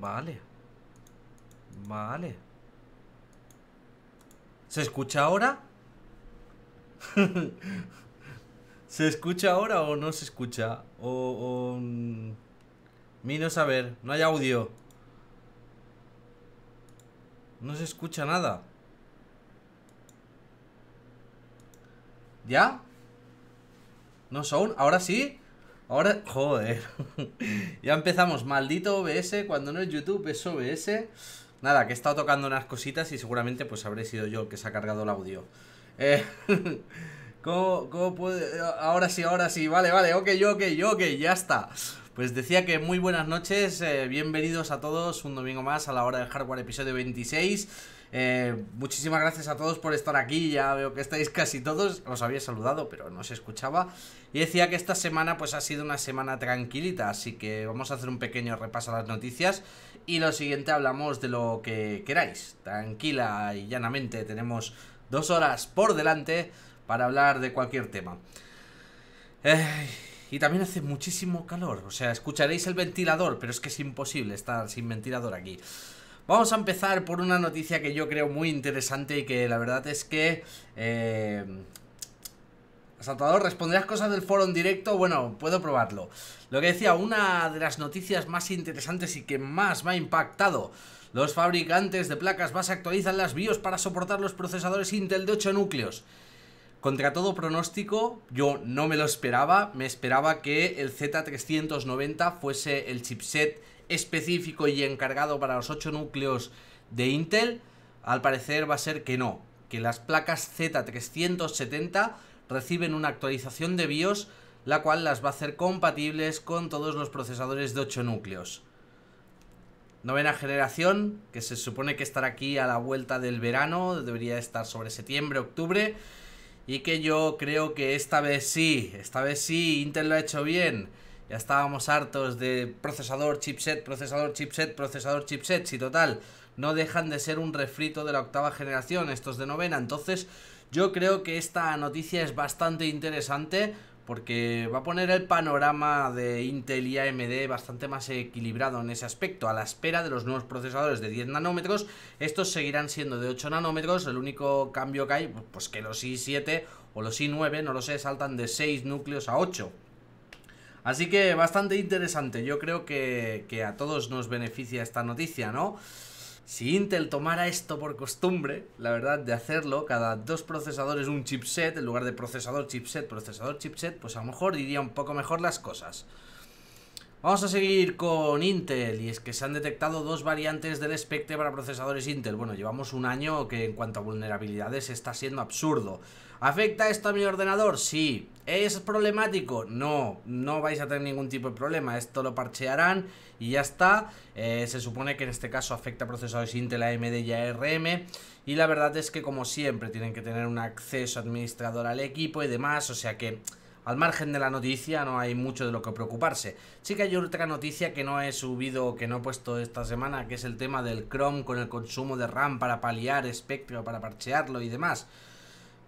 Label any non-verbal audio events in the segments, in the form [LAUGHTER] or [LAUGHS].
Vale. Vale. ¿Se escucha ahora? [LAUGHS] ¿Se escucha ahora o no se escucha? O... o... Mm, Mino saber, no hay audio. No se escucha nada. ¿Ya? ¿No son? ¿Ahora sí? Ahora, joder. [LAUGHS] ya empezamos. Maldito OBS. Cuando no es YouTube, es OBS. Nada, que he estado tocando unas cositas y seguramente pues habré sido yo el que se ha cargado el audio. Eh, [LAUGHS] ¿cómo, puede...? Ahora sí, ahora sí. Vale, vale. Ok, ok, ok. Ya está. Pues decía que muy buenas noches. Eh, bienvenidos a todos. Un domingo más a la hora del hardware episodio 26. Eh, muchísimas gracias a todos por estar aquí. Ya veo que estáis casi todos. Os había saludado, pero no se escuchaba. Y decía que esta semana pues ha sido una semana tranquilita, así que vamos a hacer un pequeño repaso a las noticias. Y lo siguiente hablamos de lo que queráis. Tranquila y llanamente tenemos dos horas por delante para hablar de cualquier tema. Eh, y también hace muchísimo calor. O sea, escucharéis el ventilador, pero es que es imposible estar sin ventilador aquí. Vamos a empezar por una noticia que yo creo muy interesante y que la verdad es que... Eh, Saltador, ¿responderás cosas del foro en directo? Bueno, puedo probarlo. Lo que decía, una de las noticias más interesantes y que más me ha impactado. Los fabricantes de placas base actualizan las BIOS para soportar los procesadores Intel de 8 núcleos. Contra todo pronóstico, yo no me lo esperaba. Me esperaba que el Z390 fuese el chipset específico y encargado para los 8 núcleos de Intel, al parecer va a ser que no, que las placas Z370 reciben una actualización de BIOS, la cual las va a hacer compatibles con todos los procesadores de 8 núcleos. Novena generación, que se supone que estará aquí a la vuelta del verano, debería estar sobre septiembre, octubre, y que yo creo que esta vez sí, esta vez sí, Intel lo ha hecho bien. Ya estábamos hartos de procesador, chipset, procesador, chipset, procesador, chipset. Si total, no dejan de ser un refrito de la octava generación, estos de novena. Entonces, yo creo que esta noticia es bastante interesante porque va a poner el panorama de Intel y AMD bastante más equilibrado en ese aspecto. A la espera de los nuevos procesadores de 10 nanómetros, estos seguirán siendo de 8 nanómetros. El único cambio que hay, pues que los i7 o los i9, no lo sé, saltan de 6 núcleos a 8. Así que bastante interesante, yo creo que, que a todos nos beneficia esta noticia, ¿no? Si Intel tomara esto por costumbre, la verdad, de hacerlo, cada dos procesadores un chipset, en lugar de procesador, chipset, procesador, chipset, pues a lo mejor iría un poco mejor las cosas. Vamos a seguir con Intel, y es que se han detectado dos variantes del Spectre para procesadores Intel. Bueno, llevamos un año que en cuanto a vulnerabilidades está siendo absurdo. ¿Afecta esto a mi ordenador? Sí. ¿Es problemático? No, no vais a tener ningún tipo de problema. Esto lo parchearán y ya está. Eh, se supone que en este caso afecta a procesadores Intel, AMD y ARM. Y la verdad es que como siempre tienen que tener un acceso administrador al equipo y demás. O sea que al margen de la noticia no hay mucho de lo que preocuparse. Sí que hay otra noticia que no he subido, que no he puesto esta semana, que es el tema del Chrome con el consumo de RAM para paliar espectro, para parchearlo y demás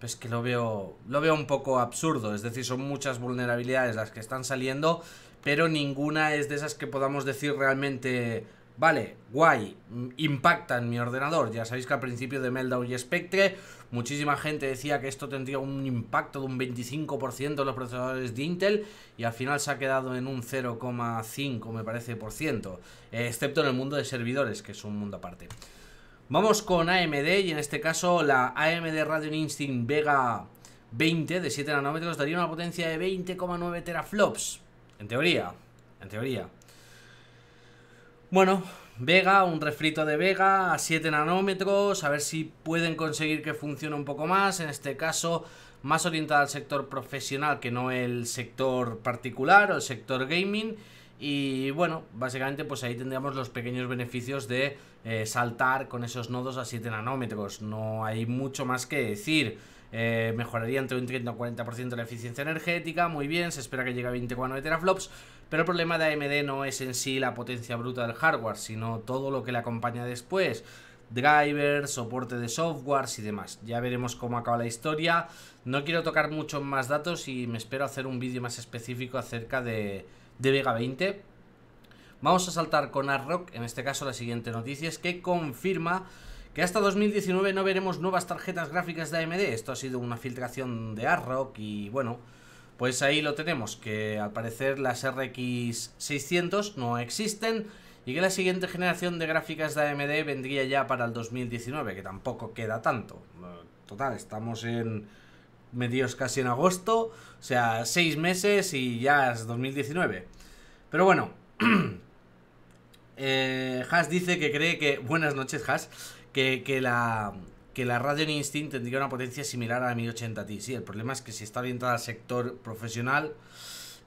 es que lo veo, lo veo un poco absurdo. Es decir, son muchas vulnerabilidades las que están saliendo, pero ninguna es de esas que podamos decir realmente, vale, guay, mm, impacta en mi ordenador. Ya sabéis que al principio de Meltdown y Spectre, muchísima gente decía que esto tendría un impacto de un 25% en los procesadores de Intel y al final se ha quedado en un 0,5, me parece, por ciento, excepto en el mundo de servidores, que es un mundo aparte. Vamos con AMD y en este caso la AMD Radeon Instinct Vega 20 de 7 nanómetros daría una potencia de 20,9 teraflops. En teoría, en teoría. Bueno, Vega, un refrito de Vega a 7 nanómetros, a ver si pueden conseguir que funcione un poco más. En este caso, más orientada al sector profesional que no el sector particular o el sector gaming. Y bueno, básicamente pues ahí tendríamos los pequeños beneficios de eh, saltar con esos nodos a 7 nanómetros. No hay mucho más que decir. Eh, mejoraría entre un 30 o 40% la eficiencia energética, muy bien, se espera que llegue a 24 teraflops, pero el problema de AMD no es en sí la potencia bruta del hardware, sino todo lo que le acompaña después drivers, soporte de softwares y demás. Ya veremos cómo acaba la historia. No quiero tocar mucho más datos y me espero hacer un vídeo más específico acerca de, de Vega 20. Vamos a saltar con ARROC, en este caso la siguiente noticia es que confirma que hasta 2019 no veremos nuevas tarjetas gráficas de AMD. Esto ha sido una filtración de ARROC y bueno, pues ahí lo tenemos, que al parecer las RX 600 no existen y que la siguiente generación de gráficas de AMD vendría ya para el 2019, que tampoco queda tanto. Total, estamos en medios casi en agosto, o sea, seis meses y ya es 2019. Pero bueno. Has [CLEARS THROAT] eh, dice que cree que. Buenas noches, Has. Que, la. Que la Instinct tendría una potencia similar a la 1080 t Sí, el problema es que si está orientada al sector profesional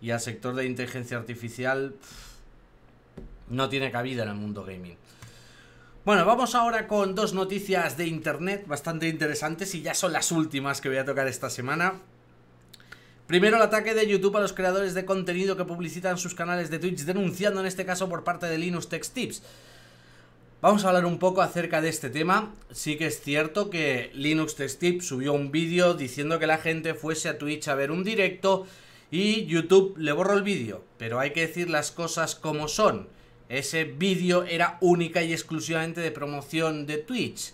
y al sector de inteligencia artificial, no tiene cabida en el mundo gaming. Bueno, vamos ahora con dos noticias de internet bastante interesantes y ya son las últimas que voy a tocar esta semana. Primero el ataque de YouTube a los creadores de contenido que publicitan sus canales de Twitch, denunciando en este caso por parte de Linux Tech Tips. Vamos a hablar un poco acerca de este tema. Sí que es cierto que Linux Tech Tips subió un vídeo diciendo que la gente fuese a Twitch a ver un directo y YouTube le borró el vídeo. Pero hay que decir las cosas como son. Ese vídeo era única y exclusivamente de promoción de Twitch.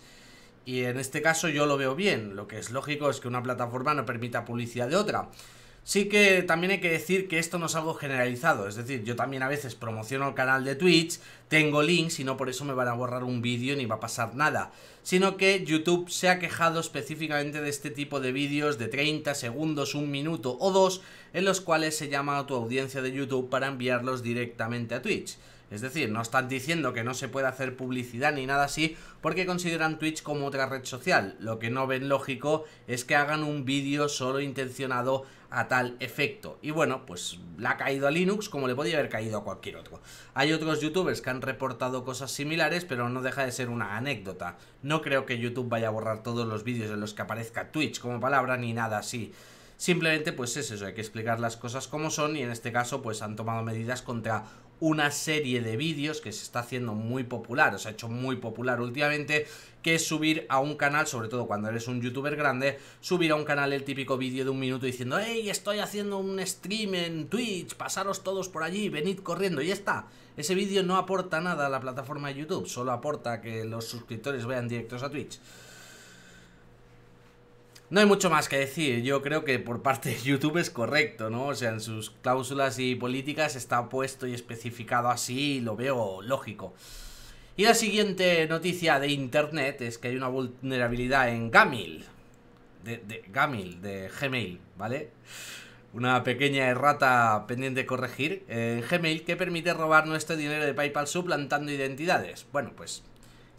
Y en este caso yo lo veo bien. Lo que es lógico es que una plataforma no permita publicidad de otra. Sí que también hay que decir que esto no es algo generalizado, es decir, yo también a veces promociono el canal de Twitch, tengo links y no por eso me van a borrar un vídeo ni va a pasar nada, sino que YouTube se ha quejado específicamente de este tipo de vídeos de 30 segundos, un minuto o dos, en los cuales se llama a tu audiencia de YouTube para enviarlos directamente a Twitch. Es decir, no están diciendo que no se pueda hacer publicidad ni nada así porque consideran Twitch como otra red social. Lo que no ven lógico es que hagan un vídeo solo intencionado a tal efecto. Y bueno, pues la ha caído a Linux como le podía haber caído a cualquier otro. Hay otros youtubers que han reportado cosas similares, pero no deja de ser una anécdota. No creo que YouTube vaya a borrar todos los vídeos en los que aparezca Twitch como palabra ni nada así. Simplemente pues es eso, hay que explicar las cosas como son y en este caso pues han tomado medidas contra una serie de vídeos que se está haciendo muy popular, o se ha hecho muy popular últimamente, que es subir a un canal, sobre todo cuando eres un youtuber grande, subir a un canal el típico vídeo de un minuto diciendo, hey, estoy haciendo un stream en Twitch, pasaros todos por allí, venid corriendo, y ya está. Ese vídeo no aporta nada a la plataforma de YouTube, solo aporta que los suscriptores vean directos a Twitch. No hay mucho más que decir, yo creo que por parte de YouTube es correcto, ¿no? O sea, en sus cláusulas y políticas está puesto y especificado así, lo veo lógico. Y la siguiente noticia de Internet es que hay una vulnerabilidad en Gamil. De, de Gamil, de Gmail, ¿vale? Una pequeña errata pendiente de corregir en eh, Gmail que permite robar nuestro dinero de PayPal suplantando identidades. Bueno, pues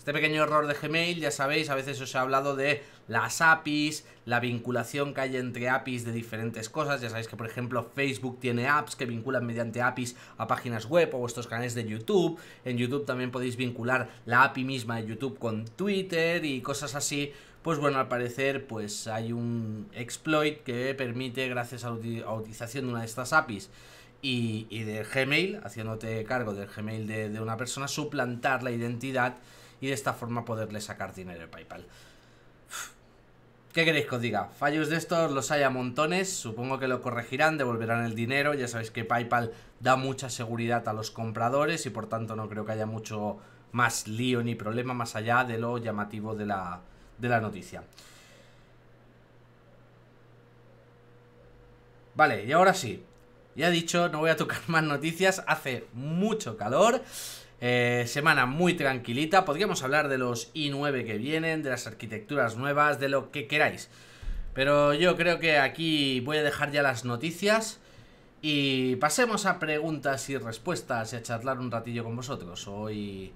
este pequeño error de Gmail, ya sabéis, a veces os he hablado de las APIs, la vinculación que hay entre APIs de diferentes cosas. Ya sabéis que, por ejemplo, Facebook tiene apps que vinculan mediante APIs a páginas web o vuestros canales de YouTube. En YouTube también podéis vincular la API misma de YouTube con Twitter y cosas así. Pues bueno, al parecer, pues hay un exploit que permite, gracias a la utilización de una de estas APIs, y, de Gmail, haciéndote cargo del Gmail de, de, una persona, suplantar la identidad y de esta forma poderle sacar dinero de PayPal. ¿Qué queréis que os diga? Fallos de estos los hay a montones, supongo que lo corregirán, devolverán el dinero, ya sabéis que PayPal da mucha seguridad a los compradores y por tanto no creo que haya mucho más lío ni problema más allá de lo llamativo de la, de la noticia. Vale, y ahora sí, ya he dicho, no voy a tocar [LAUGHS] más noticias, hace mucho calor. Eh, semana muy tranquilita. Podríamos hablar de los i9 que vienen, de las arquitecturas nuevas, de lo que queráis. Pero yo creo que aquí voy a dejar ya las noticias. Y pasemos a preguntas y respuestas y a charlar un ratillo con vosotros. Hoy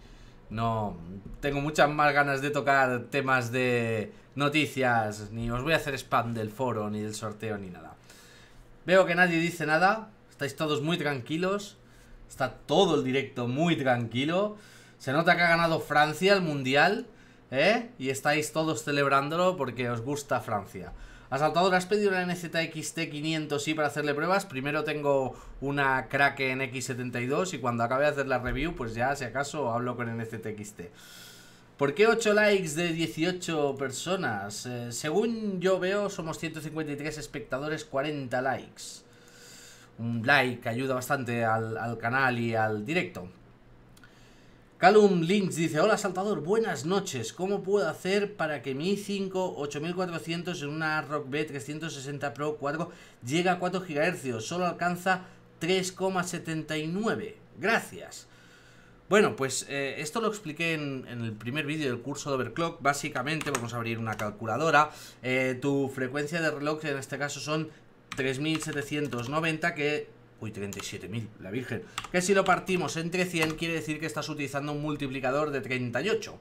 no tengo muchas más ganas de tocar temas de noticias, ni os voy a hacer spam del foro, ni del sorteo, ni nada. Veo que nadie dice nada, estáis todos muy tranquilos. Está todo el directo muy tranquilo. Se nota que ha ganado Francia el Mundial, ¿eh? Y estáis todos celebrándolo porque os gusta Francia. Asaltador, has pedido una NZXT 500 sí para hacerle pruebas. Primero tengo una Kraken X72 y cuando acabe de hacer la review, pues ya, si acaso, hablo con NZXT. ¿Por qué 8 likes de 18 personas? Eh, según yo veo, somos 153 espectadores, 40 likes un like que ayuda bastante al, canal y al directo. Calum Lynch dice, hola Saltador, buenas noches, ¿cómo puedo hacer para que mi i5 8400 en una Rock B 360 Pro 4 llegue a 4 GHz? Solo alcanza 3,79. Gracias. Bueno, pues eh, esto lo expliqué en, el primer vídeo del curso de Overclock. Básicamente vamos a abrir una calculadora. Eh, tu frecuencia de reloj en este caso son 3.790 que... Uy, 37.000, la virgen. Que si lo partimos entre 100 quiere decir que estás utilizando un multiplicador de 38.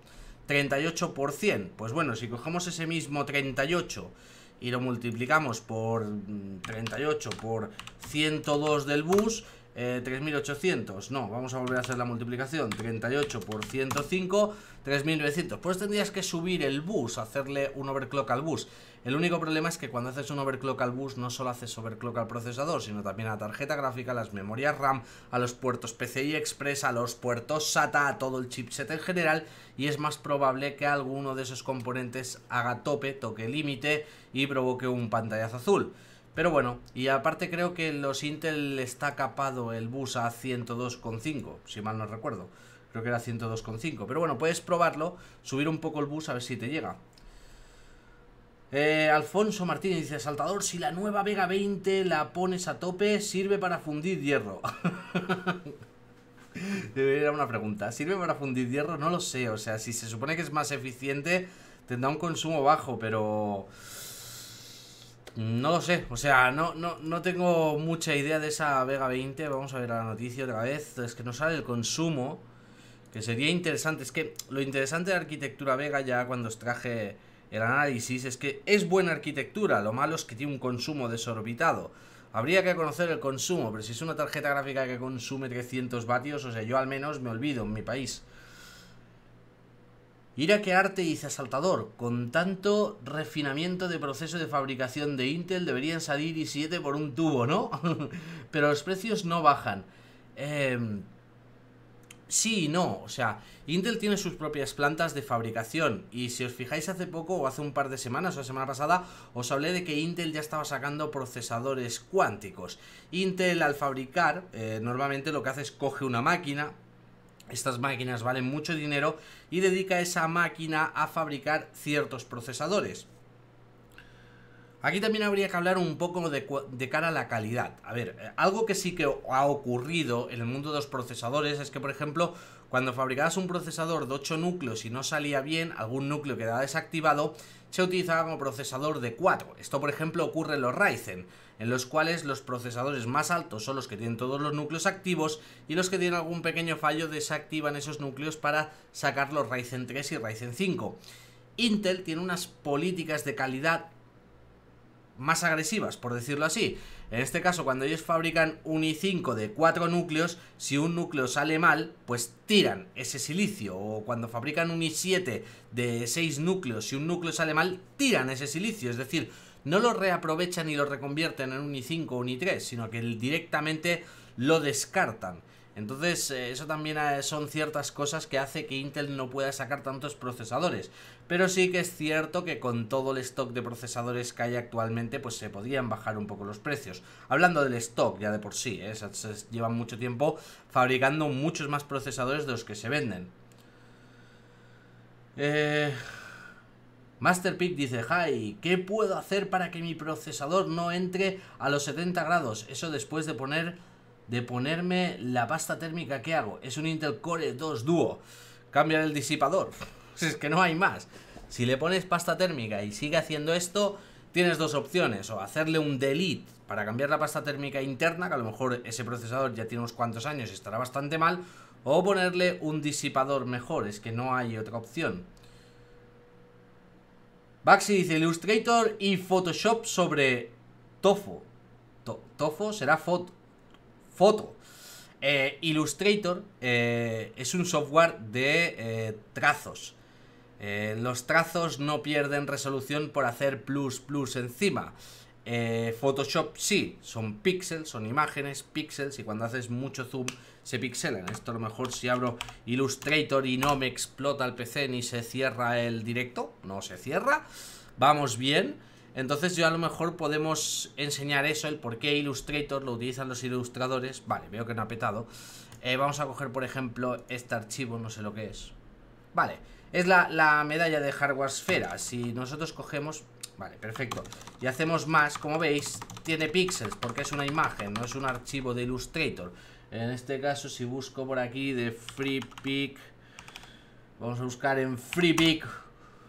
38 por 100. Pues bueno, si cogemos ese mismo 38 y lo multiplicamos por 38 mm, por 102 del bus, 3.800, eh, no, vamos a volver a hacer la multiplicación 38 por 105 3.900, pues tendrías que subir el bus Hacerle un overclock al bus El único problema es que cuando haces un overclock al bus No solo haces overclock al procesador Sino también a la tarjeta gráfica, a las memorias RAM A los puertos PCI Express, a los puertos SATA A todo el chipset en general Y es más probable que alguno de esos componentes Haga tope, toque límite Y provoque un pantallazo azul pero bueno, y aparte creo que los Intel está capado el bus a 102,5, si mal no recuerdo. Creo que era 102,5. Pero bueno, puedes probarlo, subir un poco el bus a ver si te llega. Eh, Alfonso Martínez dice, Saltador, si la nueva Vega 20 la pones a tope, sirve para fundir hierro. [LAUGHS] era una pregunta. ¿Sirve para fundir hierro? No lo sé. O sea, si se supone que es más eficiente, tendrá un consumo bajo, pero... No lo sé, o sea, no, no, no tengo mucha idea de esa Vega 20. Vamos a ver la noticia otra vez. Es que no sale el consumo, que sería interesante. Es que lo interesante de la arquitectura Vega, ya cuando os traje el análisis, es que es buena arquitectura. Lo malo es que tiene un consumo desorbitado. Habría que conocer el consumo, pero si es una tarjeta gráfica que consume 300 vatios, o sea, yo al menos me olvido en mi país. Mira qué arte dice Asaltador. Con tanto refinamiento de proceso de fabricación de Intel deberían salir i7 por un tubo, ¿no? [LAUGHS] Pero los precios no bajan. Eh, sí y no. O sea, Intel tiene sus propias plantas de fabricación. Y si os fijáis hace poco o hace un par de semanas o la semana pasada, os hablé de que Intel ya estaba sacando procesadores cuánticos. Intel al fabricar, eh, normalmente lo que hace es coge una máquina, estas máquinas valen mucho dinero y dedica esa máquina a fabricar ciertos procesadores. Aquí también habría que hablar un poco de, cara a la calidad. A ver, eh, algo que sí que ha ocurrido en el mundo de los procesadores es que, por ejemplo, cuando fabricabas un procesador de 8 núcleos y no salía bien, algún núcleo quedaba desactivado, se utilizaba como procesador de 4. Esto, por ejemplo, ocurre en los Ryzen en los cuales los procesadores más altos son los que tienen todos los núcleos activos y los que tienen algún pequeño fallo desactivan esos núcleos para sacar los Ryzen 3 y Ryzen 5. Intel tiene unas políticas de calidad más agresivas, por decirlo así. En este caso, cuando ellos fabrican un i5 de cuatro núcleos, si un núcleo sale mal, pues tiran ese silicio. O cuando fabrican un i7 de seis núcleos, si un núcleo sale mal, tiran ese silicio. Es decir, no lo reaprovechan y lo reconvierten en un i5 o un i3, sino que directamente lo descartan. Entonces, eh, eso también eh, son ciertas cosas que hace que Intel no pueda sacar tantos procesadores. Pero sí que es cierto que con todo el stock de procesadores que hay actualmente, pues se podrían bajar un poco los precios. Hablando del stock ya de por sí, ¿eh? se llevan mucho tiempo fabricando muchos más procesadores de los que se venden. Eh... Masterpick dice, hi, ¿qué puedo hacer para que mi procesador no entre a los 70 grados? Eso después de poner de ponerme la pasta térmica que hago. Es un Intel Core 2 Duo. Cambia el disipador. [LAUGHS] Es que no hay más. Si le pones pasta térmica y sigue haciendo esto, tienes dos opciones. O hacerle un delete para cambiar la pasta térmica interna, que a lo mejor ese procesador ya tiene unos cuantos años y estará bastante mal. O ponerle un disipador mejor. Es que no hay otra opción. Baxi dice Illustrator y Photoshop sobre Tofo. tofo será foto. Foto. Eh, Illustrator eh, es un software de eh, trazos. los trazos no pierden resolución por hacer plus plus encima. Eh, Photoshop sí, son píxeles, son imágenes, píxeles, y cuando haces mucho zoom se pixelan. Esto a lo mejor si abro Illustrator y no me explota el PC ni se cierra el directo, no se cierra, vamos bien. Entonces yo a lo mejor podemos enseñar eso, el por qué Illustrator lo utilizan los ilustradores. Vale, veo que no ha petado. Eh, vamos a coger por ejemplo este archivo, no sé lo que es. Vale, es la, la medalla de hardware esfera. Si nosotros cogemos, Vale, perfecto Y hacemos más, como veis, tiene píxeles Porque es una imagen, no es un archivo de Illustrator En este caso, si busco por aquí de FreePic Vamos a buscar en FreePic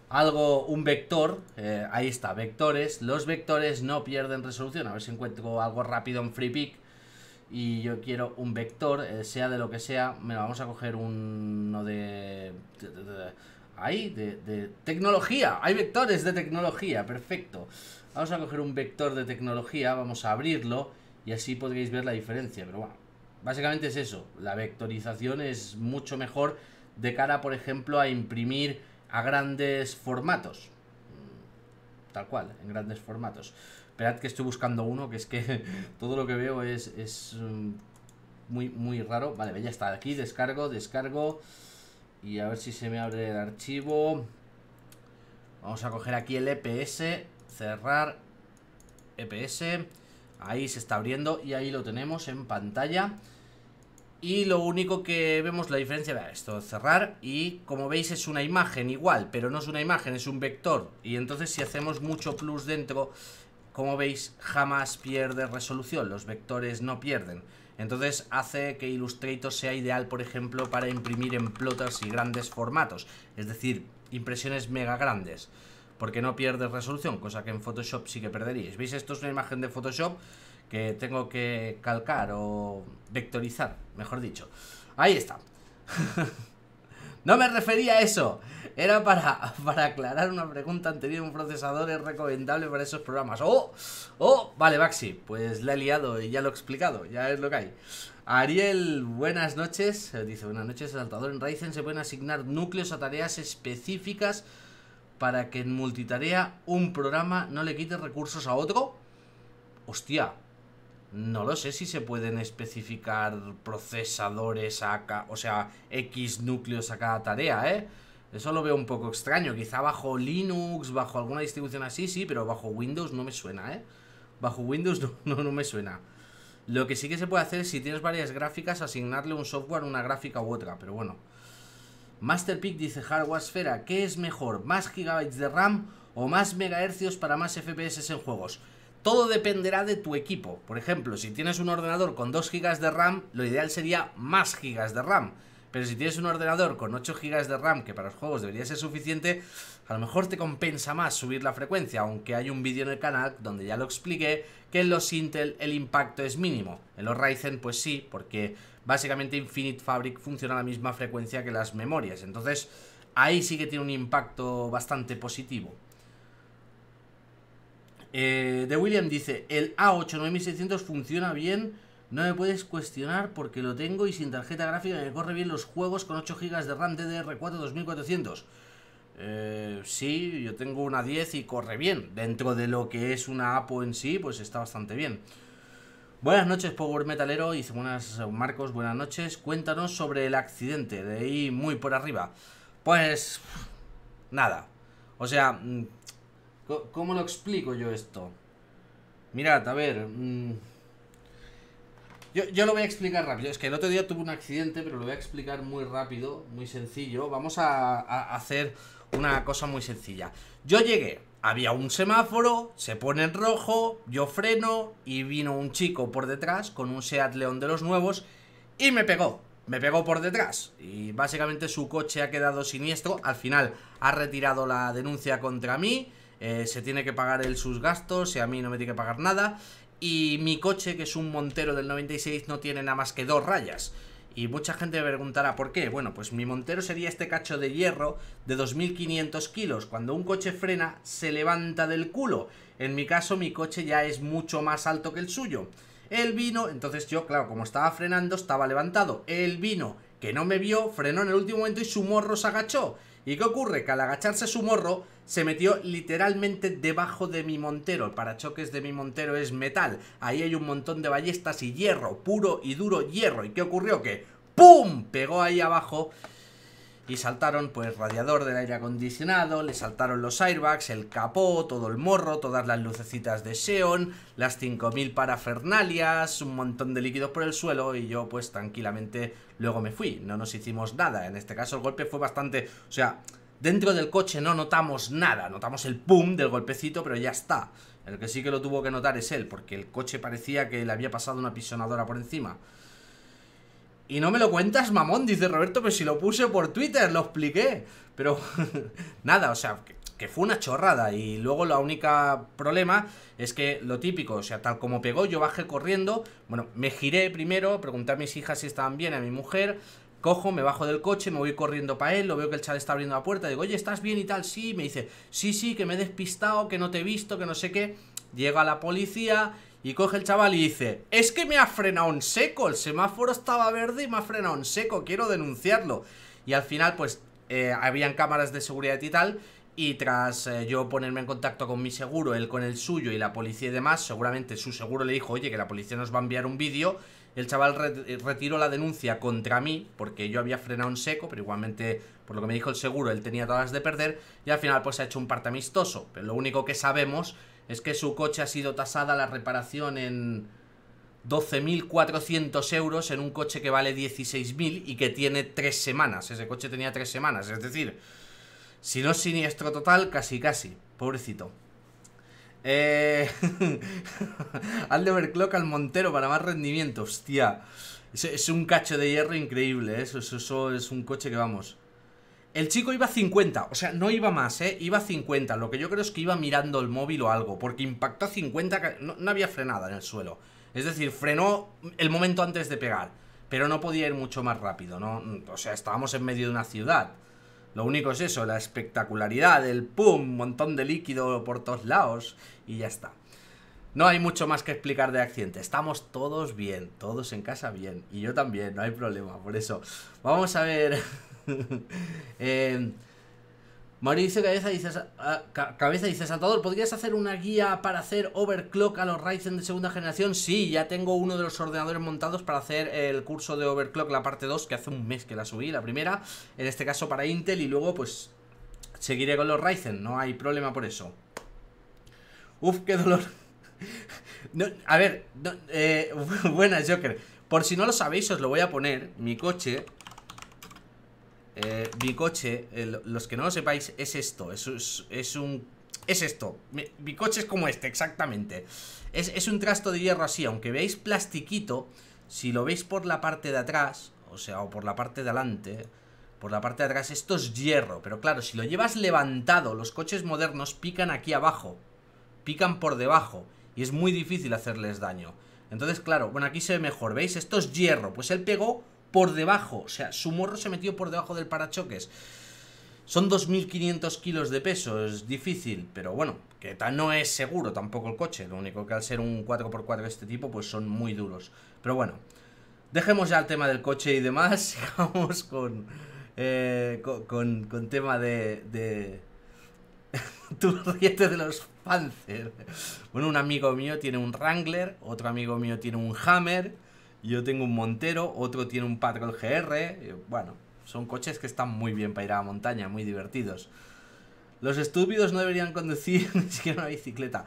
algo, un vector eh, Ahí está, vectores Los vectores no pierden resolución A ver si encuentro algo rápido en FreePic y yo quiero un vector, eh, sea de lo que sea, lo vamos a coger uno de Ahí, de, tecnología. Hay vectores de tecnología, perfecto. Vamos a coger un vector de tecnología, vamos a abrirlo y así podréis ver la diferencia. Pero bueno, básicamente es eso. La vectorización es mucho mejor de cara, por ejemplo, a imprimir a grandes formatos. Mm, tal cual, en grandes formatos. Esperad que estoy buscando uno, que es que [LAUGHS] todo lo que veo es, es mm, muy, muy raro. Vale, ya está. Aquí descargo, descargo. Y a ver si se me abre el archivo. Vamos a coger aquí el EPS, cerrar EPS. Ahí se está abriendo y ahí lo tenemos en pantalla. Y lo único que vemos la diferencia, de esto, cerrar y como veis es una imagen igual, pero no es una imagen, es un vector. Y entonces si hacemos mucho plus dentro, como veis jamás pierde resolución, los vectores no pierden. Entonces hace que Illustrator sea ideal, por ejemplo, para imprimir en plotas y grandes formatos, es decir, impresiones mega grandes, porque no pierdes resolución, cosa que en Photoshop sí que perderíais. ¿Veis? Esto es una imagen de Photoshop que tengo que calcar o vectorizar, mejor dicho. Ahí está. [LAUGHS] no me refería a eso. Era para, [LAUGHS] para aclarar una pregunta anterior. Un procesador es recomendable para esos programas. ¡Oh! ¡Oh! Vale, Maxi Pues la he liado y ya lo he explicado. Ya es lo que hay. Ariel, buenas noches. Eh, dice, buenas noches, saltador. En Ryzen se pueden asignar núcleos a tareas específicas para que en multitarea un programa no le quite recursos a otro. Hostia, no lo sé si se pueden especificar procesadores a o sea, X núcleos a cada tarea, ¿eh? Eso lo veo un poco extraño. Quizá bajo Linux, bajo alguna distribución así, sí, pero bajo Windows no me suena, ¿eh? Bajo Windows [LAUGHS] no, no, me suena. Lo que sí que se puede hacer es, si tienes varias gráficas, asignarle un software, una gráfica u otra, pero bueno. Masterpick dice Hardware Sfera, ¿qué es mejor? ¿Más gigabytes de RAM o más megahercios para más FPS en juegos? Todo dependerá de tu equipo. Por ejemplo, si tienes un ordenador con 2 gigas de RAM, lo ideal sería más gigas de RAM. Pero si tienes un ordenador con 8 GB de RAM, que para los juegos debería ser suficiente, a lo mejor te compensa más subir la frecuencia, aunque hay un vídeo en el canal donde ya lo expliqué que en los Intel el impacto es mínimo. En los Ryzen pues sí, porque básicamente Infinite Fabric funciona a la misma frecuencia que las memorias. Entonces ahí sí que tiene un impacto bastante positivo. Eh, de William dice, el A89600 funciona bien no me puedes cuestionar porque lo tengo y sin tarjeta gráfica me corre bien los juegos con 8 GB de RAM DDR4 2400. Eh, sí, yo tengo una 10 y corre bien. Dentro de lo que es una APO en sí, pues está bastante bien. Buenas noches, Power Metalero. Y buenas, Marcos, buenas noches. Cuéntanos sobre el accidente. De ahí muy por arriba. Pues. Nada. O sea. Mm, ¿Cómo lo explico yo esto? Mirad, a ver. Mm, yo, lo voy a explicar rápido. Es que el otro día tuve un accidente, pero lo voy a explicar muy rápido, muy sencillo. Vamos a, hacer una cosa muy sencilla. Yo llegué, había un semáforo, se pone en rojo, yo freno y vino un chico por detrás con un Seat León de los nuevos y me pegó. Me pegó por detrás y básicamente su coche ha quedado siniestro. Al final ha retirado la denuncia contra mí. Eh, se tiene que pagar él sus gastos y a mí no me tiene que pagar nada. Y mi coche, que es un Montero del 96, no tiene nada más que dos rayas. Y mucha gente me preguntará por qué. Bueno, pues mi Montero sería este cacho de hierro de 2.500 kilos. Cuando un coche frena, se levanta del culo. En mi caso, mi coche ya es mucho más alto que el suyo. Él vino, entonces yo, claro, como estaba frenando, estaba levantado. Él vino, que no me vio, frenó en el último momento y su morro se agachó. ¿Y qué ocurre? Que al agacharse su morro se metió literalmente debajo de mi montero. El parachoques de mi montero es metal. Ahí hay un montón de ballestas y hierro, puro y duro hierro. ¿Y qué ocurrió? Que ¡pum! Pegó ahí abajo y saltaron pues radiador del aire acondicionado, le saltaron los airbags, el capó, todo el morro, todas las lucecitas de Xeon, las 5000 parafernalias, un montón de líquidos por el suelo y yo pues tranquilamente luego me fui, no nos hicimos nada, en este caso el golpe fue bastante, o sea, dentro del coche no notamos nada, notamos el pum del golpecito pero ya está, el que sí que lo tuvo que notar es él, porque el coche parecía que le había pasado una pisonadora por encima. Y no me lo cuentas, mamón, dice Roberto, pero si lo puse por Twitter, lo expliqué. Pero [LAUGHS] nada, o sea, que, fue una chorrada. Y luego la única problema es que lo típico, o sea, tal como pegó, yo bajé corriendo. Bueno, me giré primero, pregunté a mis hijas si estaban bien, a mi mujer. Cojo, me bajo del coche, me voy corriendo para él, lo veo que el chale está abriendo la puerta, digo, oye, ¿estás bien y tal? Sí, me dice, sí, sí, que me he despistado, que no te he visto, que no sé qué. Llega la policía, y coge el chaval y dice, es que me ha frenado un seco, el semáforo estaba verde y me ha frenado en seco, quiero denunciarlo. Y al final, pues, eh, habían cámaras de seguridad y tal, y tras eh, yo ponerme en contacto con mi seguro, él con el suyo y la policía y demás, seguramente su seguro le dijo, oye, que la policía nos va a enviar un vídeo. El chaval retiró la denuncia contra mí, porque yo había frenado en seco, pero igualmente, por lo que me dijo el seguro, él tenía todas de perder, y al final pues ha hecho un parte amistoso. Pero lo único que sabemos es que su coche ha sido tasada la reparación en 12.400 euros en un coche que vale 16.000 y que tiene tres semanas. Ese coche tenía tres semanas, es decir, si no es siniestro total, casi casi. Pobrecito. Eh... [LAUGHS] al al Montero para más rendimiento, hostia. Es, un cacho de hierro increíble, ¿eh? eso, eso es un coche que vamos. El chico iba a 50, o sea, no iba más, ¿eh? Iba a 50, lo que yo creo es que iba mirando el móvil o algo, porque impactó a 50, no, había frenada en el suelo. Es decir, frenó el momento antes de pegar, pero no podía ir mucho más rápido, ¿no? O sea, estábamos en medio de una ciudad. Lo único es eso, la espectacularidad, el pum, montón de líquido por todos lados y ya está. No hay mucho más que explicar de accidente. Estamos todos bien, todos en casa bien. Y yo también, no hay problema, por eso. Vamos a ver [LAUGHS] [LAUGHS] eh, em, Mauricio Cabeza dice, Cabeza dice, Saltador, ah, ¿podrías hacer una guía para hacer overclock a los Ryzen de segunda generación? Sí, ya tengo uno de los ordenadores montados para hacer el curso de overclock, la parte 2, que hace un mes que la subí, la primera, en este caso para Intel, y luego pues seguiré con los Ryzen, no hay problema por eso. Uf, qué dolor. [LAUGHS] a ver, eh, [LAUGHS] Buenas, Joker. Por si no lo sabéis, os lo voy a poner. Mi coche mi eh, coche, los que no lo sepáis, es esto. Es, es, un. Es esto. Bicoche es como este, exactamente. Es, es, un trasto de hierro así. Aunque veáis plastiquito, si lo veis por la parte de atrás, o sea, o por la parte de adelante, por la parte de atrás, esto es hierro. Pero claro, si lo llevas levantado, los coches modernos pican aquí abajo. Pican por debajo. Y es muy difícil hacerles daño. Entonces, claro, bueno, aquí se ve mejor. ¿Veis? Esto es hierro. Pues él pegó por debajo. O sea, su morro se metió por debajo del parachoques. Son 2.500 kilos de peso, es difícil, pero bueno, que no es seguro tampoco el coche. Lo único que al ser un 4x4 de este tipo, pues son muy duros. Pero bueno, dejemos ya el tema del coche y demás. [LAUGHS] Sigamos eh, con, con, tema de... de... [LAUGHS] tu de los Panzer. Bueno, un amigo mío tiene un Wrangler, otro amigo mío tiene un Hammer yo tengo un Montero, otro tiene un Patrol GR, eh, bueno, son coches que están muy bien para ir a la montaña, muy divertidos. Los estúpidos no deberían conducir [LAUGHS] ni siquiera una bicicleta.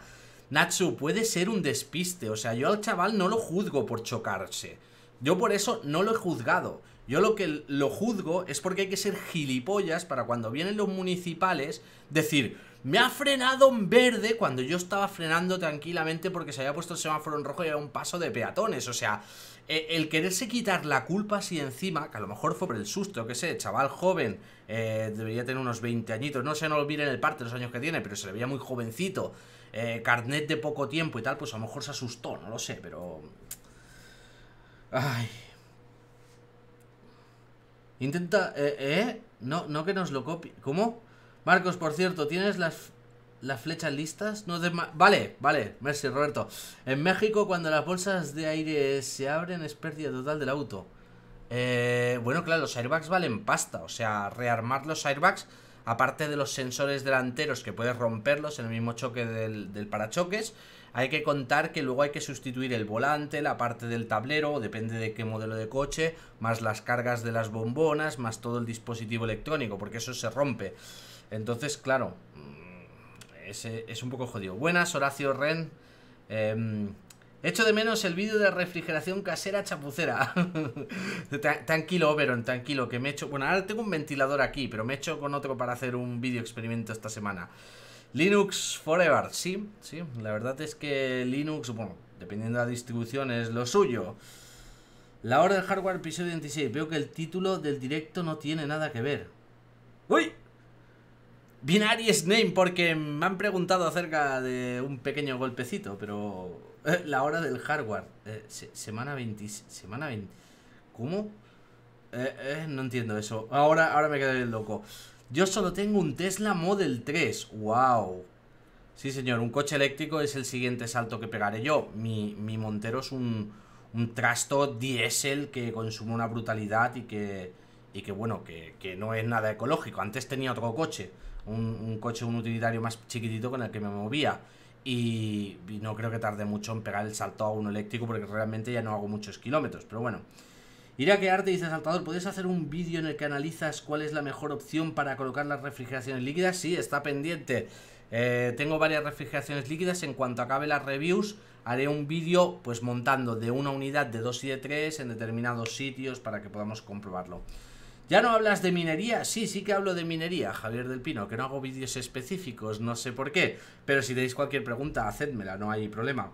Nacho, puede ser un despiste, o sea, yo al chaval no lo juzgo por chocarse. Yo por eso no lo he juzgado. Yo lo que lo juzgo es porque hay que ser gilipollas para cuando vienen los municipales decir, me ha frenado en verde cuando yo estaba frenando tranquilamente porque se había puesto el semáforo en rojo y había un paso de peatones. O sea, e, el quererse quitar la culpa así encima, que a lo mejor fue por el susto, que sé, chaval joven, eh, debería tener unos 20 añitos, no sé, no lo en el parte los años que tiene, pero se le veía muy jovencito, eh, carnet de poco tiempo y tal, pues a lo mejor se asustó, no lo sé, pero... Ay... Intenta... Eh, ¿Eh? No, no que nos lo copie... ¿Cómo? Marcos, por cierto, ¿tienes las, flechas listas? No vale, vale, merci Roberto. En México, cuando las bolsas de aire se abren, es pérdida total del auto. Eh, bueno, claro, los airbags valen pasta. O sea, rearmar los airbags, aparte de los sensores delanteros que puedes romperlos en el mismo choque del, del parachoques, hay que contar que luego hay que sustituir el volante, la parte del tablero, depende de qué modelo de coche, más las cargas de las bombonas, más todo el dispositivo electrónico, porque eso se rompe. Entonces, claro, mm, es, es un poco jodido. Buenas, Horacio Ren. Eh, em, hecho de menos el vídeo de refrigeración casera chapucera. [LAUGHS] tranquilo, Oberon, tranquilo, que me he hecho... Bueno, ahora tengo un ventilador aquí, pero me he hecho con otro para hacer un vídeo experimento esta semana. Linux Forever, sí, sí, la verdad es que Linux, bueno, dependiendo de la distribución, es lo suyo. La hora del hardware, episodio 26. Veo que el título del directo no tiene nada que ver. ¡Uy! Binary Name, porque me han preguntado acerca de un pequeño golpecito, pero eh, la hora del hardware. Eh, semana 20. Semana 20. ¿Cómo? Eh, no entiendo eso. Ahora, ahora me quedé loco. Yo solo tengo un Tesla Model 3. ¡Wow! Sí, señor, un coche eléctrico es el siguiente salto que pegaré yo. Mi, mi Montero es un, un trasto diésel que consume una brutalidad y que, y que bueno, que, que no es nada ecológico. Antes tenía otro coche un, coche, un utilitario más chiquitito con el que me movía. Y, no creo que tarde mucho en pegar el salto a uno eléctrico porque realmente ya no hago muchos kilómetros, pero bueno. Irá que arte, dice Saltador, ¿podrías hacer un vídeo en el que analizas cuál es la mejor opción para colocar las refrigeraciones líquidas? Sí, está pendiente. Eh, tengo varias refrigeraciones líquidas. En cuanto acabe las reviews, haré un vídeo pues montando de una unidad de dos y de tres en determinados sitios para que podamos comprobarlo. ¿Ya no hablas de minería? Sí, sí que hablo de minería, Javier del Pino, que no hago vídeos específicos, no sé por qué. Pero si tenéis cualquier pregunta, hacedmela, no hay problema.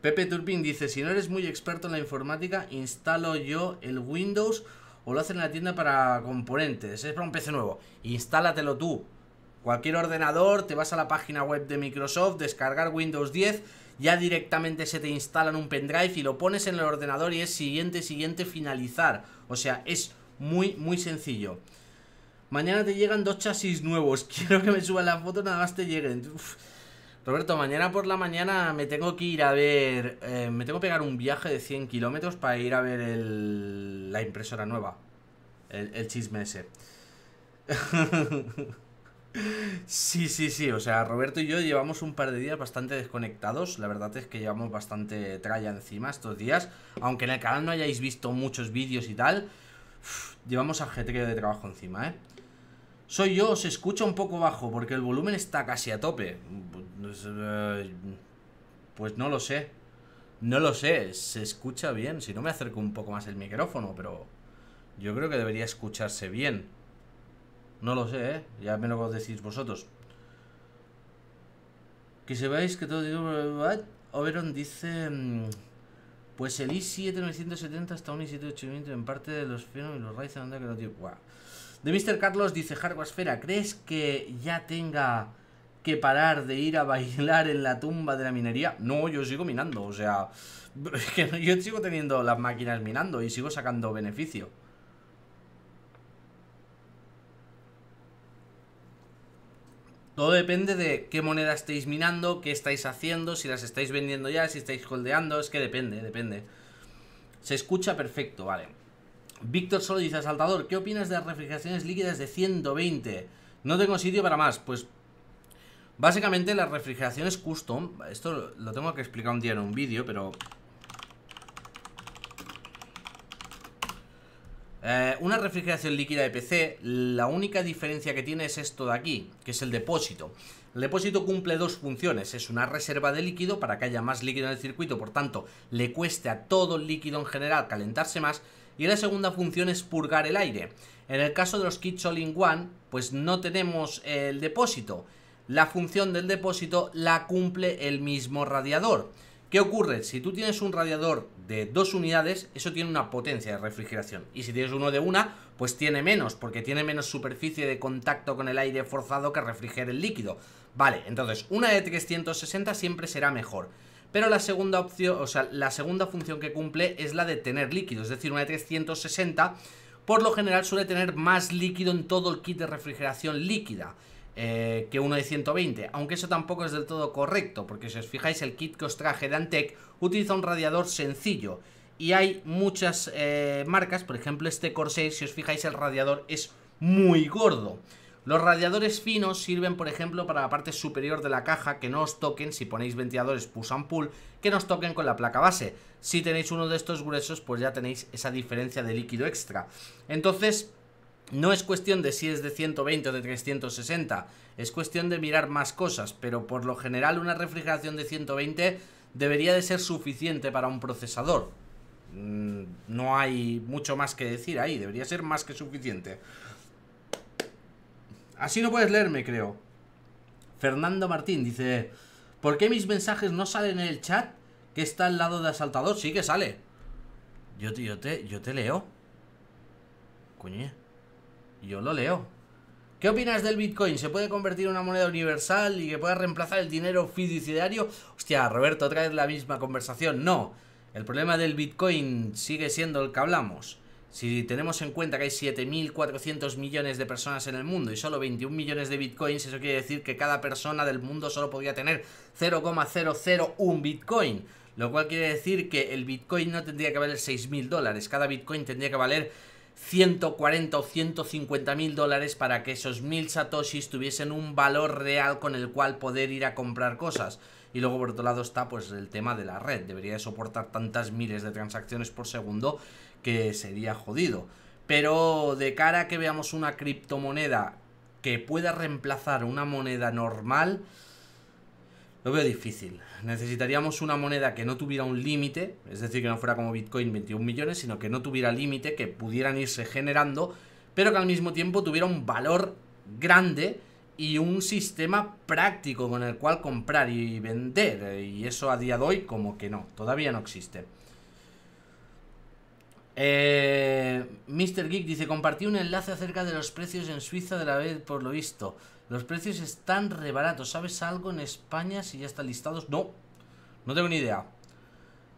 Pepe Turpin dice, si no eres muy experto en la informática, instalo yo el Windows o lo hacen en la tienda para componentes. Es para un PC nuevo. Instálatelo tú. Cualquier ordenador, te vas a la página web de Microsoft, descargar Windows 10 ya directamente se te instala en un pendrive y lo pones en el ordenador y es siguiente, siguiente, finalizar. O sea, es muy, muy sencillo. Mañana te llegan dos chasis nuevos. [LAUGHS] Quiero que me suban la foto, nada más te lleguen. Roberto, mañana por la mañana me tengo que ir a ver... Eh, me tengo que pegar un viaje de 100 kilómetros para ir a ver la impresora nueva. El, el chisme ese. [LAUGHS] sí, sí, sí. O sea, Roberto y yo llevamos un par de días bastante desconectados. La verdad es que llevamos bastante tralla encima estos días. Aunque en el canal no hayáis visto muchos vídeos y tal... Llevamos llevamos ajetreo de trabajo encima, ¿eh? Soy yo, se escucha un poco bajo porque el volumen está casi a tope. Pues, eh, pues, no lo sé. No lo sé, se escucha bien. Si no me acerco un poco más el micrófono, pero yo creo que debería escucharse bien. No lo sé, ¿eh? Ya me lo decís vosotros. Que se veáis que todo... Oberon dice... Mm, pues el i7-970 hasta un i7-8000 en parte de los Phenom y los Ryzen anda que lo tío. De Mr. Carlos dice Hardware ¿crees que ya tenga que parar de ir a bailar en la tumba de la minería? No, yo sigo minando, o sea, [LAUGHS] yo sigo teniendo las máquinas minando y sigo sacando beneficio. Todo depende de qué moneda estáis minando, qué estáis haciendo, si las estáis vendiendo ya, si estáis holdeando, es que depende, depende. Se escucha perfecto, vale. Víctor solo dice, Saltador, ¿qué opinas de las refrigeraciones líquidas de 120? No tengo sitio para más. Pues básicamente las refrigeraciones custom, esto lo tengo que explicar un día en un vídeo, pero Eh, una refrigeración líquida de PC, la única diferencia que tiene es esto de aquí, que es el depósito. El depósito cumple dos funciones, es una reserva de líquido para que haya más líquido en el circuito, por tanto, le cueste a todo el líquido en general calentarse más, y la segunda función es purgar el aire. En el caso de los kits All-in-One, pues no tenemos el depósito. La función del depósito la cumple el mismo radiador. ¿Qué ocurre? Si tú tienes un radiador de dos unidades, eso tiene una potencia de refrigeración. Y si tienes uno de una, pues tiene menos, porque tiene menos superficie de contacto con el aire forzado que refrigera el líquido. Vale, entonces una de 360 siempre será mejor. Pero la segunda opción, o sea, la segunda función que cumple es la de tener líquido, es decir, una de 360 por lo general suele tener más líquido en todo el kit de refrigeración líquida. Eh, que uno de 120, aunque eso tampoco es del todo correcto, porque si os fijáis el kit que os traje de Antec utiliza un radiador sencillo y hay muchas eh, marcas, por ejemplo este Corsair, si os fijáis el radiador es muy gordo. Los radiadores finos sirven, por ejemplo, para la parte superior de la caja, que no os toquen, si ponéis ventiladores push and pull, que no os toquen con la placa base. Si tenéis uno de estos gruesos, pues ya tenéis esa diferencia de líquido extra. Entonces, no es cuestión de si es de 120 o de 360, es cuestión de mirar más cosas, pero por lo general una refrigeración de 120 debería de ser suficiente para un procesador. Mm, no hay mucho más que decir ahí, debería ser más que suficiente. Así no puedes leerme, creo. Fernando Martín dice, ¿por qué mis mensajes no salen en el chat que está al lado de asaltador? Sí que sale. Yo te, yo te, yo te leo. Coñe. Yo lo leo. ¿Qué opinas del Bitcoin? ¿Se puede convertir en una moneda universal y que pueda reemplazar el dinero fiduciario? Hostia, Roberto, otra vez la misma conversación. No, el problema del Bitcoin sigue siendo el que hablamos. Si tenemos en cuenta que hay 7.400 millones de personas en el mundo y solo 21 millones de bitcoins, eso quiere decir que cada persona del mundo solo podría tener 0,001 bitcoin. Lo cual quiere decir que el bitcoin no tendría que valer 6.000 dólares, cada bitcoin tendría que valer 140 o 150 mil dólares para que esos mil satoshis tuviesen un valor real con el cual poder ir a comprar cosas. Y luego por otro lado está pues el tema de la red, debería soportar tantas miles de transacciones por segundo que sería jodido. Pero de cara a que veamos una criptomoneda que pueda reemplazar una moneda normal, lo veo difícil. Necesitaríamos una moneda que no tuviera un límite, es decir, que no fuera como Bitcoin 21 millones, sino que no tuviera límite, que pudieran irse generando, pero que al mismo tiempo tuviera un valor grande y un sistema práctico con el cual comprar y vender. Y eso a día de hoy como que no, todavía no existe. Eh, Mr. Geek dice, compartí un enlace acerca de los precios en Suiza de la vez por lo visto. Los precios están rebaratos. ¿Sabes algo en España si ya están listados? No, no tengo ni idea.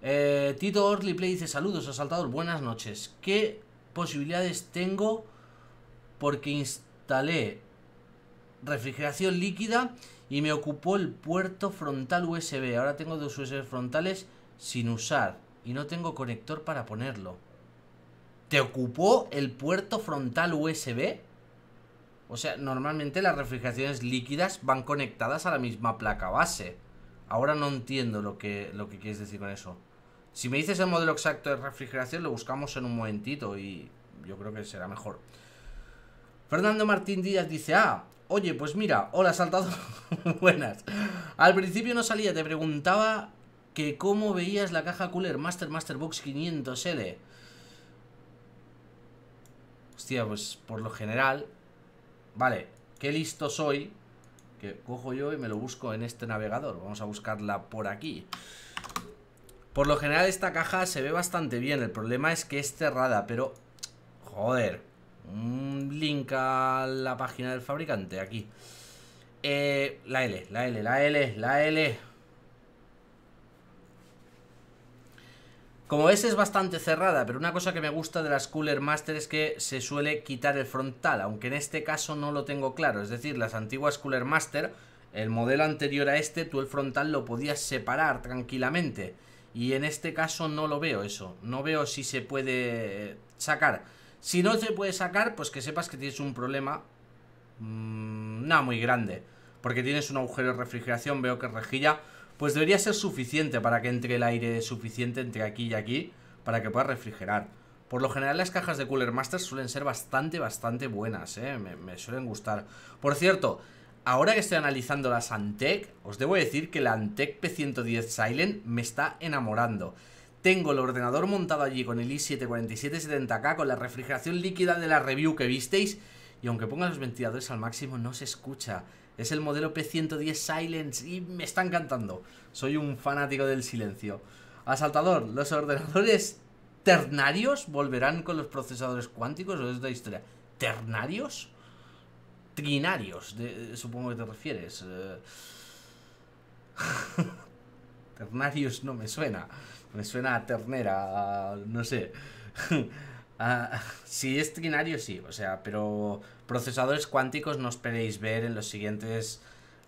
Eh, Tito Orly Play dice saludos, asaltador, buenas noches. ¿Qué posibilidades tengo? Porque instalé refrigeración líquida y me ocupó el puerto frontal USB. Ahora tengo dos USB frontales sin usar y no tengo conector para ponerlo. ¿Te ocupó el puerto frontal USB? O sea, normalmente las refrigeraciones líquidas van conectadas a la misma placa base. Ahora no entiendo lo que, lo que quieres decir con eso. Si me dices el modelo exacto de refrigeración, lo buscamos en un momentito y yo creo que será mejor. Fernando Martín Díaz dice, ah, oye, pues mira, hola saltado, [LAUGHS] buenas. Al principio no salía, te preguntaba que cómo veías la caja cooler Master Masterbox Box 500L. Hostia, pues por lo general Vale, qué listo soy Que cojo yo y me lo busco en este navegador Vamos a buscarla por aquí Por lo general esta caja se ve bastante bien El problema es que es cerrada, pero... Joder Un link a la página del fabricante aquí eh, La L, la L, la L, la L Como ves es bastante cerrada, pero una cosa que me gusta de las Cooler Master es que se suele quitar el frontal, aunque en este caso no lo tengo claro. Es decir, las antiguas Cooler Master, el modelo anterior a este, tú el frontal lo podías separar tranquilamente. Y en este caso no lo veo eso, no veo si se puede sacar. Si no se puede sacar, pues que sepas que tienes un problema mm, nada muy grande. Porque tienes un agujero de refrigeración, veo que rejilla pues debería ser suficiente para que entre el aire suficiente entre aquí y aquí para que pueda refrigerar. Por lo general las cajas de Cooler Master suelen ser bastante, bastante buenas, ¿eh? me, suelen gustar. Por cierto, ahora que estoy analizando las Antec, os debo decir que la Antec P110 Silent me está enamorando. Tengo el ordenador montado allí con el i7-4770K, con la refrigeración líquida de la review que visteis, y aunque ponga los ventiladores al máximo no se escucha. Es el modelo P110 Silence y me está encantando. Soy un fanático del silencio. Asaltador, los ordenadores ternarios volverán con los procesadores cuánticos o es de historia. ¿Ternarios? Trinarios, supongo que te refieres. Eh. [LAUGHS] ternarios no me suena. Me suena a ternera, no sé. [LAUGHS] Ah, si [LAUGHS] es trinario, sí, o sea, pero procesadores cuánticos no esperéis ver en los siguientes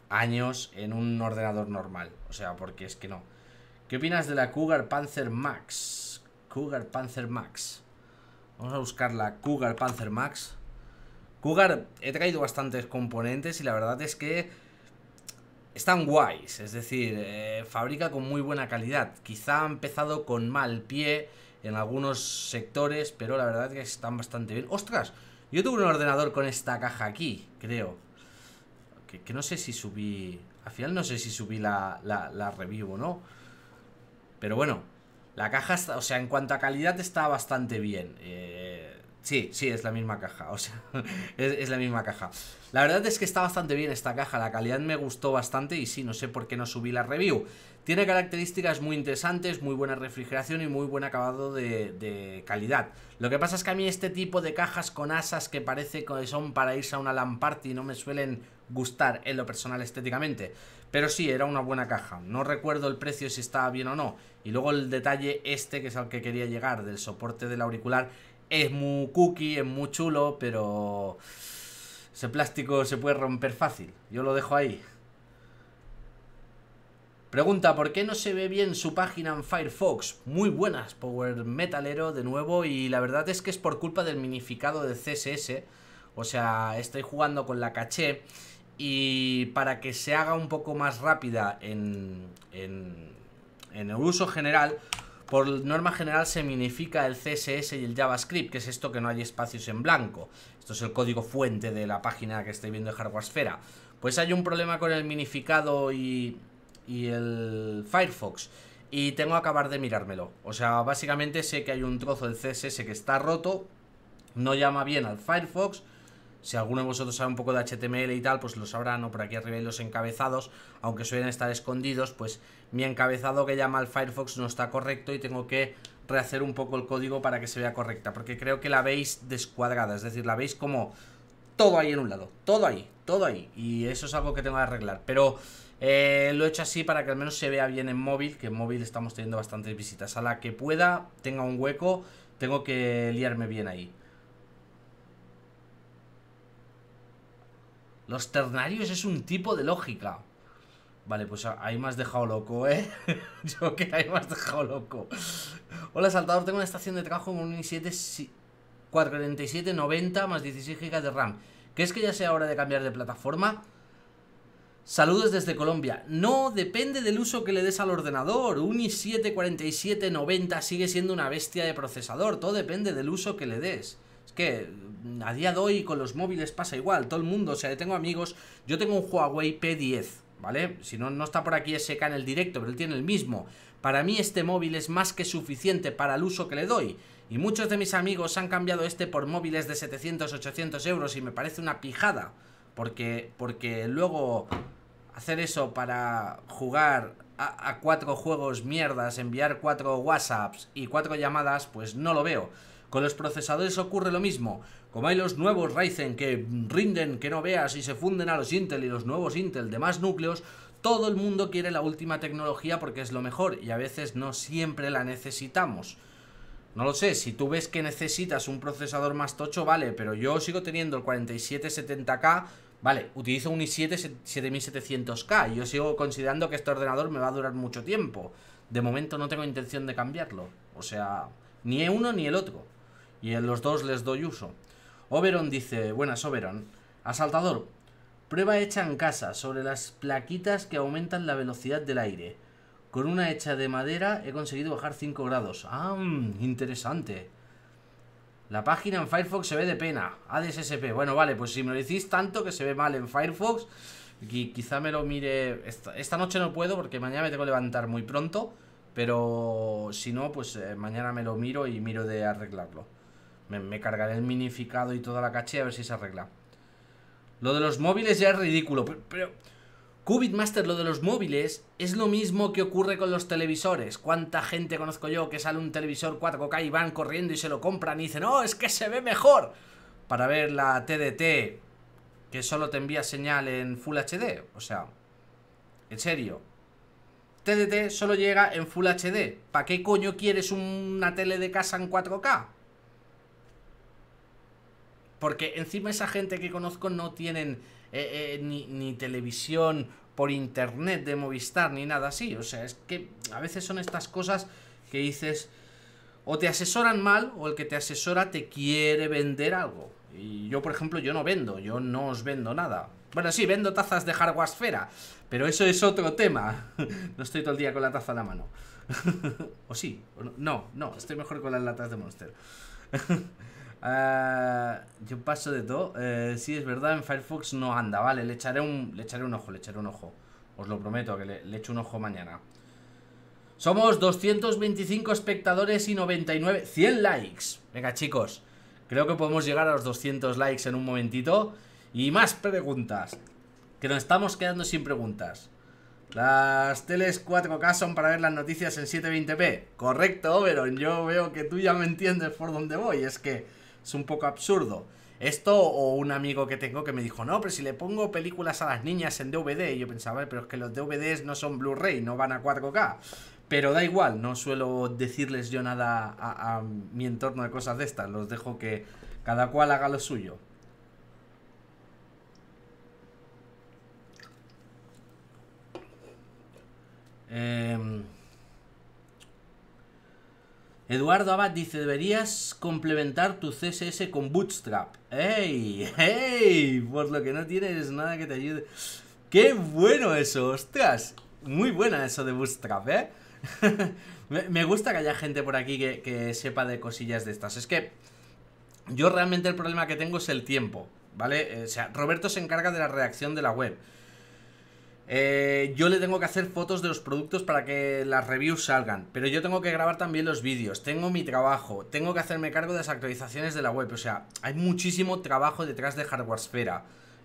años en un ordenador normal, o sea, porque es que no. ¿Qué opinas de la Cougar Panther Max? Cougar Panther Max. Vamos a buscar la Cougar Panther Max. Cougar, he traído bastantes componentes y la verdad es que están guays, es decir, eh, fabrica con muy buena calidad. Quizá ha empezado con mal pie en algunos sectores, pero la verdad es que están bastante bien. ¡Ostras! Yo tuve un ordenador con esta caja aquí, creo. Que, no sé si subí... Al final no sé si subí la, la, review o no. Pero bueno, la caja, está, o sea, en cuanto a calidad está bastante bien. Eh, sí, sí, es la misma caja, o sea, [LAUGHS] es, es, la misma caja. La verdad es que está bastante bien esta caja, la calidad me gustó bastante y sí, no sé por qué no subí la review. Tiene características muy interesantes, muy buena refrigeración y muy buen acabado de, calidad. Lo que pasa es que a mí este tipo de cajas con asas que parece que son para irse a una Lamparty no me suelen gustar en lo personal estéticamente. Pero sí, era una buena caja. No recuerdo el precio si estaba bien o no. Y luego el detalle este, que es al que quería llegar, del soporte del auricular, es muy cookie, es muy chulo, pero ese plástico se puede romper fácil. Yo lo dejo ahí. Pregunta, ¿por qué no se ve bien su página en Firefox? Muy buenas, Power Metalero, de nuevo, y la verdad es que es por culpa del minificado de CSS. O sea, estoy jugando con la caché y para que se haga un poco más rápida en, en, el uso general, por norma general se minifica el CSS y el JavaScript, que es esto que no hay espacios en blanco. Esto es el código fuente de la página que estoy viendo de Hardware Pues hay un problema con el minificado y y el Firefox. Y tengo que acabar de mirármelo. O sea, básicamente sé que hay un trozo del CSS que está roto. No llama bien al Firefox. Si alguno de vosotros sabe un poco de HTML y tal, pues lo sabrán, o por aquí arriba hay los encabezados, aunque suelen estar escondidos, pues mi encabezado que llama al Firefox no está correcto y tengo que rehacer un poco el código para que se vea correcta, porque creo que la veis descuadrada, es decir, la veis como todo ahí en un lado, todo ahí, todo ahí, y eso es algo que tengo que arreglar, pero eh, lo he hecho así para que al menos se vea bien en móvil, que en móvil estamos teniendo bastantes visitas. A la que pueda, tenga un hueco, tengo que liarme bien ahí. Los ternarios es un tipo de lógica. Vale, pues ahí me has dejado loco, ¿eh? [LAUGHS] Yo que ahí me has dejado loco. Hola, Saltador, tengo una estación de trabajo con un i7 44790 más 16 GB de RAM. ¿Crees que ya sea hora de cambiar de plataforma? Saludos desde Colombia. No, depende del uso que le des al ordenador. Un i7 sigue siendo una bestia de procesador. Todo depende del uso que le des. Es que mm, a día de hoy con los móviles pasa igual. Todo el mundo, o sea, tengo amigos. Yo tengo un Huawei P10, ¿vale? Si no, no está por aquí SK en el directo, pero él tiene el mismo. Para mí este móvil es más que suficiente para el uso que le doy. Y muchos de mis amigos han cambiado este por móviles de 700, 800 euros y me parece una pijada. Porque, porque luego hacer eso para jugar a, a, cuatro juegos mierdas, enviar cuatro WhatsApps y cuatro llamadas, pues no lo veo. Con los procesadores ocurre lo mismo. Como hay los nuevos Ryzen que rinden que no veas y se funden a los Intel y los nuevos Intel de más núcleos, todo el mundo quiere la última tecnología porque es lo mejor y a veces no siempre la necesitamos. No lo sé, si tú ves que necesitas un procesador más tocho, vale, pero yo sigo teniendo el 4770K, vale, utilizo un i7 7700K y yo sigo considerando que este ordenador me va a durar mucho tiempo. De momento no tengo intención de cambiarlo, o sea, ni uno ni el otro. Y en los dos les doy uso. Oberon dice, buenas Oberon, asaltador, prueba hecha en casa sobre las plaquitas que aumentan la velocidad del aire. Con una hecha de madera he conseguido bajar 5 grados. Ah, mm, interesante. La página en Firefox se ve de pena. ADSSP. Bueno, vale, pues si me lo decís tanto que se ve mal en Firefox, quizá me lo mire... Esta, noche no puedo porque mañana me tengo que levantar muy pronto. Pero si no, pues eh, mañana me lo miro y miro de arreglarlo. Me, cargaré el minificado y toda la caché a ver si se arregla. Lo de los móviles ya es ridículo, pero, Cubitmaster, Master, lo de los móviles, es lo mismo que ocurre con los televisores. ¿Cuánta gente conozco yo que sale un televisor 4K y van corriendo y se lo compran y dicen, no, oh, es que se ve mejor para ver la TDT que solo te envía señal en Full HD? O sea, en serio. TDT solo llega en Full HD. ¿Para qué coño quieres una tele de casa en 4K? Porque encima esa gente que conozco no tienen eh, eh, ni, ni, televisión por internet de Movistar ni nada así. O sea, es que a veces son estas cosas que dices, o te asesoran mal o el que te asesora te quiere vender algo. Y yo, por ejemplo, yo no vendo, yo no os vendo nada. Bueno, sí, vendo tazas de hardware pero eso es otro tema. [LAUGHS] No estoy todo el día con la taza en la mano. [LAUGHS] O sí, no, no, estoy mejor con las latas de Monster. [LAUGHS] Ah, yo paso de todo. Si eh, sí, es verdad, en Firefox no anda. Vale, le echaré un, le echaré un ojo, le echaré un ojo. Os lo prometo, que le, echo un ojo mañana. Somos 225 espectadores y 99... 100 likes. Venga, chicos. Creo que podemos llegar a los 200 likes en un momentito. Y más preguntas. Que nos estamos quedando sin preguntas. Las teles 4K son para ver las noticias en 720p. Correcto, Oberon. Yo veo que tú ya me entiendes por dónde voy. Es que es un poco absurdo. Esto o un amigo que tengo que me dijo, no, pero si le pongo películas a las niñas en DVD, y yo pensaba, pero es que los DVDs no son Blu-ray, no van a 4K. Pero da igual, no suelo decirles yo nada a, a mi entorno de cosas de estas, los dejo que cada cual haga lo suyo. Eh... Eduardo Abad dice, deberías complementar tu CSS con Bootstrap. ¡Ey! ¡Ey! Por lo que no tienes nada que te ayude. ¡Qué bueno eso! ¡Ostras! Muy buena eso de Bootstrap, ¿eh? [LAUGHS] me gusta que haya gente por aquí que, sepa de cosillas de estas. Es que yo realmente el problema que tengo es el tiempo, ¿vale? Eh, o sea, Roberto se encarga de la reacción de la web. Eh, yo le tengo que hacer fotos de los productos para que las reviews salgan, pero yo tengo que grabar también los vídeos, tengo mi trabajo, tengo que hacerme cargo de las actualizaciones de la web, o sea, hay muchísimo trabajo detrás de Hardware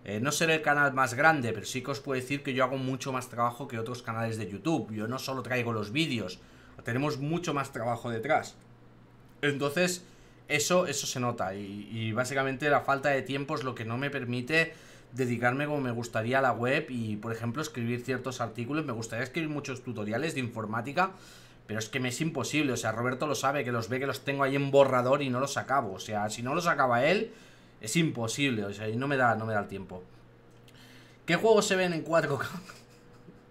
Eh, no seré el canal más grande, pero sí que os puedo decir que yo hago mucho más trabajo que otros canales de YouTube. Yo no solo traigo los vídeos, tenemos mucho más trabajo detrás. Entonces, eso, eso se nota y básicamente la falta de tiempo es lo que no me permite dedicarme como me gustaría a la web y, por ejemplo, escribir ciertos artículos. Me gustaría escribir muchos tutoriales de informática, pero es que me es imposible. O sea, Roberto lo sabe, que los ve, que los tengo ahí en borrador y no los acabo. O sea, si no los acaba él, es imposible. O sea, y no me da, no me da el tiempo. ¿Qué juegos se ven en 4K?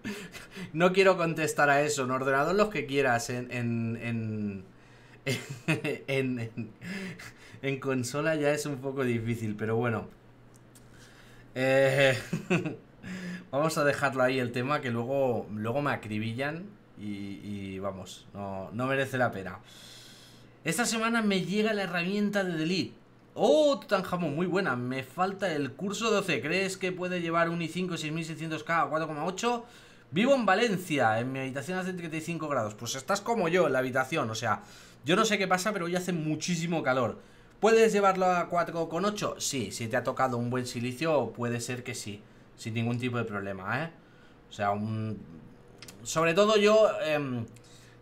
[LAUGHS] no quiero contestar a eso. En ordenador los que quieras, en, en, en, [LAUGHS] consola ya es un poco difícil, pero bueno. Eh, [LAUGHS] vamos a dejarlo ahí el tema, que luego, luego me acribillan y, vamos, no, merece la pena. Esta semana me llega la herramienta de Delete. Oh, jamón, muy buena. Me falta el curso 12. ¿Crees que puede llevar un i5 6600K a 4,8? Vivo en Valencia, en mi habitación hace 35 grados. Pues estás como yo en la habitación, o sea, yo no sé qué pasa, pero hoy hace muchísimo calor. ¿Puedes llevarlo a 4,8? Sí, si te ha tocado un buen silicio, puede ser que sí, sin ningún tipo de problema, ¿eh? O sea, un... sobre todo yo, em,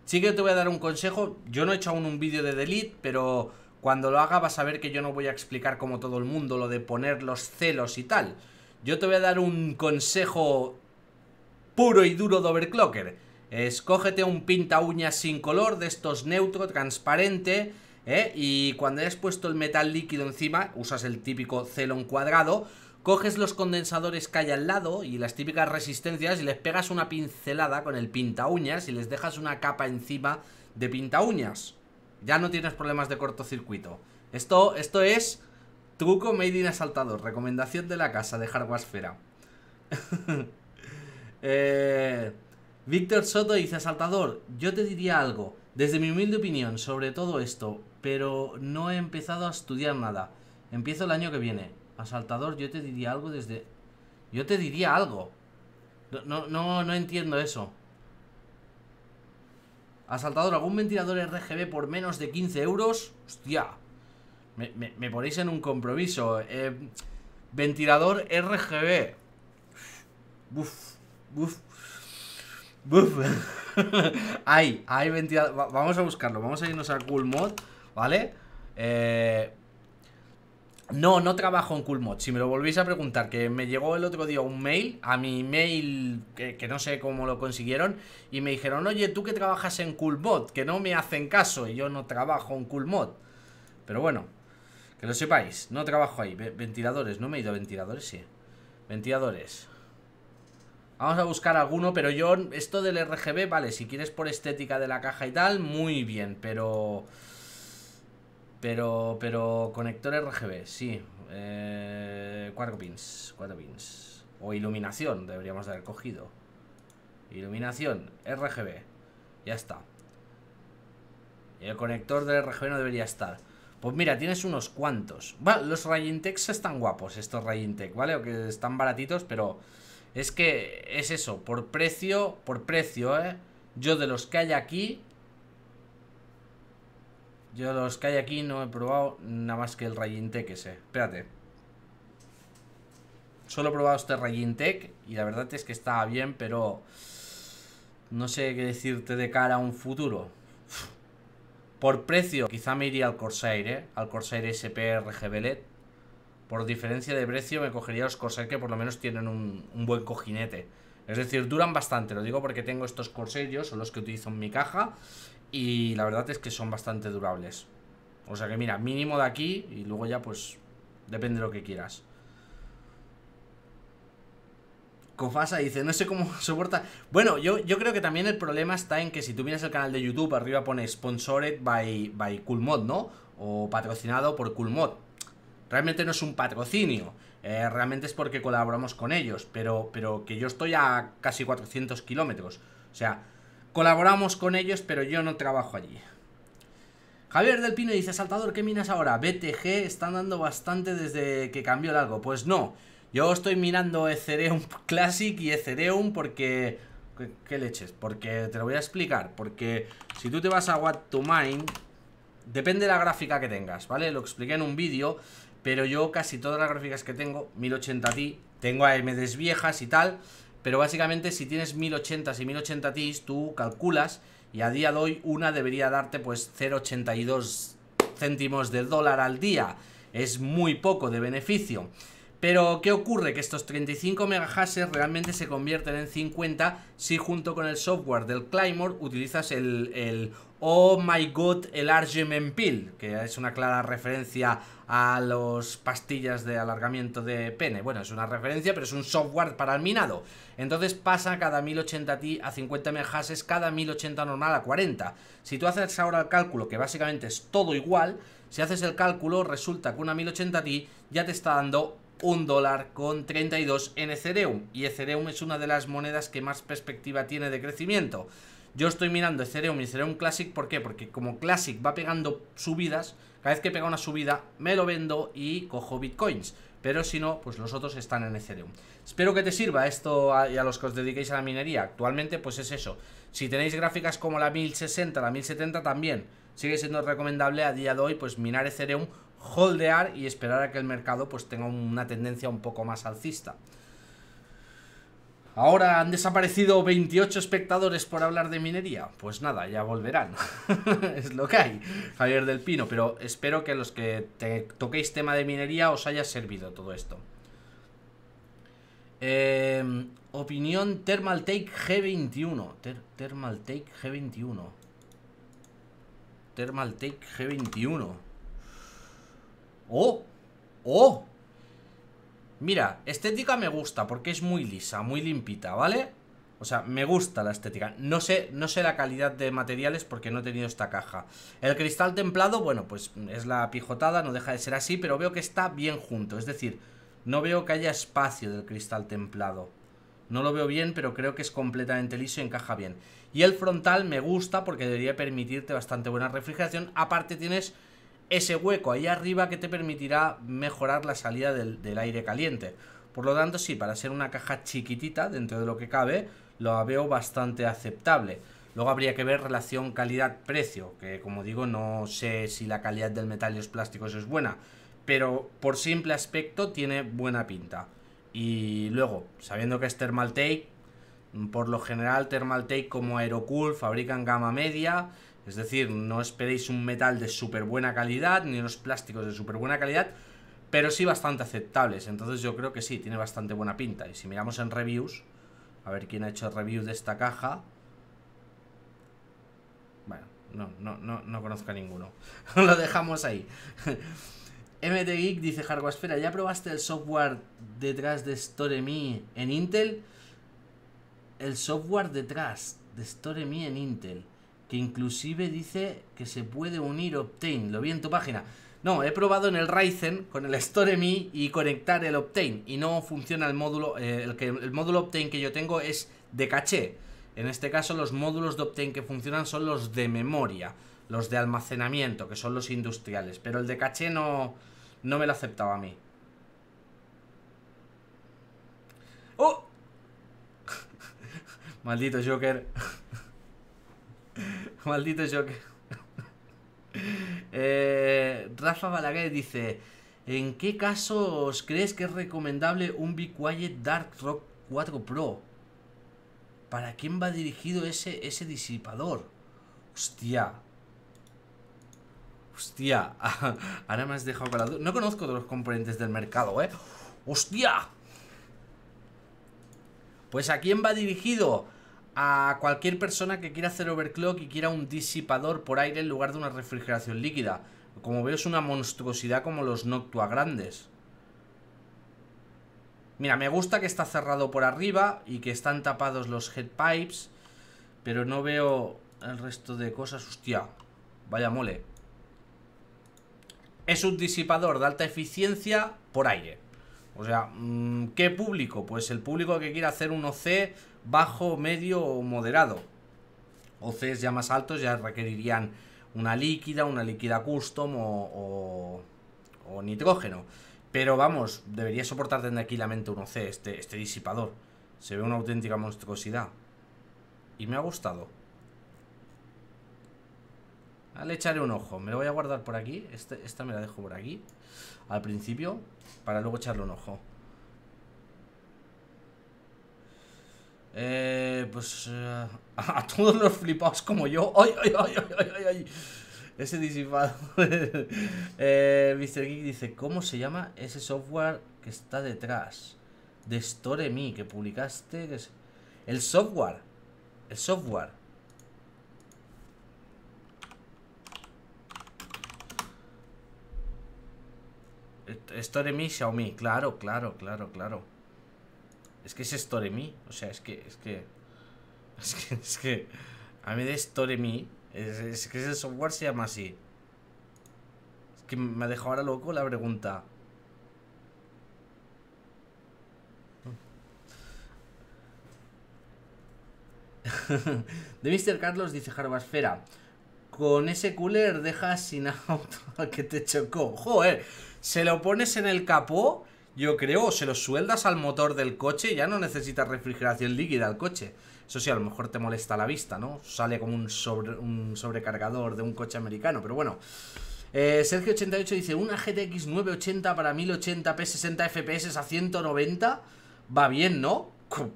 sí que te voy a dar un consejo, yo no he hecho aún un vídeo de delete, pero cuando lo haga vas a ver que yo no voy a explicar como todo el mundo lo de poner los celos y tal. Yo te voy a dar un consejo puro y duro de overclocker. Escógete un pinta uñas sin color de estos neutro, transparente, ¿eh? Y cuando hayas puesto el metal líquido encima, usas el típico celón cuadrado, coges los condensadores que hay al lado y las típicas resistencias y les pegas una pincelada con el pinta uñas y les dejas una capa encima de pinta uñas. Ya no tienes problemas de cortocircuito. Esto, esto es truco made in asaltador, recomendación de la casa de Hardware [LAUGHS] eh, Víctor Soto dice, asaltador, yo te diría algo, desde mi humilde opinión sobre todo esto, pero no he empezado a estudiar nada. Empiezo el año que viene. Asaltador, yo te diría algo desde... Yo te diría algo. No, no, no entiendo eso. Asaltador, ¿algún ventilador RGB por menos de 15 euros? Hostia. Me, ponéis en un compromiso. Eh, ventilador RGB. Buf, buf, buf. [LAUGHS] hay, hay ventilador. vamos a buscarlo. Vamos a irnos a Cool Mod. ¿vale? Eh, no, no trabajo en Coolmod. Si me lo volvéis a preguntar, que me llegó el otro día un mail, a mi mail, que, no sé cómo lo consiguieron, y me dijeron, oye, tú que trabajas en Coolmod, que no me hacen caso, y yo no trabajo en Coolmod. Pero bueno, que lo sepáis, no trabajo ahí. Ventiladores, no me he ido a ventiladores, sí. Ventiladores. Vamos a buscar alguno, pero yo, esto del RGB, vale, si quieres por estética de la caja y tal, muy bien, pero... Pero, pero conector RGB, sí. Eh, cuatro pins, cuatro pins. O iluminación, deberíamos de haber cogido. Iluminación, RGB. Ya está. el conector del RGB no debería estar. Pues mira, tienes unos cuantos. Bueno, los Rayintex están guapos, estos Rayintex, ¿vale? O que están baratitos, pero es que es eso, por precio, por precio, ¿eh? Yo de los que hay aquí, yo los que hay aquí no he probado nada más que el Rayintec ese. Espérate. Solo he probado este Tech y la verdad es que estaba bien, pero no sé qué decirte de cara a un futuro. Por precio, quizá me iría al Corsair, ¿eh? Al Corsair SPRG e Por diferencia de precio me cogería los Corsair que por lo menos tienen un, un buen cojinete. Es decir, duran bastante, lo digo porque tengo estos Corsair, yo son los que utilizo en mi caja y la verdad es que son bastante durables. O sea que mira, mínimo de aquí y luego ya pues depende de lo que quieras. Cofasa dice, no sé cómo [LAUGHS] soporta... Bueno, yo, yo creo que también el problema está en que si tú miras el canal de YouTube, arriba pone Sponsored by, by Coolmod, ¿no? O patrocinado por Coolmod. Realmente no es un patrocinio. Eh, realmente es porque colaboramos con ellos, pero, pero que yo estoy a casi 400 kilómetros. O sea, Colaboramos con ellos, pero yo no trabajo allí. Javier del Pino dice, Saltador, ¿qué minas ahora? BTG están dando bastante desde que cambió el algo. Pues no, yo estoy mirando Ethereum Classic y Ethereum porque... ¿Qué, leches? Porque te lo voy a explicar. Porque si tú te vas a What to Mine, depende de la gráfica que tengas, ¿vale? Lo expliqué en un vídeo, pero yo casi todas las gráficas que tengo, 1080 Ti, tengo AMDs viejas y tal... Pero básicamente si tienes 1080 y 1080 Tis, tú calculas y a día de hoy una debería darte pues 0,82 céntimos de dólar al día. Es muy poco de beneficio. Pero, ¿qué ocurre? Que estos 35 megahashes realmente se convierten en 50 si junto con el software del Climor utilizas el, Oh My God, el Pill, que es una clara referencia a los pastillas de alargamiento de pene. Bueno, es una referencia, pero es un software para el minado. Entonces pasa cada 1080 Ti a 50 megahashes, cada 1080 normal a 40. Si tú haces ahora el cálculo, que básicamente es todo igual, si haces el cálculo, resulta que una 1080 Ti ya te está dando un dólar con 32 en Ethereum. Y Ethereum es una de las monedas que más perspectiva tiene de crecimiento. Yo estoy mirando Ethereum y Ethereum Classic, ¿por qué? Porque como Classic va pegando subidas, cada vez que pega una subida me lo vendo y cojo bitcoins. Pero si no, pues los otros están en Ethereum. Espero que te sirva esto a, y a los que os dediquéis a la minería. Actualmente, pues es eso. Si tenéis gráficas como la 1060, la 1070 también, sigue siendo recomendable a día de hoy, pues minar Ethereum holdear y esperar a que el mercado pues tenga una tendencia un poco más alcista. Ahora han desaparecido 28 espectadores por hablar de minería. Pues nada, ya volverán. [LAUGHS] es lo que hay, Javier del Pino. Pero espero que los que te toquéis tema de minería os haya servido todo esto. Em, opinión Thermal Take G21. Thermaltake Thermal Take G21. Thermal Take G21. ¡Oh! ¡Oh! Mira, estética me gusta porque es muy lisa, muy limpita, ¿vale? O sea, me gusta la estética. No sé, no sé la calidad de materiales porque no he tenido esta caja. El cristal templado, bueno, pues es la pijotada, no deja de ser así, pero veo que está bien junto. Es decir, no veo que haya espacio del cristal templado. No lo veo bien, pero creo que es completamente liso y encaja bien. Y el frontal me gusta porque debería permitirte bastante buena refrigeración. Aparte tienes ese hueco ahí arriba que te permitirá mejorar la salida del, aire caliente. Por lo tanto, sí, para ser una caja chiquitita dentro de lo que cabe, lo veo bastante aceptable. Luego habría que ver relación calidad-precio, que como digo, no sé si la calidad del metal y los plásticos es buena, pero por simple aspecto tiene buena pinta. Y luego, sabiendo que es Thermaltake, por lo general Thermaltake como Aerocool fabrican gama media, es decir, no esperéis un metal de súper buena calidad, ni unos plásticos de súper buena calidad, pero sí bastante aceptables. Entonces yo creo que sí, tiene bastante buena pinta. Y si miramos en reviews, a ver quién ha hecho review de esta caja. Bueno, no, no, no, no conozco a ninguno. [LAUGHS] Lo dejamos ahí. [LAUGHS] MT Geek dice espera. ¿ya probaste el software detrás de StoreMe en Intel? El software detrás de StoreMe en Intel que inclusive dice que se puede unir obtain Lo vi en tu página. No, he probado en el Ryzen con el StoreMe y conectar el obtain y no funciona el módulo. Eh, el, que, el módulo obtain que yo tengo es de caché. En este caso los módulos de Optane que funcionan son los de memoria, los de almacenamiento, que son los industriales. Pero el de caché no, no me lo aceptaba a mí. ¡Oh! [LAUGHS] Maldito Joker. [LAUGHS] [LAUGHS] Maldito Joker. Eh, Rafa Balaguer dice: ¿En qué casos crees que es recomendable un Be Quiet Dark Rock 4 Pro? ¿Para quién va dirigido ese, ese disipador? Hostia. Hostia. [LAUGHS] Ahora me has dejado para... No conozco todos los componentes del mercado, ¿eh? ¡Hostia! Pues ¿a quién va dirigido? a cualquier persona que quiera hacer overclock y quiera un disipador por aire en lugar de una refrigeración líquida. Como veo es una monstruosidad como los Noctua grandes. Mira, me gusta que está cerrado por arriba y que están tapados los headpipes, pero no veo el resto de cosas. Hostia, vaya mole. Es un disipador de alta eficiencia por aire. O sea, mm, ¿qué público? Pues el público que quiera hacer un OC bajo, medio o moderado. OCs ya más altos ya requerirían una líquida, una líquida custom o, o, nitrógeno. Pero vamos, debería soportar desde aquí la mente un OC este, este disipador. Se ve una auténtica monstruosidad. Y me ha gustado. Ah, le echaré un ojo. Me lo voy a guardar por aquí. Este, esta me la dejo por aquí. Al principio. Para luego echarle un ojo. Eh, pues eh, [LAUGHS] a todos los flipados como yo. ¡Ay, ay, ay, ay, Ese disipado. [LAUGHS] Eh, Mr. Geek dice: ¿Cómo se llama ese software que está detrás de Store.me que publicaste? es... El software. El software. Store Xiaomi. Claro, claro, claro, claro. Es que es Store O sea, es que, es que. [LAUGHS] Es que. Es que. A mí de Store Es, que ese software se llama así. Es que me ha dejado ahora loco la pregunta. [LAUGHS] de Mr. Carlos dice Jarbasfera. Con ese cooler dejas sin auto al [LAUGHS] que te chocó. Joder, se lo pones en el capó yo creo, se lo sueldas al motor del coche, ya no necesitas refrigeración líquida al coche. Eso sí, a lo mejor te molesta la vista, ¿no? Sale como un, sobre, un sobrecargador de un coche americano, pero bueno. Eh, Sergio88 dice, una GTX 980 para 1080p 60 FPS a 190, va bien, ¿no?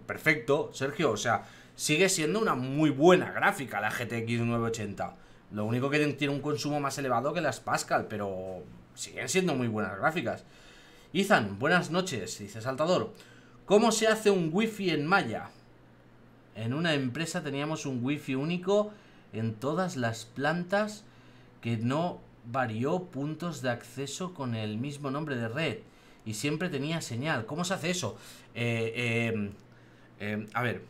Perfecto, Sergio, o sea, sigue siendo una muy buena gráfica la GTX 980. Lo único que tiene un consumo más elevado que las Pascal, pero siguen siendo muy buenas gráficas. Izan, buenas noches, dice Saltador. ¿Cómo se hace un wifi en Maya? En una empresa teníamos un wifi único en todas las plantas que no varió puntos de acceso con el mismo nombre de red y siempre tenía señal. ¿Cómo se hace eso? Eh, eh, eh, a ver,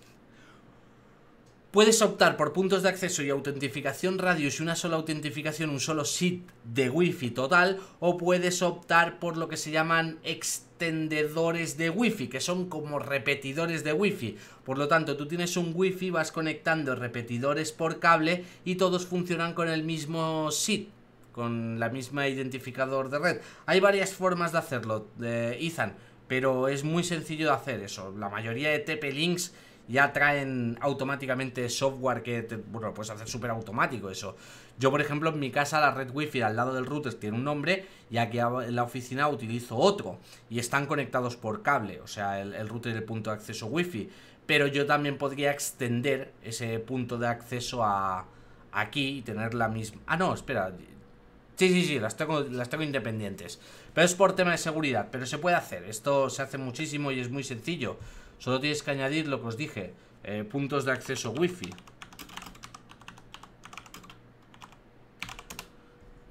Puedes optar por puntos de acceso y autentificación radio y una sola autentificación, un solo SID de Wi-Fi total, o puedes optar por lo que se llaman extendedores de Wi-Fi, que son como repetidores de Wi-Fi. Por lo tanto, tú tienes un Wi-Fi, vas conectando repetidores por cable y todos funcionan con el mismo SID con la misma identificador de red. Hay varias formas de hacerlo, eh, Ethan, pero es muy sencillo de hacer eso. La mayoría de TP-Links ya traen automáticamente software que te, bueno, puedes hacer súper automático eso. Yo, por ejemplo, en mi casa la red wifi al lado del router tiene un nombre y aquí en la oficina utilizo otro y están conectados por cable, o sea, el, router y el punto de acceso wifi. Pero yo también podría extender ese punto de acceso a aquí y tener la misma... Ah, no, espera. Sí, sí, sí, las tengo, las tengo independientes. Pero es por tema de seguridad, pero se puede hacer. Esto se hace muchísimo y es muy sencillo. Solo tienes que añadir lo que os dije, eh, puntos de acceso wifi.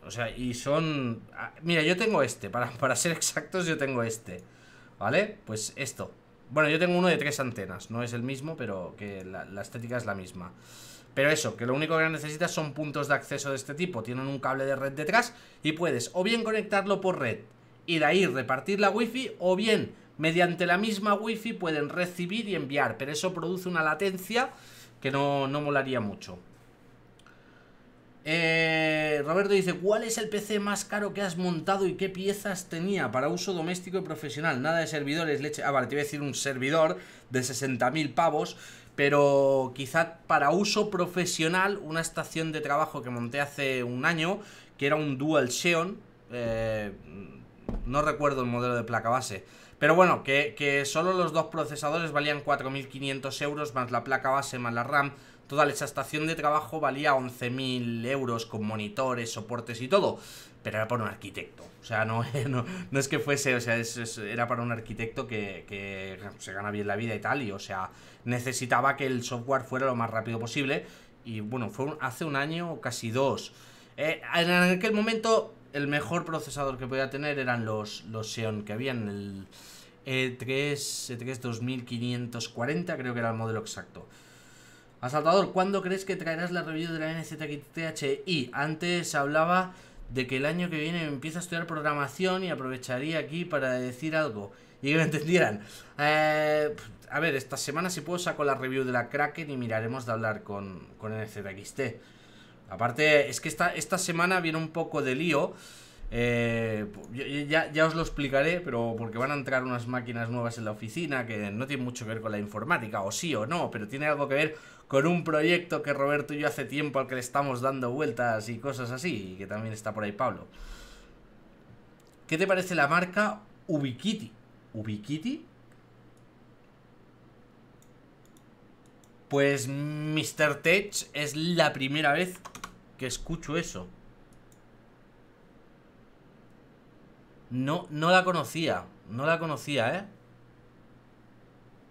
O sea, y son... Ah, mira, yo tengo este, [LAUGHS] para, ser exactos yo tengo este. ¿Vale? Pues esto. Bueno, yo tengo uno de tres antenas, no es el mismo, pero que la, la estética es la misma. Pero eso, que lo único que necesitas son puntos de acceso de este tipo. Tienen un cable de red detrás y puedes o bien conectarlo por red y de ahí repartir la wifi o bien Mediante la misma wifi pueden recibir y enviar, pero eso produce una latencia que no, no molaría mucho. Eh, Roberto dice, ¿cuál es el PC más caro que has montado y qué piezas tenía para uso doméstico y profesional? Nada de servidores, leche... Ah, vale, te iba a decir un servidor de 60.000 pavos, pero quizá para uso profesional una estación de trabajo que monté hace un año, que era un Dual Xeon, eh, no recuerdo el modelo de placa base, pero bueno, que, solo los dos procesadores valían 4.500 euros más la placa base más la RAM. Toda esa estación de trabajo valía 11.000 euros con monitores, soportes y todo. Pero era para un arquitecto. O sea, no, [LAUGHS] no, es que fuese, o sea, era para un arquitecto que, se gana bien la vida y tal. Y, o sea, necesitaba que el software fuera lo más rápido posible. Y bueno, fue hace un año, o casi dos. Eh, en aquel momento el mejor procesador que podía tener eran los, los Xeon que habían, el E3, 2540, e creo que era el modelo exacto. Asaltador, ¿cuándo crees que traerás la review de la Y Antes hablaba de que el año que viene empieza a estudiar programación y aprovecharía aquí para decir algo y que me entendieran. Eh, a ver, esta semana si puedo saco la review de la Kraken y miraremos de hablar con, con NZXT. Aparte, es que esta, esta semana viene un poco de lío. Eh, ya, ya, os lo explicaré, pero porque van a entrar unas máquinas nuevas en la oficina que no tienen mucho que ver con la informática, o sí o no, pero tiene algo que ver con un proyecto que Roberto y yo hace tiempo al que le estamos dando vueltas y cosas así, y que también está por ahí Pablo. ¿Qué te parece la marca Ubiquiti? ¿Ubiquiti? Pues Mr. Tech es la primera vez que escucho eso. No, no la conocía. No la conocía, ¿eh?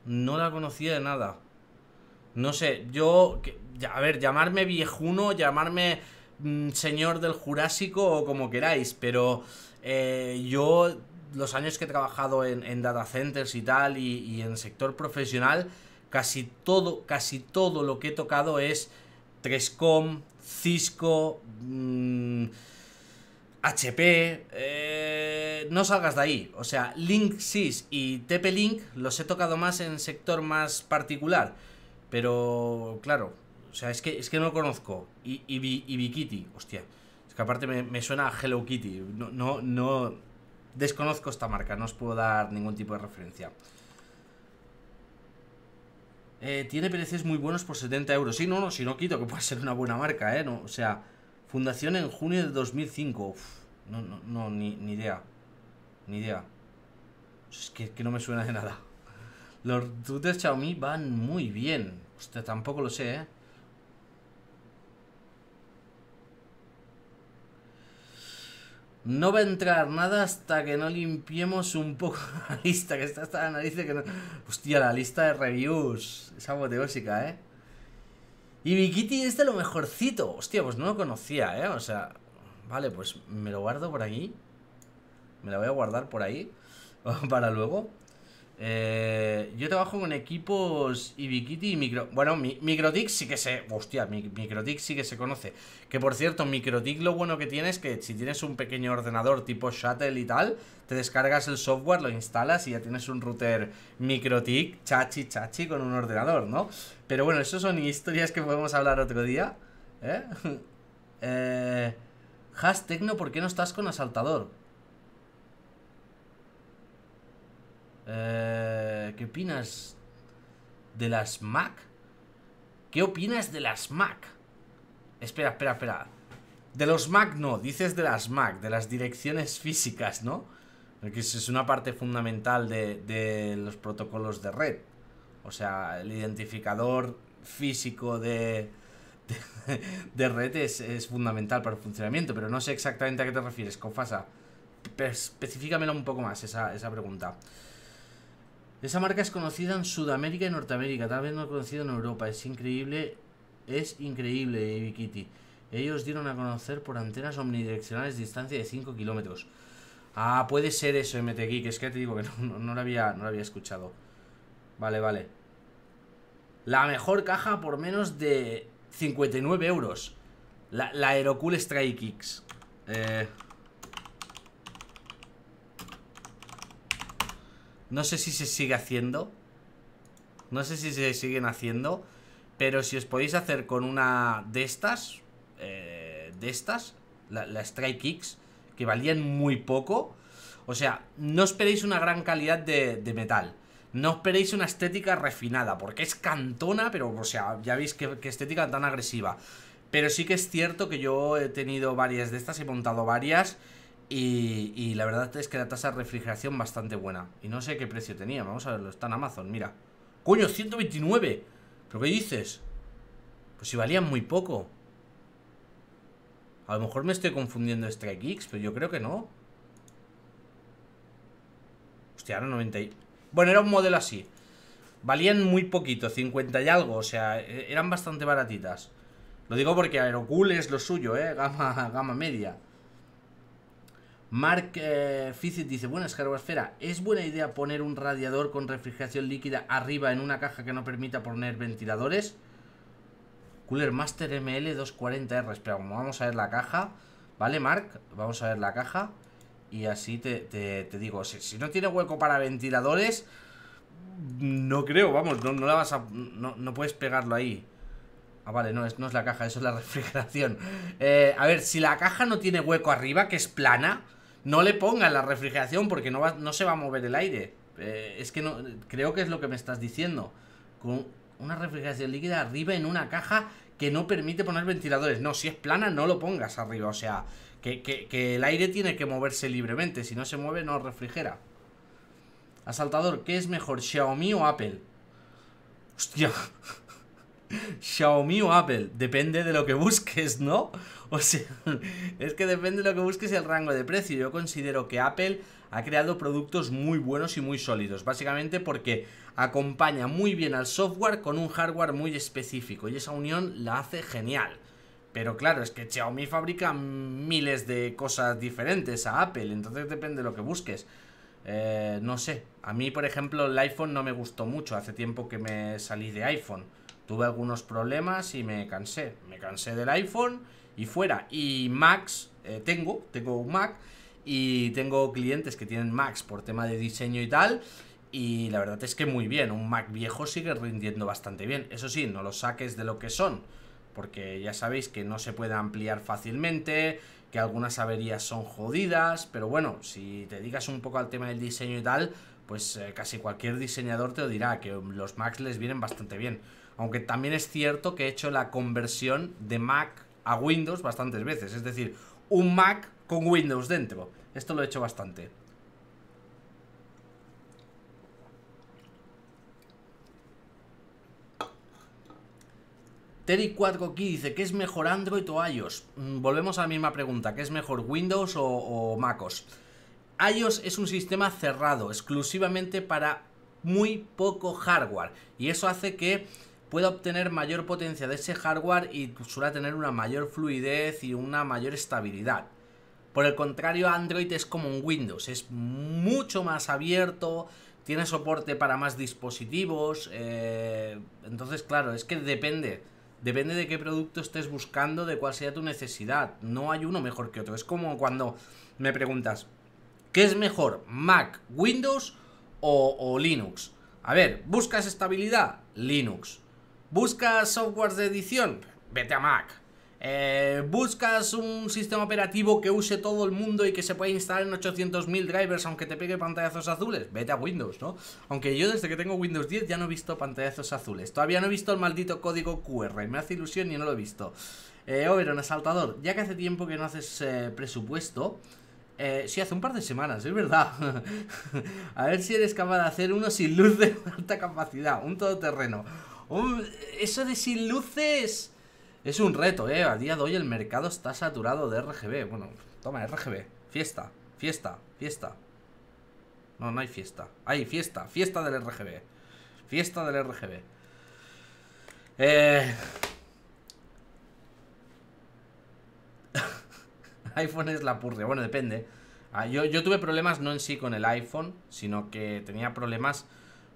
No la conocía de nada. No sé, yo... a ver, llamarme viejuno, llamarme mm, señor del Jurásico o como queráis, pero eh, yo los años que he trabajado en, data centers y tal y, y, en sector profesional, casi todo, casi todo lo que he tocado es 3Com, Cisco, mm, HP, eh, no salgas de ahí. O sea, Linksys y TP-Link los he tocado más en sector más particular. Pero, claro, o sea, es que, es que no lo conozco. Y, y, Bikiti, hostia. Es que aparte me, suena a Hello Kitty. No, no, no. Desconozco esta marca, no os puedo dar ningún tipo de referencia. Eh, tiene PLCs muy buenos por 70 euros. Sí, no, no, si no quito, que puede ser una buena marca, ¿eh? o sea, fundación en junio de 2005. Uf, no, no, no ni, idea. Ni idea. Es que, no me suena de nada. Los routers Xiaomi van muy bien. Hostia, tampoco lo sé, ¿eh? No va a entrar nada hasta que no limpiemos un poco [LAUGHS] la lista, que está hasta la nariz de que no... Hostia, la lista de reviews es apoteósica, ¿eh? Y Bikiti es de lo mejorcito. Hostia, pues no lo conocía, ¿eh? O sea, vale, pues me lo guardo por aquí. Me la voy a guardar por ahí [LAUGHS] para luego. Eh, yo trabajo con equipos Ibiquiti y Micro... Bueno, mi, Microtic sí que se... Hostia, Microtic sí que se conoce. Que por cierto, Microtic lo bueno que tiene es que si tienes un pequeño ordenador tipo Shuttle y tal, te descargas el software, lo instalas y ya tienes un router Microtic chachi chachi con un ordenador, ¿no? Pero bueno, eso son historias que podemos hablar otro día. ¿Eh? [LAUGHS] eh... ¿por qué no estás con Asaltador? Eh, ¿Qué opinas de las Mac? ¿Qué opinas de las Mac? Espera, espera, espera. De los Mac no, dices de las Mac, de las direcciones [LAUGHS] físicas, ¿no? Porque eso es una parte fundamental de, los protocolos de red. O sea, el identificador físico de, de, [LAUGHS] red es, fundamental para el funcionamiento, pero no sé exactamente a qué te refieres, Confasa. Específicamelo un poco más esa, esa pregunta. Esa marca es conocida en Sudamérica y Norteamérica, tal vez no conocida en Europa. Es increíble, es increíble, Baby Ellos dieron a conocer por antenas omnidireccionales distancia de 5 kilómetros. Ah, puede ser eso, MT Es que te digo que no, lo había, no había escuchado. Vale, vale. La mejor caja por menos de 59 euros. La, Aerocool Strike X Eh, No sé si se sigue haciendo. No sé si se siguen haciendo. Pero si os podéis hacer con una de estas, eh, de estas, la, Strike Kicks, que valían muy poco. O sea, no esperéis una gran calidad de, metal. No esperéis una estética refinada, porque es cantona, pero, o sea, ya veis que, que estética tan agresiva. Pero sí que es cierto que yo he tenido varias de estas, he montado varias y, la verdad es que la tasa de refrigeración bastante buena. Y no sé qué precio tenía. Vamos a verlo. Está en Amazon, mira. ¡Coño, 129! ¿Pero qué dices? Pues si valían muy poco. A lo mejor me estoy confundiendo Strike X, pero yo creo que no. Hostia, ahora 90 y... Bueno, era un modelo así. Valían muy poquito, 50 y algo. O sea, e-, eran bastante baratitas. Lo digo porque Aerocool es lo suyo, ¿eh? Gama, gama media. Mark eh, Fizit dice, buenas Carboesfera, ¿es buena idea poner un radiador con refrigeración líquida arriba en una caja que no permita poner ventiladores? Cooler Master ML240R, espera, vamos a ver la caja, ¿vale Mark? Vamos a ver la caja y así te, digo, si, no tiene hueco para ventiladores, no creo, vamos, no, la vas a, no, puedes pegarlo ahí. Ah, vale, no es, no es la caja, eso es la [LAUGHS] refrigeración. Eh, a ver, si la caja no tiene hueco arriba, que es plana, no le pongas la refrigeración porque no, no se va a mover el aire. Eh, es que no, creo que es lo que me estás diciendo. Con una refrigeración líquida arriba en una caja que no permite poner ventiladores. No, si es plana, no lo pongas arriba. O sea, que, que el aire tiene que moverse libremente. Si no se mueve, no refrigera. Asaltador, ¿qué es mejor, Xiaomi o Apple? Hostia. Xiaomi o Apple, depende de lo que busques, ¿no? O sea, es que depende de lo que busques el rango de precio. Yo considero que Apple ha creado productos muy buenos y muy sólidos, básicamente porque acompaña muy bien al software con un hardware muy específico y esa unión la hace genial. Pero claro, es que Xiaomi fabrica miles de cosas diferentes a Apple, entonces depende de lo que busques. Eh, no sé, a mí por ejemplo el iPhone no me gustó mucho, hace tiempo que me salí de iPhone tuve algunos problemas y me cansé. Me cansé del iPhone y fuera. Y Macs eh, tengo, tengo un Mac y tengo clientes que tienen Macs por tema de diseño y tal. Y la verdad es que muy bien, un Mac viejo sigue rindiendo bastante bien. Eso sí, no lo saques de lo que son, porque ya sabéis que no se puede ampliar fácilmente, que algunas averías son jodidas, pero bueno, si te digas un poco al tema del diseño y tal, pues eh, casi cualquier diseñador te lo dirá, que los Macs les vienen bastante bien. Aunque también es cierto que he hecho la conversión de Mac a Windows bastantes veces. Es decir, un Mac con Windows dentro. Esto lo he hecho bastante. Terry 4 aquí dice, ¿qué es mejor Android o iOS? Mm, volvemos a la misma pregunta, ¿qué es mejor Windows o, o MacOS? iOS es un sistema cerrado, exclusivamente para muy poco hardware, y eso hace que pueda obtener mayor potencia de ese hardware y suele tener una mayor fluidez y una mayor estabilidad. Por el contrario, Android es como un Windows, es mucho más abierto, tiene soporte para más dispositivos. Eh, entonces, claro, es que depende. Depende de qué producto estés buscando, de cuál sea tu necesidad. No hay uno mejor que otro. Es como cuando me preguntas, ¿qué es mejor? ¿Mac, Windows o, o Linux? A ver, ¿buscas estabilidad? Linux. ¿Buscas software de edición? Vete a Mac. Eh, ¿Buscas un sistema operativo que use todo el mundo y que se pueda instalar en 800.000 drivers aunque te pegue pantallazos azules? Vete a Windows, ¿no? Aunque yo desde que tengo Windows 10 ya no he visto pantallazos azules. Todavía no he visto el maldito código QR. Me hace ilusión y no lo he visto. Eh, Oberon, asaltador, ya que hace tiempo que no haces eh, presupuesto... Eh, sí, hace un par de semanas, es verdad. [LAUGHS] a ver si eres capaz de hacer uno sin luz de [LAUGHS] alta capacidad, un todoterreno. ¡Oh! eso de sin luces es un reto, ¿eh? A día de hoy el mercado está saturado de RGB. Bueno, toma, RGB. Fiesta, fiesta, fiesta. No, no hay fiesta. Hay fiesta, fiesta del RGB. Fiesta del RGB. Eh... [LAUGHS] iPhone es la purria. Bueno, depende. Ah, yo, yo, tuve problemas no en sí con el iPhone, sino que tenía problemas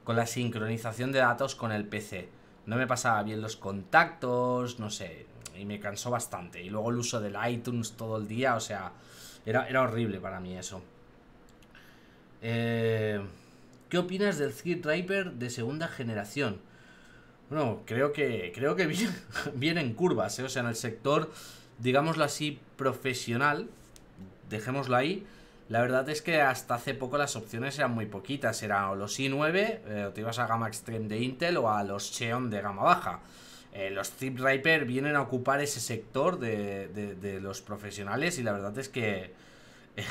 con la sincronización de datos con el PC no me pasaba bien los contactos, no sé, y me cansó bastante. Y luego el uso del iTunes todo el día, o sea, era, era horrible para mí eso. Eh, ¿Qué opinas del Riper de segunda generación? Bueno, creo que, creo que [LAUGHS] viene, en curvas, ¿eh? o sea, en el sector, digámoslo así, profesional, dejémoslo ahí, la verdad es que hasta hace poco las opciones eran muy poquitas, era o los i9, eh, o te ibas a gama extreme de Intel o a los Xeon de gama baja. Eh, los Riper vienen a ocupar ese sector de, los profesionales y la verdad es que eh,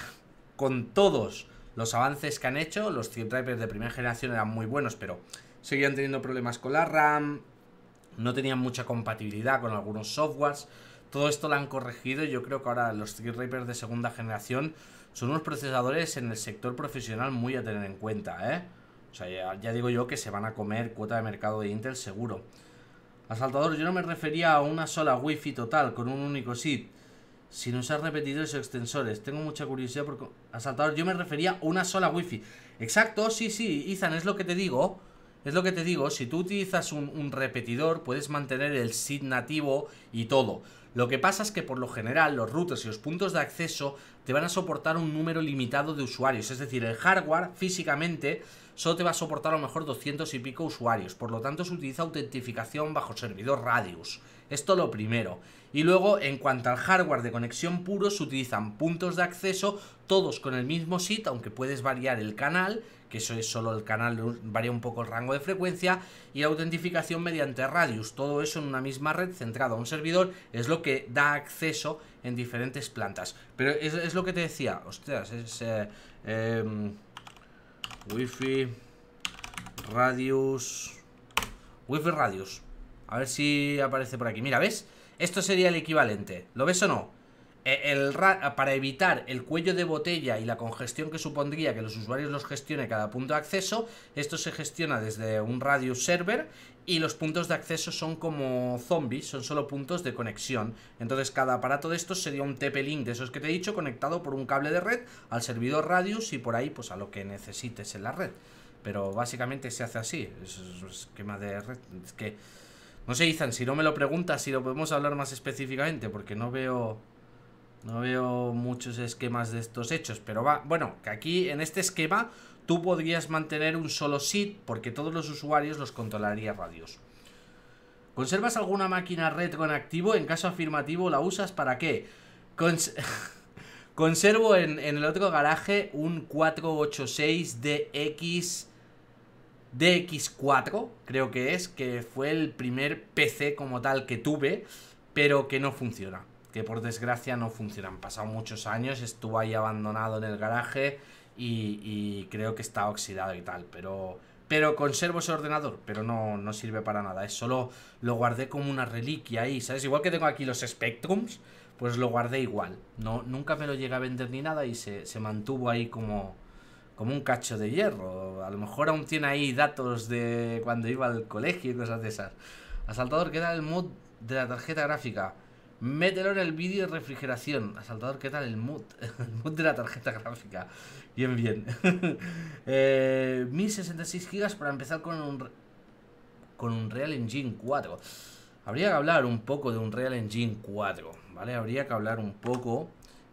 con todos los avances que han hecho, los Riper de primera generación eran muy buenos, pero seguían teniendo problemas con la RAM, no tenían mucha compatibilidad con algunos softwares. Todo esto lo han corregido y yo creo que ahora los Riper de segunda generación son unos procesadores en el sector profesional muy a tener en cuenta, ¿eh? O sea, ya, digo yo que se van a comer cuota de mercado de Intel seguro. Asaltador, yo no me refería a una sola wifi total con un único SID, sin usar repetidores o extensores. Tengo mucha curiosidad porque... Asaltador, yo me refería a una sola wifi. Exacto, sí, sí, Izan, es lo que te digo. Es lo que te digo, si tú utilizas un, un repetidor puedes mantener el SID nativo y todo. Lo que pasa es que por lo general los routers y los puntos de acceso te van a soportar un número limitado de usuarios, es decir, el hardware físicamente solo te va a soportar a lo mejor 200 y pico usuarios, por lo tanto se utiliza autentificación bajo servidor Radius. Esto lo primero. Y luego, en cuanto al hardware de conexión puro, se utilizan puntos de acceso, todos con el mismo sitio aunque puedes variar el canal, que eso es solo el canal, varía un poco el rango de frecuencia, y autentificación mediante Radius. Todo eso en una misma red centrada a un servidor es lo que da acceso en diferentes plantas. Pero es, lo que te decía, ostras, es... Eh, em, wifi Radius... wifi Radius. A ver si aparece por aquí. Mira, ¿ves? Esto sería el equivalente. ¿Lo ves o no? E, el, para evitar el cuello de botella y la congestión que supondría que los usuarios los gestione cada punto de acceso, esto se gestiona desde un radius server y los puntos de acceso son como zombies, son solo puntos de conexión. Entonces cada aparato de estos sería un TP-Link de esos que te he dicho conectado por un cable de red al servidor radius y por ahí pues a lo que necesites en la red. Pero básicamente se hace así, es un esquema de red es que no sé, Izan, si no me lo preguntas, si lo podemos hablar más específicamente, porque no veo... No veo muchos esquemas de estos hechos, pero va, bueno, que aquí en este esquema tú podrías mantener un solo seed porque todos los usuarios los controlaría radios. ¿Conservas alguna máquina retro en activo? En caso afirmativo, ¿la usas para qué? [LAUGHS] Conservo en, en, el otro garaje un 486DX DX4, creo que es, que fue el primer PC como tal que tuve, pero que no funciona. Que por desgracia no funciona. Han pasado muchos años, estuvo ahí abandonado en el garaje y, creo que está oxidado y tal, pero... Pero conservo ese ordenador, pero no, no sirve para nada. Es solo lo guardé como una reliquia ahí, ¿sabes? Igual que tengo aquí los Spectrums, pues lo guardé igual. No, nunca me lo llegué a vender ni nada y se, se mantuvo ahí como, como un cacho de hierro. A lo mejor aún tiene ahí datos de cuando iba al colegio y cosas de esas. Asaltador, ¿qué tal el mood de la tarjeta gráfica? Mételo en el vídeo de refrigeración. Asaltador, ¿qué tal el mood? [LAUGHS] el mood de la tarjeta gráfica. Bien, bien. 1066 [LAUGHS] eh, GB para empezar con un, con un Real Engine 4. Habría que hablar un poco de un Real Engine 4, ¿vale? Habría que hablar un poco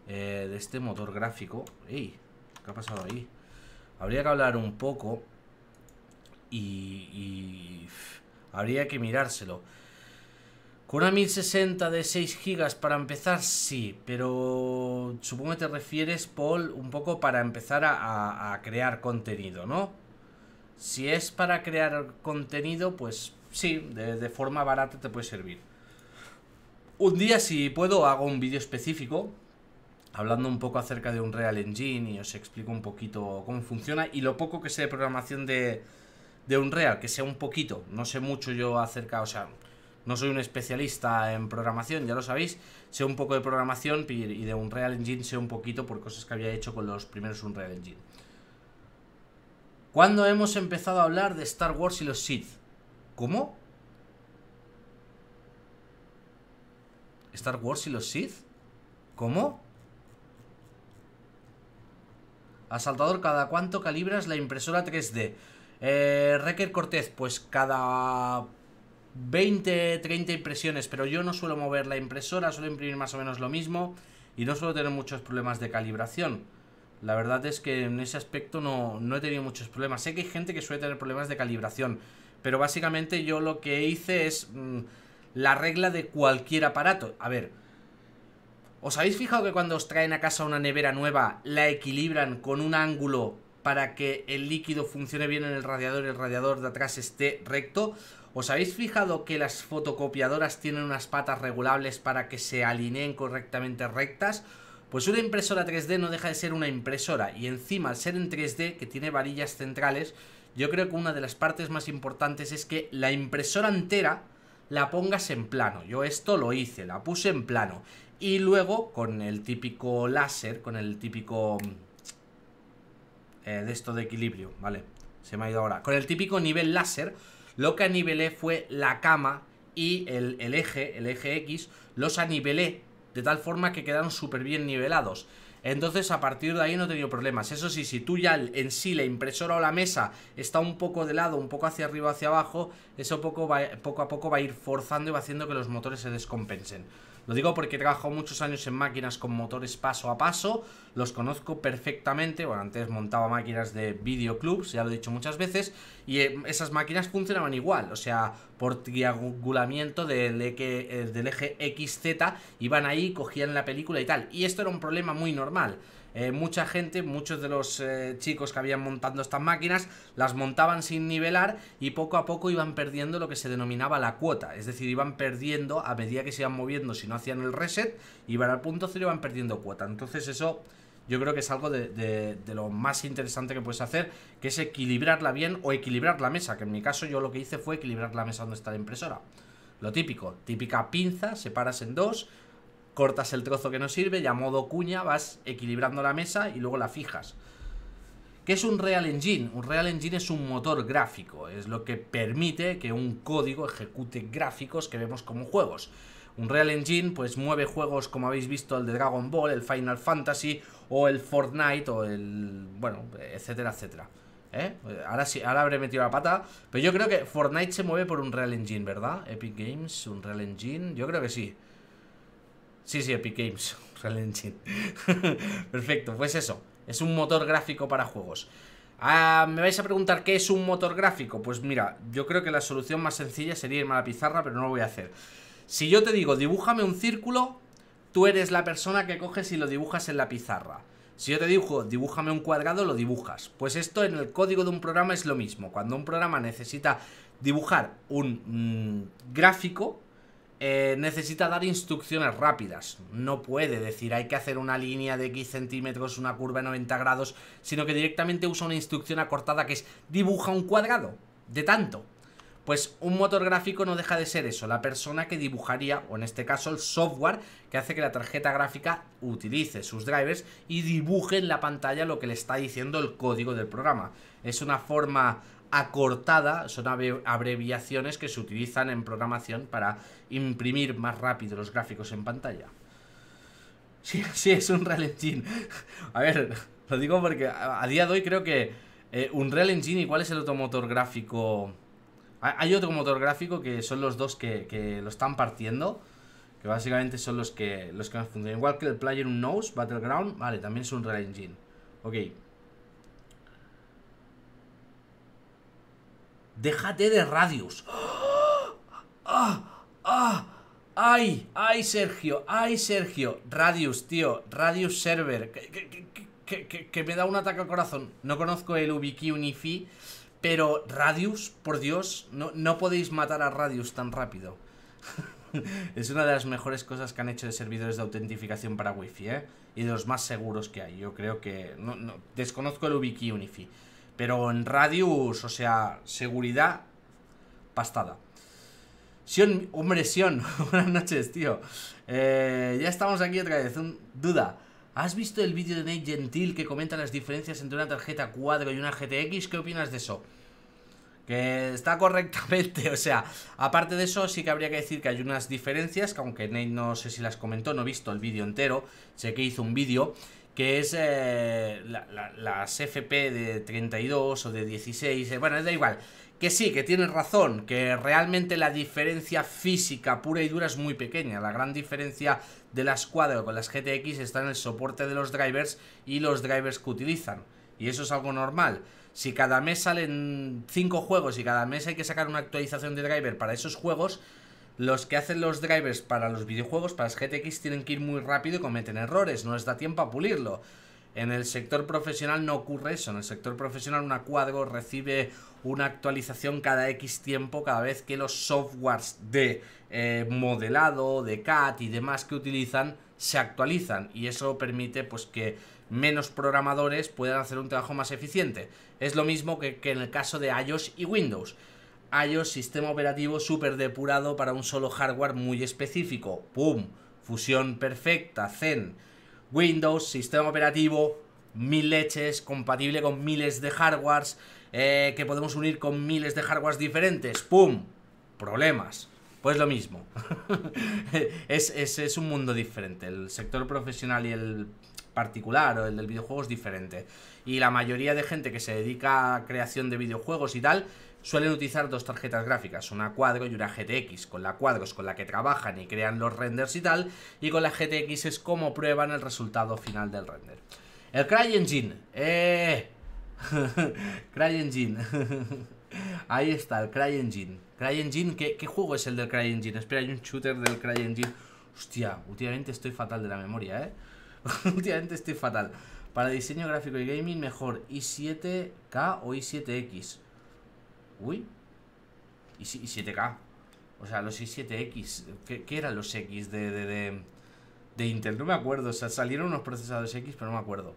eh, de este motor gráfico. ¡Ey! ¿Qué ha pasado ahí? habría que hablar un poco y, habría que mirárselo. Con una 1060 de 6 gigas para empezar, sí, pero supongo que te refieres, Paul, un poco para empezar a, crear contenido, ¿no? Si es para crear contenido, pues sí, de, de forma barata te puede servir. Un día, si puedo, hago un vídeo específico hablando un poco acerca de Unreal Engine y os explico un poquito cómo funciona y lo poco que sé de programación de, de Unreal, que sea un poquito, no sé mucho yo acerca, o sea, no soy un especialista en programación, ya lo sabéis, sé un poco de programación y de Unreal Engine sé un poquito por cosas que había hecho con los primeros Unreal Engine. ¿Cuándo hemos empezado a hablar de Star Wars y los Sith? ¿Cómo? ¿Star Wars y los Sith? ¿Cómo? Asaltador, ¿cada cuánto calibras la impresora 3D? Eh, Cortez, pues cada 20, 30 impresiones, pero yo no suelo mover la impresora, suelo imprimir más o menos lo mismo y no suelo tener muchos problemas de calibración. La verdad es que en ese aspecto no, he tenido muchos problemas. Sé que hay gente que suele tener problemas de calibración, pero básicamente yo lo que hice es mm, la regla de cualquier aparato. A ver, ¿Os habéis fijado que cuando os traen a casa una nevera nueva, la equilibran con un ángulo para que el líquido funcione bien en el radiador y el radiador de atrás esté recto? ¿Os habéis fijado que las fotocopiadoras tienen unas patas regulables para que se alineen correctamente rectas? Pues una impresora 3D no deja de ser una impresora y encima al ser en 3D que tiene varillas centrales, yo creo que una de las partes más importantes es que la impresora entera la pongas en plano. Yo esto lo hice, la puse en plano y luego con el típico láser, con el típico... Eh, de esto de equilibrio, ¿vale? Se me ha ido ahora. Con el típico nivel láser, lo que anivelé fue la cama y el, eje, el eje X, los anivelé de tal forma que quedaron súper bien nivelados. Entonces a partir de ahí no he tenido problemas. Eso sí, si tú ya en sí la impresora o la mesa está un poco de lado, un poco hacia arriba o hacia abajo, eso poco, poco a poco va a ir forzando y va haciendo que los motores se descompensen. Lo digo porque he trabajado muchos años en máquinas con motores paso a paso, los conozco perfectamente. Bueno, antes montaba máquinas de videoclubs, ya lo he dicho muchas veces, y eh, esas máquinas funcionaban igual, o sea, por triangulamiento del eje, eh, del eje XZ, iban ahí, cogían la película y tal. Y esto era un problema muy normal. Eh, mucha gente, muchos de los eh, chicos que habían montando estas máquinas, las montaban sin nivelar y poco a poco iban perdiendo lo que se denominaba la cuota, es decir, iban perdiendo a medida que se iban moviendo, si no hacían el reset, iban al punto cero, iban perdiendo cuota. Entonces eso yo creo que es algo de, de, lo más interesante que puedes hacer, que es equilibrarla bien o equilibrar la mesa, que en mi caso yo lo que hice fue equilibrar la mesa donde está la impresora. Lo típico, típica pinza, separas en dos cortas el trozo que no sirve y a modo cuña vas equilibrando la mesa y luego la fijas. ¿Qué es un Real Engine? Un Real Engine es un motor gráfico, es lo que permite que un código ejecute gráficos que vemos como juegos. Un Real Engine pues mueve juegos como habéis visto el de Dragon Ball, el Final Fantasy o el Fortnite o el... bueno, etcétera, etcétera. ¿eh? Ahora sí, ahora habré metido la pata. Pero yo creo que Fortnite se mueve por un Real Engine, ¿verdad? Epic Games, un Real Engine. Yo creo que sí. Sí, sí, Epic Games. [LAUGHS] [LAUGHS] Perfecto, pues eso. Es un motor gráfico para juegos. Ah, me vais a preguntar qué es un motor gráfico. Pues mira, yo creo que la solución más sencilla sería irme a la pizarra, pero no lo voy a hacer. Si yo te digo, dibújame un círculo, tú eres la persona que coges y lo dibujas en la pizarra. Si yo te digo, dibújame un cuadrado, lo dibujas. Pues esto en el código de un programa es lo mismo. Cuando un programa necesita dibujar un mm, gráfico, eh, necesita dar instrucciones rápidas. No puede decir hay que hacer una línea de X centímetros, una curva de 90 grados, sino que directamente usa una instrucción acortada que es dibuja un cuadrado de tanto. Pues un motor gráfico no deja de ser eso, la persona que dibujaría, o en este caso el software que hace que la tarjeta gráfica utilice sus drivers y dibuje en la pantalla lo que le está diciendo el código del programa. Es una forma acortada son abreviaciones que se utilizan en programación para imprimir más rápido los gráficos en pantalla. Sí, [LAUGHS] sí, es un real Engine. A ver, lo digo porque a día de hoy creo que eh, un real Engine y cuál es el otro motor gráfico. Hay otro motor gráfico que son los dos que, lo están partiendo. Que básicamente son los que los que más funcionan. Igual que el Player Unknown's Battleground, vale, también es un real Engine. Ok, Déjate de radius. Ah, ah, ¡Ay! ¡Ay, Sergio! ¡Ay, Sergio! Radius, tío. Radius server. Que, me da un ataque al corazón. No conozco el Ubiqui Unifi. Pero Radius, por Dios, no, no podéis matar a Radius tan rápido. [LAUGHS] es una de las mejores cosas que han hecho de servidores de autentificación para Wi-Fi, ¿eh? Y de los más seguros que hay. Yo creo que... No, no, desconozco el Ubiqui Unifi. Pero en Radius, o sea, seguridad pastada. Sion, hombre, Sion, [LAUGHS] buenas noches, tío. Eh, ya estamos aquí otra vez. Un, duda. ¿Has visto el vídeo de Nate Gentil que comenta las diferencias entre una tarjeta 4 y una GTX? ¿Qué opinas de eso? Que está correctamente, [LAUGHS] o sea, aparte de eso sí que habría que decir que hay unas diferencias, que aunque Nate no sé si las comentó, no he visto el vídeo entero, sé que hizo un vídeo, que es eh, la, las FP de 32 o de 16, eh, bueno, da igual. Que sí, que tienes razón, que realmente la diferencia física pura y dura es muy pequeña. La gran diferencia de las cuadras con las GTX está en el soporte de los drivers y los drivers que utilizan. Y eso es algo normal. Si cada mes salen 5 juegos y cada mes hay que sacar una actualización de driver para esos juegos, los que hacen los drivers para los videojuegos, para las GTX, tienen que ir muy rápido y cometen errores, no les da tiempo a pulirlo. En el sector profesional no ocurre eso. En el sector profesional una cuadro recibe una actualización cada X tiempo, cada vez que los softwares de eh, modelado, de CAT y demás que utilizan se actualizan. Y eso permite pues que menos programadores puedan hacer un trabajo más eficiente. Es lo mismo que, que en el caso de iOS y Windows iOS sistema operativo súper depurado para un solo hardware muy específico. ¡Pum! Fusión perfecta, Zen. Windows, sistema operativo, mil leches, compatible con miles de hardwares, eh, que podemos unir con miles de hardwares diferentes. ¡Pum! Problemas. Pues lo mismo. [LAUGHS] es, es, un mundo diferente. El sector profesional y el particular o el del videojuego es diferente. Y la mayoría de gente que se dedica a creación de videojuegos y tal, suelen utilizar dos tarjetas gráficas, una cuadro y una GTX. Con la cuadro es con la que trabajan y crean los renders y tal, y con la GTX es como prueban el resultado final del render. El CryEngine, eh. [LAUGHS] CryEngine. [LAUGHS] Ahí está, el CryEngine. CryEngine, ¿qué, ¿qué juego es el del CryEngine? Espera, hay un shooter del CryEngine. Hostia, últimamente estoy fatal de la memoria, ¿eh? [LAUGHS] últimamente estoy fatal. Para diseño gráfico y gaming, mejor i7K o i7X. Uy. Y, 7K. O sea, los i7X. ¿Qué, eran los X de, de, de, de Intel? No me acuerdo. O sea, salieron unos procesadores X, pero no me acuerdo.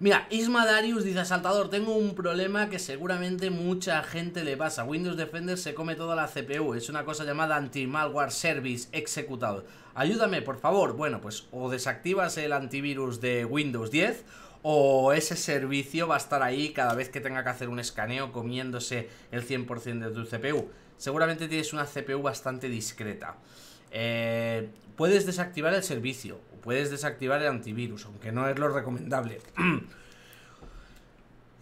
Mira, Isma Darius dice, Saltador, tengo un problema que seguramente mucha gente le pasa. Windows Defender se come toda la CPU. Es una cosa llamada anti-malware service executado. Ayúdame, por favor. Bueno, pues o desactivas el antivirus de Windows 10 o ese servicio va a estar ahí cada vez que tenga que hacer un escaneo comiéndose el 100% de tu CPU. Seguramente tienes una CPU bastante discreta. Eh, puedes desactivar el servicio, puedes desactivar el antivirus, aunque no es lo recomendable. [CLEARS THROAT]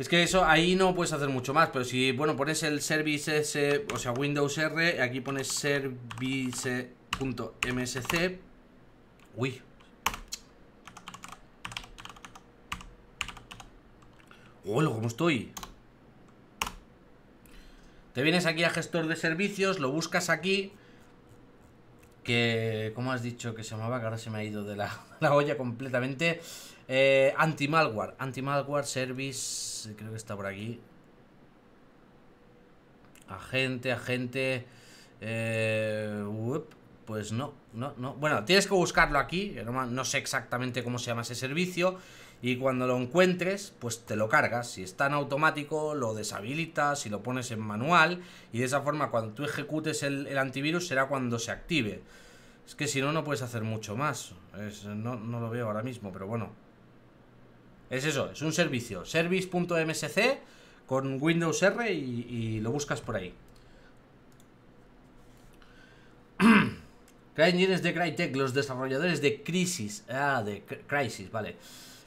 Es que eso ahí no puedes hacer mucho más, pero si bueno pones el service o sea Windows R, aquí pones service.msc. Uy. Hola, ¿cómo estoy? Te vienes aquí a gestor de servicios, lo buscas aquí que, como has dicho que se llamaba, que ahora se me ha ido de [LAUGHS] la, olla completamente, eh, anti-malware, anti-malware service, creo que está por aquí, agente, agente, eh, pues no, no, no, bueno, tienes que buscarlo aquí, no sé exactamente cómo se llama ese servicio, y cuando lo encuentres, pues te lo cargas. Si está en automático, lo deshabilitas y lo pones en manual y de esa forma cuando tú ejecutes el, antivirus será cuando se active. Es que si no, no puedes hacer mucho más. no, lo veo ahora mismo, pero bueno. Es eso, es un servicio. Service.msc con Windows R y, lo buscas por ahí. [CLEARS THROAT] CryEngine es de Crytek, los desarrolladores de Crisis. Ah, de Crisis, vale.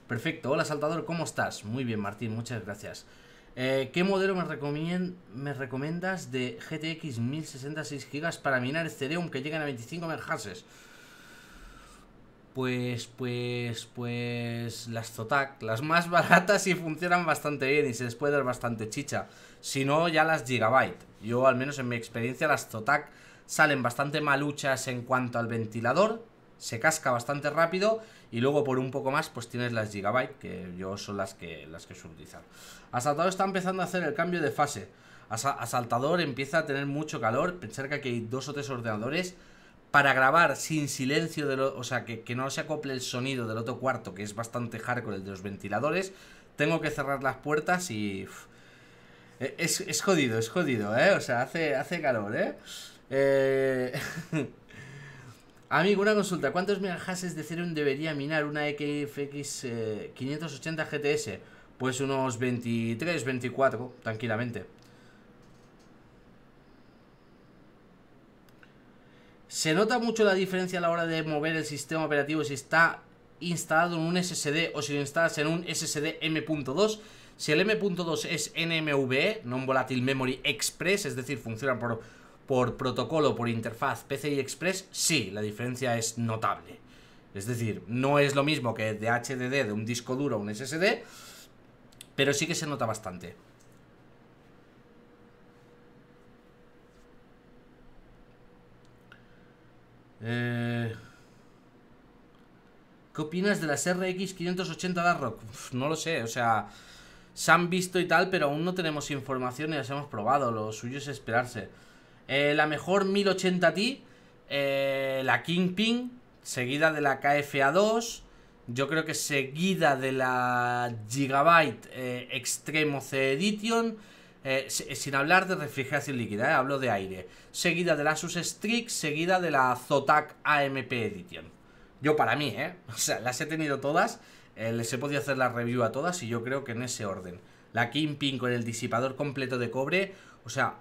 Perfecto, hola Saltador, ¿cómo estás? Muy bien Martín, muchas gracias. Eh, ¿Qué modelo me, recomiendas de GTX 1066 GB para minar Ethereum que lleguen a 25 MHz? Pues, pues, pues las Zotac, las más [LAUGHS] baratas y funcionan bastante bien y se les puede dar bastante chicha. Si no, ya las Gigabyte. Yo, al menos en mi experiencia, las Zotac salen bastante maluchas en cuanto al ventilador, se casca bastante rápido y luego por un poco más pues tienes las Gigabyte, que yo son las que, las que suelo utilizar. Asaltador está empezando a hacer el cambio de fase. Asaltador empieza a tener mucho calor, pensar que aquí hay dos o tres ordenadores para grabar sin silencio, de o sea, que, no se acople el sonido del otro cuarto, que es bastante hardcore el de los ventiladores, tengo que cerrar las puertas y... E, es, jodido, es jodido, ¿eh? O sea, hace, hace calor, ¿eh? eh... [LAUGHS] Amigo, una consulta. ¿Cuántos megahashes de Ethereum debería minar una xfx 580 GTS? Pues unos 23, 24, tranquilamente. Se nota mucho la diferencia a la hora de mover el sistema operativo si está instalado en un SSD o si lo instalas en un SSD M.2. Si el M.2 es no e, Non Volatile Memory Express, es decir, funciona por por protocolo, por interfaz PCI Express, sí, la diferencia es notable. Es decir, no es lo mismo que de HDD de un disco duro a un SSD, pero sí que se nota bastante. Eh, ¿Qué opinas de las RX 580 Dark Rock? no lo sé, o sea, se han visto y tal, pero aún no tenemos información y las hemos probado. Lo suyo es esperarse. Eh, la mejor 1080 Ti, eh, la Kingpin, seguida de la KFA 2. Yo creo que seguida de la Gigabyte eh, Extremo C Edition. sin hablar de refrigeración líquida, hablo de aire. Seguida de la Asus Strix, seguida de la Zotac AMP Edition. Yo para mí, ¿eh? [LAUGHS] O sea, las he tenido todas, les he podido hacer la review a todas y yo creo que en ese orden. La Kingpin con el disipador completo de cobre, o sea,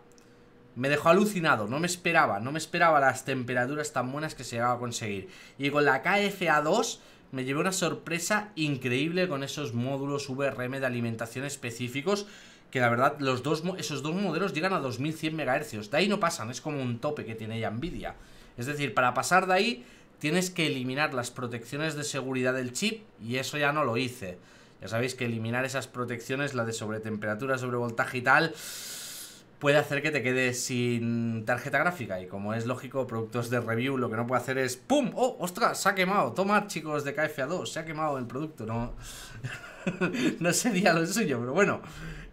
me dejó alucinado, no me esperaba, no me esperaba las temperaturas tan buenas que se llegaba a conseguir. Y con la KFA2 me llevé una sorpresa increíble con esos módulos VRM de alimentación específicos que la verdad los dos, esos dos modelos llegan a 2100 MHz. De ahí no pasan, es como un tope que tiene ya Nvidia. Es decir, para pasar de ahí tienes que eliminar las protecciones de seguridad del chip y eso ya no lo hice. Ya sabéis que eliminar esas protecciones, la de sobretemperatura, sobrevoltaje y tal puede hacer que te quedes sin tarjeta gráfica. Y como es lógico, productos de review lo que no puede hacer es ¡Pum! ¡Oh! ¡Ostras! Se ha quemado. Toma, chicos de KFA 2. Se ha quemado el producto. No, [LAUGHS] no sería lo suyo, pero bueno.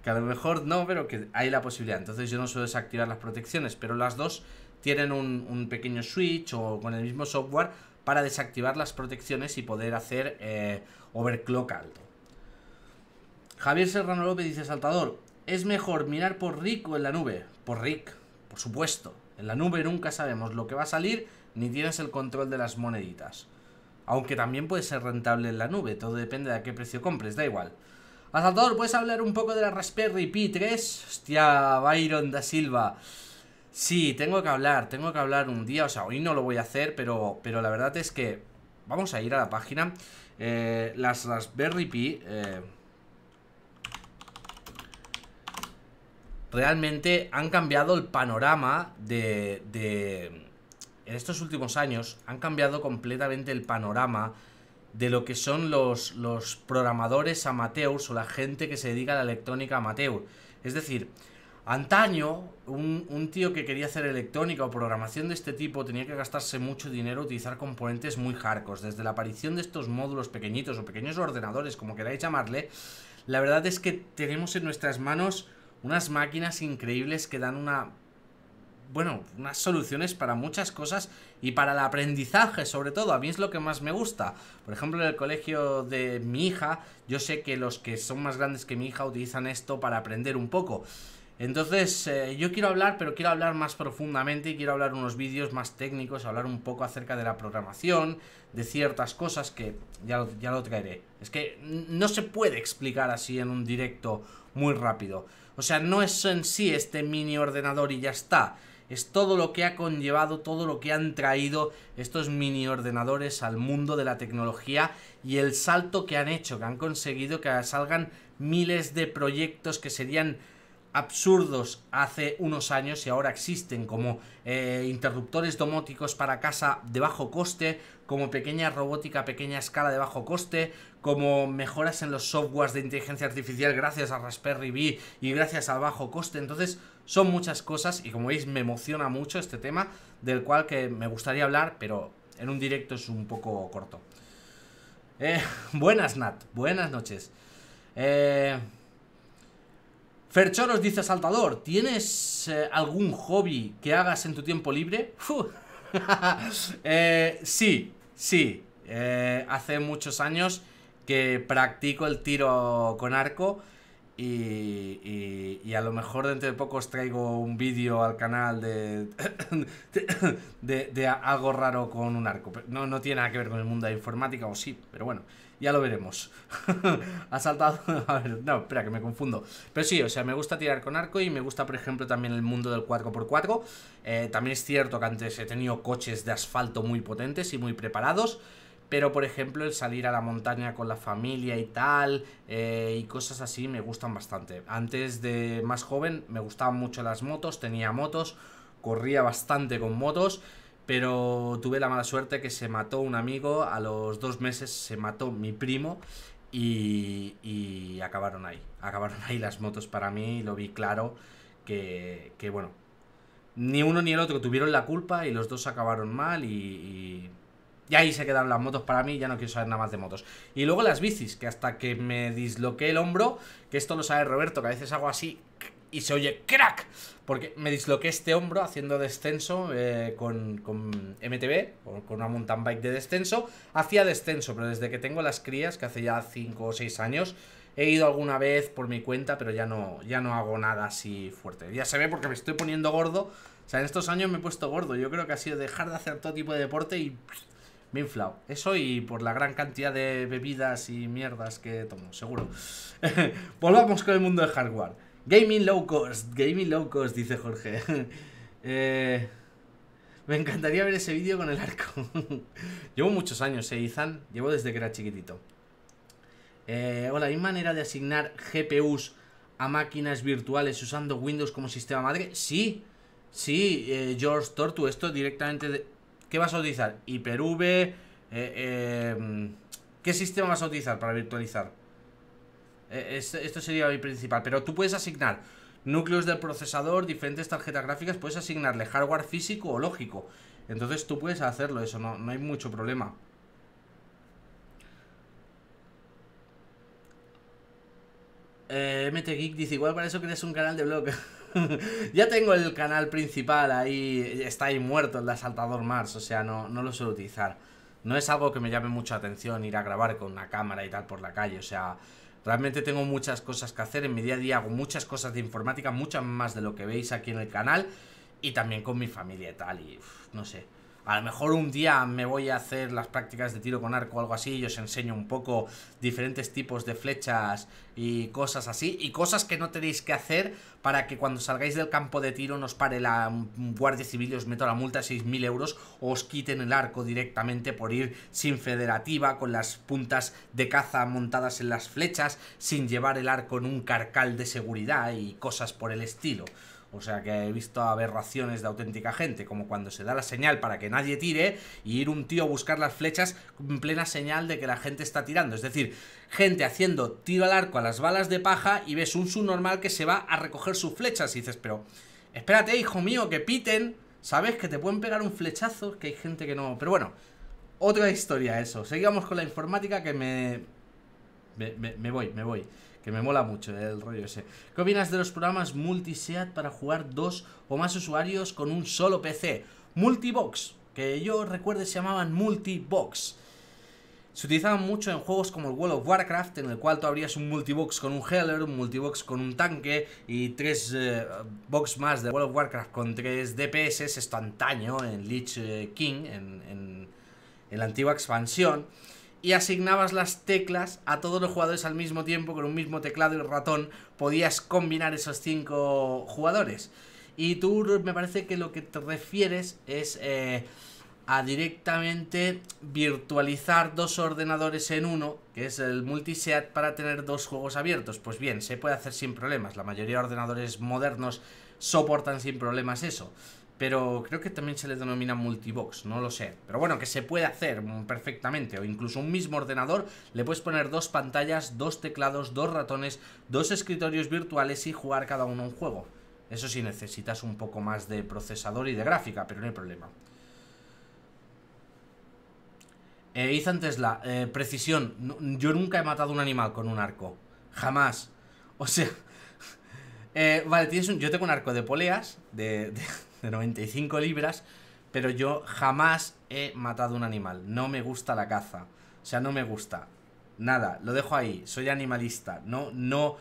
Que a lo mejor no, pero que hay la posibilidad. Entonces yo no suelo desactivar las protecciones, pero las dos tienen un, pequeño switch o con el mismo software para desactivar las protecciones y poder hacer eh, overclock alto. Javier Serrano López dice Saltador, es mejor mirar por Rick o en la nube. Por Rick, por supuesto. En la nube nunca sabemos lo que va a salir ni tienes el control de las moneditas. Aunque también puede ser rentable en la nube, todo depende de a qué precio compres, da igual. Asaltador, ¿puedes hablar un poco de la Raspberry Pi 3? Hostia, Byron da Silva. Sí, tengo que hablar, tengo que hablar un día, o sea, hoy no lo voy a hacer, pero, pero la verdad es que vamos a ir a la página. Eh, las Raspberry Pi... Eh, realmente han cambiado el panorama de, En estos últimos años han cambiado completamente el panorama de lo que son los, los programadores amateurs o la gente que se dedica a la electrónica amateur. Es decir, antaño un, tío que quería hacer electrónica o programación de este tipo tenía que gastarse mucho dinero utilizar componentes muy jarcos Desde la aparición de estos módulos pequeñitos o pequeños ordenadores, como queráis llamarle, la verdad es que tenemos en nuestras manos unas máquinas increíbles que dan una bueno, unas soluciones para muchas cosas y para el aprendizaje sobre todo. A mí es lo que más me gusta. Por ejemplo, en el colegio de mi hija, yo sé que los que son más grandes que mi hija utilizan esto para aprender un poco. Entonces, eh, yo quiero hablar, pero quiero hablar más profundamente y quiero hablar unos vídeos más técnicos, hablar un poco acerca de la programación, de ciertas cosas que ya ya lo traeré. Es que no se puede explicar así en un directo muy rápido. O sea, no es en sí este mini ordenador y ya está. Es todo lo que ha conllevado, todo lo que han traído estos mini ordenadores al mundo de la tecnología y el salto que han hecho, que han conseguido que salgan miles de proyectos que serían absurdos hace unos años y ahora existen, como eh, interruptores domóticos para casa de bajo coste, como pequeña robótica a pequeña escala de bajo coste, como mejoras en los softwares de inteligencia artificial gracias a Raspberry Pi y gracias al bajo coste. Entonces, son muchas cosas y como veis me emociona mucho este tema, del cual que me gustaría hablar, pero en un directo es un poco corto. Eh, [LAUGHS] buenas, Nat. Buenas noches. Eh, Ferchoros dice Saltador, ¿tienes eh, algún hobby que hagas en tu tiempo libre? [LAUGHS] Eh, sí, sí. Eh, hace muchos años que practico el tiro con arco y, a lo mejor dentro de poco os traigo un vídeo al canal de, [COUGHS] [COUGHS] de, algo raro con un arco. No, no tiene nada que ver con el mundo de informática o sí, pero bueno ya lo veremos. [LAUGHS] ha saltado... [LAUGHS] A ver, no, espera, que me confundo. Pero sí, o sea, me gusta tirar con arco y me gusta, por ejemplo, también el mundo del 4x4. Eh, también es cierto que antes he tenido coches de asfalto muy potentes y muy preparados. Pero, por ejemplo, el salir a la montaña con la familia y tal, eh, y cosas así, me gustan bastante. Antes de más joven, me gustaban mucho las motos, tenía motos, corría bastante con motos pero tuve la mala suerte que se mató un amigo, a los dos meses se mató mi primo y, y acabaron ahí, acabaron ahí las motos para mí, lo vi claro que, bueno, ni uno ni el otro tuvieron la culpa y los dos acabaron mal y, y, y ahí se quedaron las motos para mí, ya no quiero saber nada más de motos. Y luego las bicis, que hasta que me disloqué el hombro, que esto lo sabe Roberto, que a veces hago así y se oye crack. Porque me disloqué este hombro haciendo descenso eh, con, con, MTB, con, con una mountain bike de descenso. Hacía descenso, pero desde que tengo las crías, que hace ya 5 o 6 años, he ido alguna vez por mi cuenta, pero ya no, ya no hago nada así fuerte. Ya se ve porque me estoy poniendo gordo. O sea, en estos años me he puesto gordo. Yo creo que ha sido dejar de hacer todo tipo de deporte y me he inflado. Eso y por la gran cantidad de bebidas y mierdas que tomo, seguro. [LAUGHS] Volvamos con el mundo de hardware. Gaming low cost, gaming low cost, dice Jorge. [LAUGHS] Eh, me encantaría ver ese vídeo con el arco. [LAUGHS] Llevo muchos años, eh, Izan. Llevo desde que era chiquitito. Eh, hola, ¿hay manera de asignar GPUs a máquinas virtuales usando Windows como sistema madre? Sí, sí, eh, George Tortu, esto directamente... ¿Qué vas a utilizar? Hyper-V... Mm, ¿Qué sistema vas a utilizar para virtualizar? Eh, esto, sería mi principal. Pero tú puedes asignar núcleos del procesador, diferentes tarjetas gráficas, puedes asignarle hardware físico o lógico. Entonces tú puedes hacerlo, eso no, hay mucho problema. Eh, dice, igual para eso eres un canal de blog. [LAUGHS] ya tengo el canal principal ahí, está ahí muerto el Asaltador Mars, o sea, no, no lo suelo utilizar. No es algo que me llame mucha atención ir a grabar con una cámara y tal por la calle, o sea, Realmente tengo muchas cosas que hacer, en mi día a día hago muchas cosas de informática, muchas más de lo que veis aquí en el canal y también con mi familia y tal, y no sé. A lo mejor un día me voy a hacer las prácticas de tiro con arco o algo así y os enseño un poco diferentes tipos de flechas y cosas así. Y cosas que no tenéis que hacer para que cuando salgáis del campo de tiro nos pare la Guardia Civil y os meto la multa de 6.000 euros o os quiten el arco directamente por ir sin federativa, con las puntas de caza montadas en las flechas, sin llevar el arco en un carcal de seguridad y cosas por el estilo. O sea que he visto aberraciones de auténtica gente, como cuando se da la señal para que nadie tire y ir un tío a buscar las flechas en plena señal de que la gente está tirando. Es decir, gente haciendo tiro al arco a las balas de paja y ves un subnormal que se va a recoger sus flechas y dices, pero espérate, hijo mío, que piten. ¿Sabes? Que te pueden pegar un flechazo, que hay gente que no... Pero bueno, otra historia eso. Seguimos con la informática que Me, me, me voy, me voy que me mola mucho eh, el rollo ese. ¿Qué opinas de los programas multiseat para jugar dos o más usuarios con un solo PC? Multibox, que yo recuerde se llamaban Multibox. Se utilizaban mucho en juegos como el World of Warcraft, en el cual tú abrías un multibox con un Heller, un multibox con un tanque y tres eh, box más de World of Warcraft con tres DPS, esto antaño en Lich eh, King, en, la antigua expansión y asignabas las teclas a todos los jugadores al mismo tiempo con un mismo teclado y ratón. Podías combinar esos cinco jugadores. Y tú me parece que lo que te refieres es eh, a directamente virtualizar dos ordenadores en uno, que es el multiseat, para tener dos juegos abiertos. Pues bien, se puede hacer sin problemas. La mayoría de ordenadores modernos soportan sin problemas eso. Pero creo que también se le denomina multibox, no lo sé. Pero bueno, que se puede hacer perfectamente. O incluso un mismo ordenador le puedes poner dos pantallas, dos teclados, dos ratones, dos escritorios virtuales y jugar cada uno un juego. Eso sí, necesitas un poco más de procesador y de gráfica, pero no hay problema. Eh, Ethan Tesla, eh, precisión. yo nunca he matado un animal con un arco. Jamás. [LAUGHS] O sea... [LAUGHS] Eh, vale, tienes yo tengo un arco de poleas, de de 95 libras, pero yo jamás he matado un animal. No me gusta la caza. O sea, no me gusta. Nada, lo dejo ahí. Soy animalista. No, no.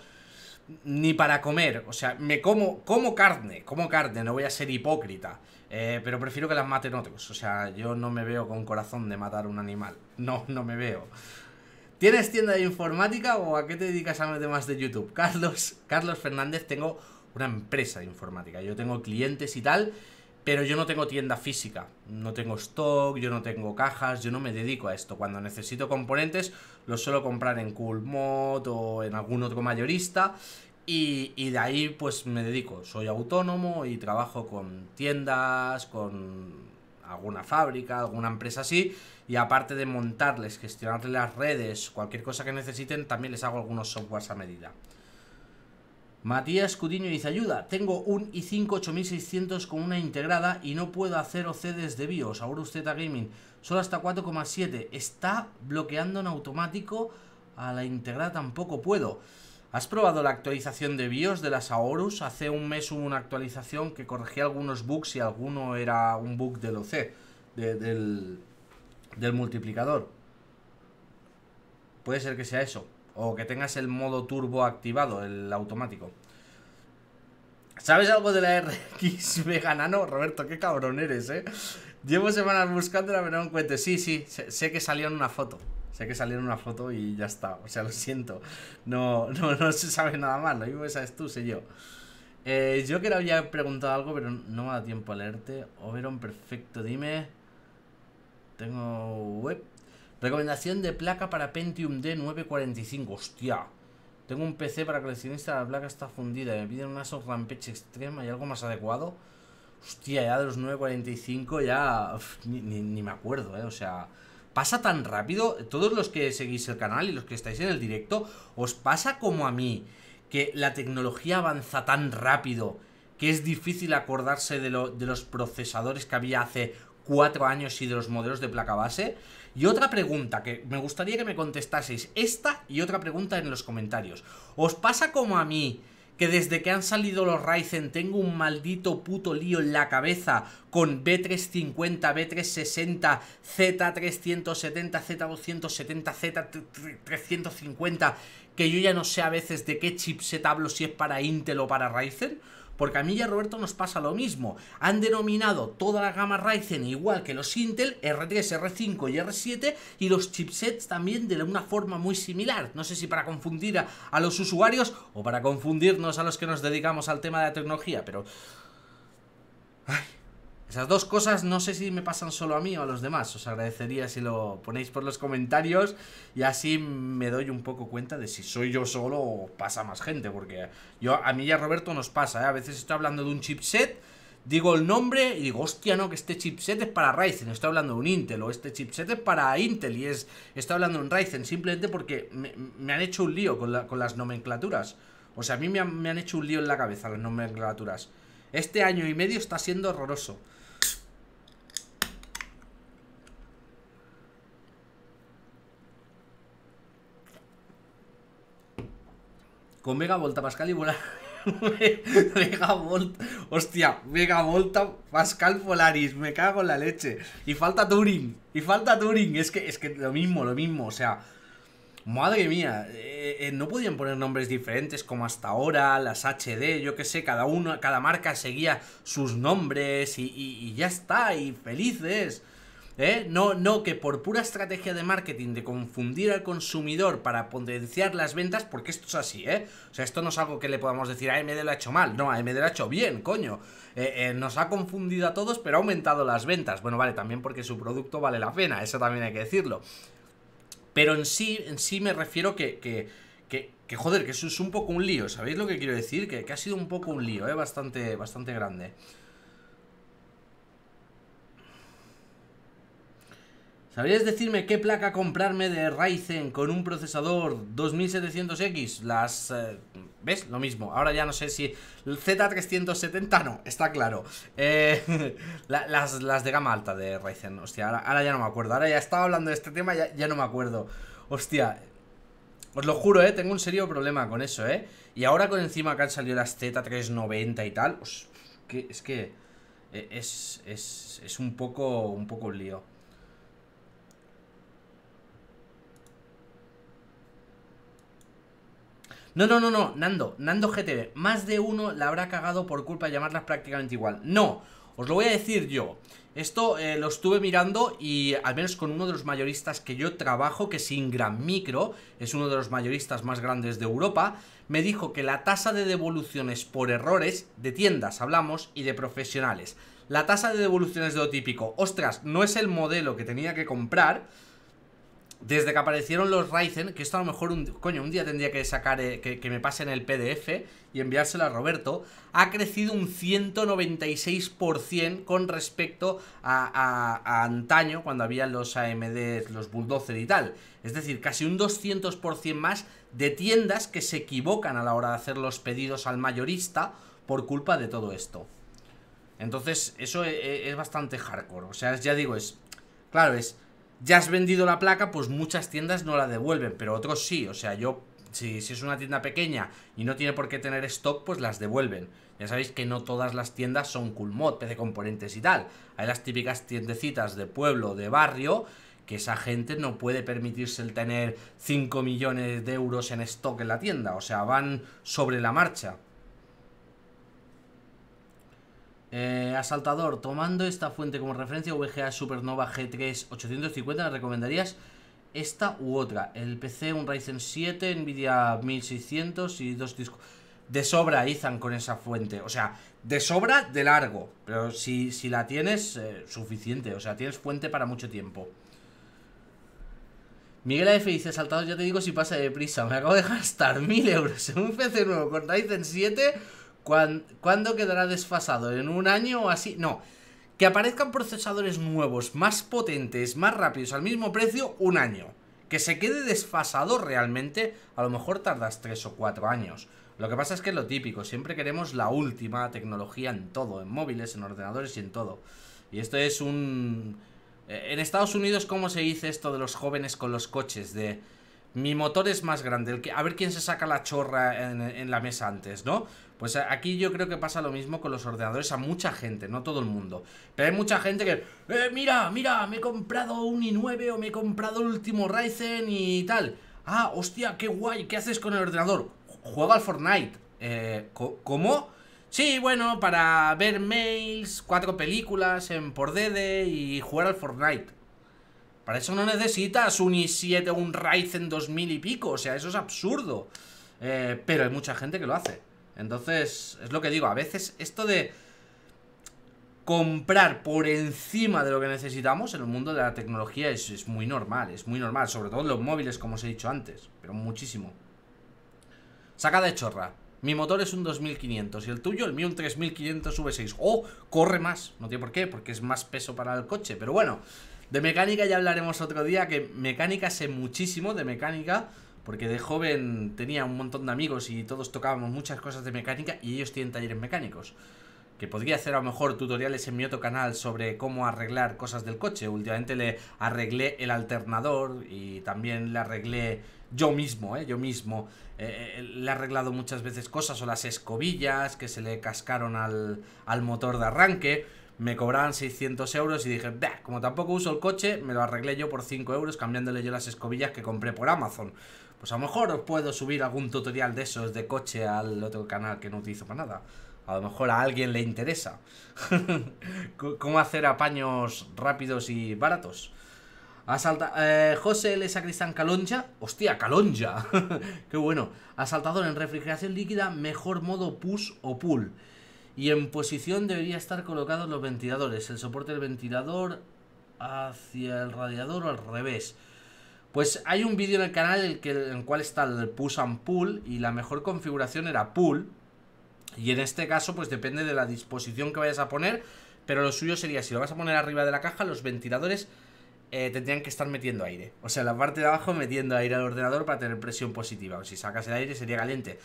Ni para comer. O sea, me como. Como carne. Como carne. No voy a ser hipócrita. Eh, pero prefiero que las maten otros. O sea, yo no me veo con corazón de matar un animal. No, no me veo. ¿Tienes tienda de informática o a qué te dedicas a los demás de YouTube? Carlos, Carlos Fernández, tengo una empresa de informática. Yo tengo clientes y tal, pero yo no tengo tienda física, no tengo stock, yo no tengo cajas, yo no me dedico a esto. Cuando necesito componentes, los suelo comprar en Coolmod o en algún otro mayorista. Y, de ahí pues me dedico, soy autónomo y trabajo con tiendas, con alguna fábrica, alguna empresa así, y aparte de montarles, gestionarles las redes, cualquier cosa que necesiten, también les hago algunos softwares a medida. Matías Cudiño dice, ayuda, tengo un i5 8600 con una integrada y no puedo hacer OC desde BIOS, ahora usted gaming, solo hasta 4,7, está bloqueando en automático a la integrada, tampoco puedo. ¿Has probado la actualización de BIOS de las Aorus? Hace un mes hubo una actualización que corregía algunos bugs y alguno era un bug del OC, del multiplicador. Puede ser que sea eso o que tengas el modo turbo activado, el automático. ¿Sabes algo de la RX [LAUGHS] Vega no Roberto, qué cabrón eres, ¿eh? Llevo semanas buscándola, pero no encuentro. Sí, sí, sé, que salió en una foto. Sé que salió en una foto y ya está. O sea, lo siento. No, no, no se sabe nada más. Lo mismo sabes tú, sé yo. Eh, yo que le había preguntado algo, pero no me da tiempo a leerte. Oberon, perfecto, dime. Tengo web. Recomendación de placa para Pentium D945. Hostia. Tengo un PC para coleccionista, la placa está fundida. Me piden una soft extrema y algo más adecuado. Hostia, ya de los 9.45 ya ni, me acuerdo, ¿eh? O sea, pasa tan rápido. Todos los que seguís el canal y los que estáis en el directo, os pasa como a mí, que la tecnología avanza tan rápido que es difícil acordarse de, de los procesadores que había hace cuatro años y de los modelos de placa base. Y otra pregunta que me gustaría que me contestaseis, esta y otra pregunta en los comentarios. ¿Os pasa como a mí que desde que han salido los Ryzen tengo un maldito puto lío en la cabeza con B350, B360, Z370, Z270, Z350, que yo ya no sé a veces de qué chipset hablo, si es para Intel o para Ryzen? Porque a mí y a Roberto nos pasa lo mismo. Han denominado toda la gama Ryzen igual que los Intel, R3, R5 y R7, y los chipsets también de una forma muy similar. No sé si para confundir a, los usuarios o para confundirnos a los que nos dedicamos al tema de la tecnología, pero... Esas dos cosas no sé si me pasan solo a mí o a los demás. Os agradecería si lo ponéis por los comentarios y así me doy un poco cuenta de si soy yo solo o pasa más gente. Porque yo a mí y a Roberto nos pasa. ¿eh? A veces estoy hablando de un chipset, digo el nombre y digo, hostia, no, que este chipset es para Ryzen. Estoy hablando de un Intel o este chipset es para Intel y es estoy hablando de un Ryzen. Simplemente porque me, han hecho un lío con, las nomenclaturas. O sea, a mí me han, me han hecho un lío en la cabeza las nomenclaturas. Este año y medio está siendo horroroso. con Megavolta, Pascal y volar. [LAUGHS] megavolt, hostia, Megavolta, Pascal Polaris, me cago en la leche. Y falta Turing, y falta Turing, es que, es que lo mismo, lo mismo, o sea, madre mía, eh, eh, no podían poner nombres diferentes como hasta ahora, las HD, yo qué sé, cada uno, cada marca seguía sus nombres y ya está, y felices. ¿Eh? No, no, que por pura estrategia de marketing de confundir al consumidor para potenciar las ventas, porque esto es así, ¿eh? O sea, esto no es algo que le podamos decir a AMD lo ha hecho mal, no, AMD lo ha hecho bien, coño. Eh, eh, nos ha confundido a todos, pero ha aumentado las ventas. Bueno, vale, también porque su producto vale la pena, eso también hay que decirlo. Pero en sí, en sí me refiero que, que, que, joder, que eso es un poco un lío, ¿sabéis lo que quiero decir? Que, ha sido un poco un lío, ¿eh? Bastante, bastante grande. ¿Sabrías decirme qué placa comprarme de Ryzen con un procesador 2700X? Las... Eh, ¿Ves? Lo mismo. Ahora ya no sé si... Z370 no, está claro. Eh, [LAUGHS] las, de gama alta de Ryzen. Hostia, ahora, ya no me acuerdo. Ahora ya estaba hablando de este tema, ya, no me acuerdo. Hostia, os lo juro, ¿eh? Tengo un serio problema con eso, ¿eh? Y ahora con encima que han salido las Z390 y tal... Pues, es que... Eh, es, es, es un poco un poco un lío. No, no, no, no, Nando, Nando GTV. Más de uno la habrá cagado por culpa de llamarlas prácticamente igual. No, os lo voy a decir yo. Esto eh, lo estuve mirando y al menos con uno de los mayoristas que yo trabajo, que es Ingram Micro, es uno de los mayoristas más grandes de Europa, me dijo que la tasa de devoluciones por errores, de tiendas hablamos, y de profesionales, la tasa de devoluciones de lo típico, ostras, no es el modelo que tenía que comprar, desde que aparecieron los Ryzen, que esto a lo mejor, un, coño, un día tendría que sacar, eh, que, me pasen el PDF y enviárselo a Roberto, ha crecido un 196% con respecto a, antaño, cuando había los AMD, los Bulldozer y tal. Es decir, casi un 200% más de tiendas que se equivocan a la hora de hacer los pedidos al mayorista por culpa de todo esto. Entonces, eso e, e, es bastante hardcore. O sea, ya digo, es... Claro, es ya has vendido la placa, pues muchas tiendas no la devuelven, pero otros sí. O sea, yo, si, es una tienda pequeña y no tiene por qué tener stock, pues las devuelven. Ya sabéis que no todas las tiendas son coolmod, PC componentes y tal. Hay las típicas tiendecitas de pueblo, de barrio, que esa gente no puede permitirse el tener 5 millones de euros en stock en la tienda. O sea, van sobre la marcha. Eh, asaltador, tomando esta fuente como referencia, VGA Supernova G3 850, ¿me recomendarías esta u otra? El PC, un Ryzen 7, Nvidia 1600 y dos discos. De sobra, Izan, con esa fuente. O sea, de sobra de largo. Pero si, si la tienes, eh, suficiente. O sea, tienes fuente para mucho tiempo. Miguel AF dice, saltado, ya te digo si pasa deprisa. Me acabo de gastar 1000 euros en un PC nuevo con Ryzen 7 ¿Cuándo quedará desfasado? ¿En un año o así? No. Que aparezcan procesadores nuevos, más potentes, más rápidos, al mismo precio, un año. Que se quede desfasado realmente, a lo mejor tardas tres o cuatro años. Lo que pasa es que es lo típico, siempre queremos la última tecnología en todo, en móviles, en ordenadores y en todo. Y esto es un... Eh, en Estados Unidos, ¿cómo se dice esto de los jóvenes con los coches? De mi motor es más grande. El que, a ver quién se saca la chorra en, la mesa antes, ¿no? Pues aquí yo creo que pasa lo mismo con los ordenadores a mucha gente, no todo el mundo. Pero hay mucha gente que, eh, mira, mira, me he comprado un i9 o me he comprado el último Ryzen y tal. Ah, hostia, qué guay, ¿qué haces con el ordenador? Juego al Fortnite. Eh, ¿Cómo? Sí, bueno, para ver mails, cuatro películas en por DD y jugar al Fortnite. Para eso no necesitas un i7 o un Ryzen 2000 y pico. O sea, eso es absurdo. Eh, pero hay mucha gente que lo hace. Entonces, es lo que digo. A veces esto de comprar por encima de lo que necesitamos en el mundo de la tecnología es, es muy normal. Es muy normal. Sobre todo en los móviles, como os he dicho antes. Pero muchísimo. Saca de chorra. Mi motor es un 2500 y el tuyo, el mío, un 3500 V6. ¡Oh! Corre más. No tiene por qué, porque es más peso para el coche. Pero bueno, de mecánica ya hablaremos otro día, que mecánica sé muchísimo de mecánica, porque de joven tenía un montón de amigos y todos tocábamos muchas cosas de mecánica y ellos tienen talleres mecánicos. Que podría hacer a lo mejor tutoriales en mi otro canal sobre cómo arreglar cosas del coche. Últimamente le arreglé el alternador y también le arreglé yo mismo, ¿eh? yo mismo. Eh, eh, le he arreglado muchas veces cosas o las escobillas que se le cascaron al, al motor de arranque me cobraban 600 euros y dije, bah, como tampoco uso el coche, me lo arreglé yo por 5 euros cambiándole yo las escobillas que compré por Amazon. Pues a lo mejor os puedo subir algún tutorial de esos de coche al otro canal que no utilizo para nada. A lo mejor a alguien le interesa. [LAUGHS] ¿Cómo hacer apaños rápidos y baratos? Asalta eh, José L. Sacristán Calonja. Hostia, Calonja. [LAUGHS] Qué bueno. Asaltador en refrigeración líquida, mejor modo push o pull. Y en posición debería estar colocados los ventiladores, el soporte del ventilador hacia el radiador o al revés. Pues hay un vídeo en el canal en el, cual está el push and pull y la mejor configuración era pull. Y en este caso pues depende de la disposición que vayas a poner, pero lo suyo sería si lo vas a poner arriba de la caja, los ventiladores eh, tendrían que estar metiendo aire. O sea, la parte de abajo metiendo aire al ordenador para tener presión positiva. O si sacas el aire sería caliente.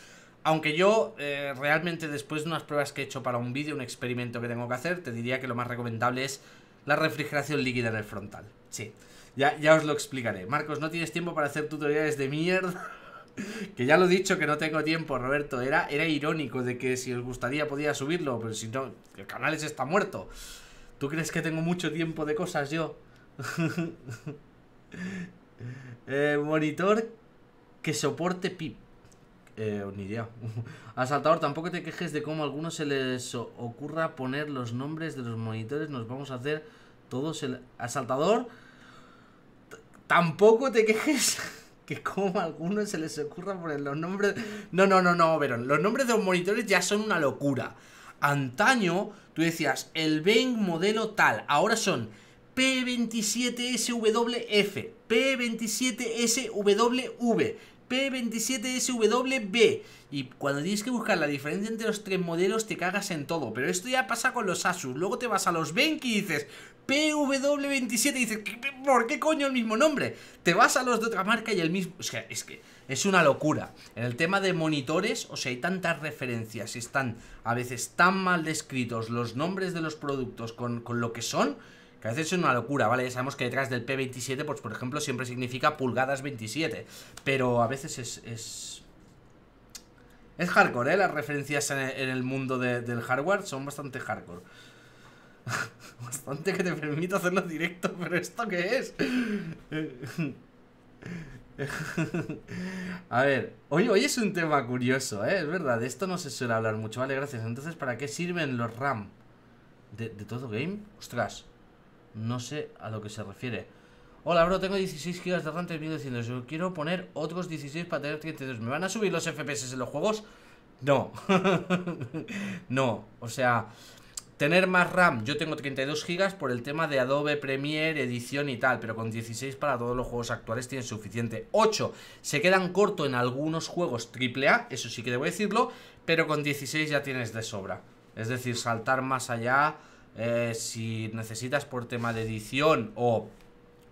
Aunque yo eh, realmente después de unas pruebas que he hecho para un vídeo, un experimento que tengo que hacer, te diría que lo más recomendable es la refrigeración líquida en el frontal. Sí, ya, os lo explicaré. Marcos, no tienes tiempo para hacer tutoriales de mierda. [LAUGHS] que ya lo he dicho que no tengo tiempo, Roberto. Era, era irónico de que si os gustaría podía subirlo, pero si no, el canal está muerto. ¿Tú crees que tengo mucho tiempo de cosas yo? [LAUGHS] Eh, monitor que soporte PIP. Eh, ni idea. Asaltador, [LAUGHS] tampoco te quejes de cómo a algunos se les ocurra poner los nombres de los monitores. Nos vamos a hacer todos el... Asaltador, tampoco te quejes [LAUGHS] que como a algunos se les ocurra poner los nombres... No, no, no, no, Verón. Los nombres de los monitores ya son una locura. Antaño, tú decías, el Bang modelo tal. Ahora son P27SWF, P27SWV, P27SWB. Y cuando tienes que buscar la diferencia entre los tres modelos te cagas en todo. Pero esto ya pasa con los Asus. Luego te vas a los Benki y dices PW27 y dices, ¿por qué coño el mismo nombre? Te vas a los de otra marca y el mismo... O sea, es que es una locura. En el tema de monitores, o sea, hay tantas referencias y están a veces tan mal descritos los nombres de los productos con, con lo que son que a veces es una locura, ¿vale? Ya sabemos que detrás del P27, pues por ejemplo, siempre significa pulgadas 27. Pero a veces es... Es, es hardcore, ¿eh? Las referencias en el mundo del hardware son bastante hardcore. [LAUGHS] bastante que te permito hacerlo directo, [LAUGHS] pero ¿esto qué es? [LAUGHS] a ver, hoy, es un tema curioso, ¿eh? Es verdad, de esto no se suele hablar mucho. Vale, gracias. Entonces, ¿para qué sirven los RAM? ¿De, de todo game? Ostras. No sé a lo que se refiere. Hola, bro, tengo 16 GB de RAM diciendo Yo quiero poner otros 16 para tener 32. ¿Me van a subir los FPS en los juegos? No. [LAUGHS] no, o sea, tener más RAM. Yo tengo 32 GB por el tema de Adobe Premiere, edición y tal, pero con 16 para todos los juegos actuales Tiene suficiente. 8 se quedan corto en algunos juegos AAA, eso sí que debo decirlo, pero con 16 ya tienes de sobra. Es decir, saltar más allá eh, si necesitas por tema de edición o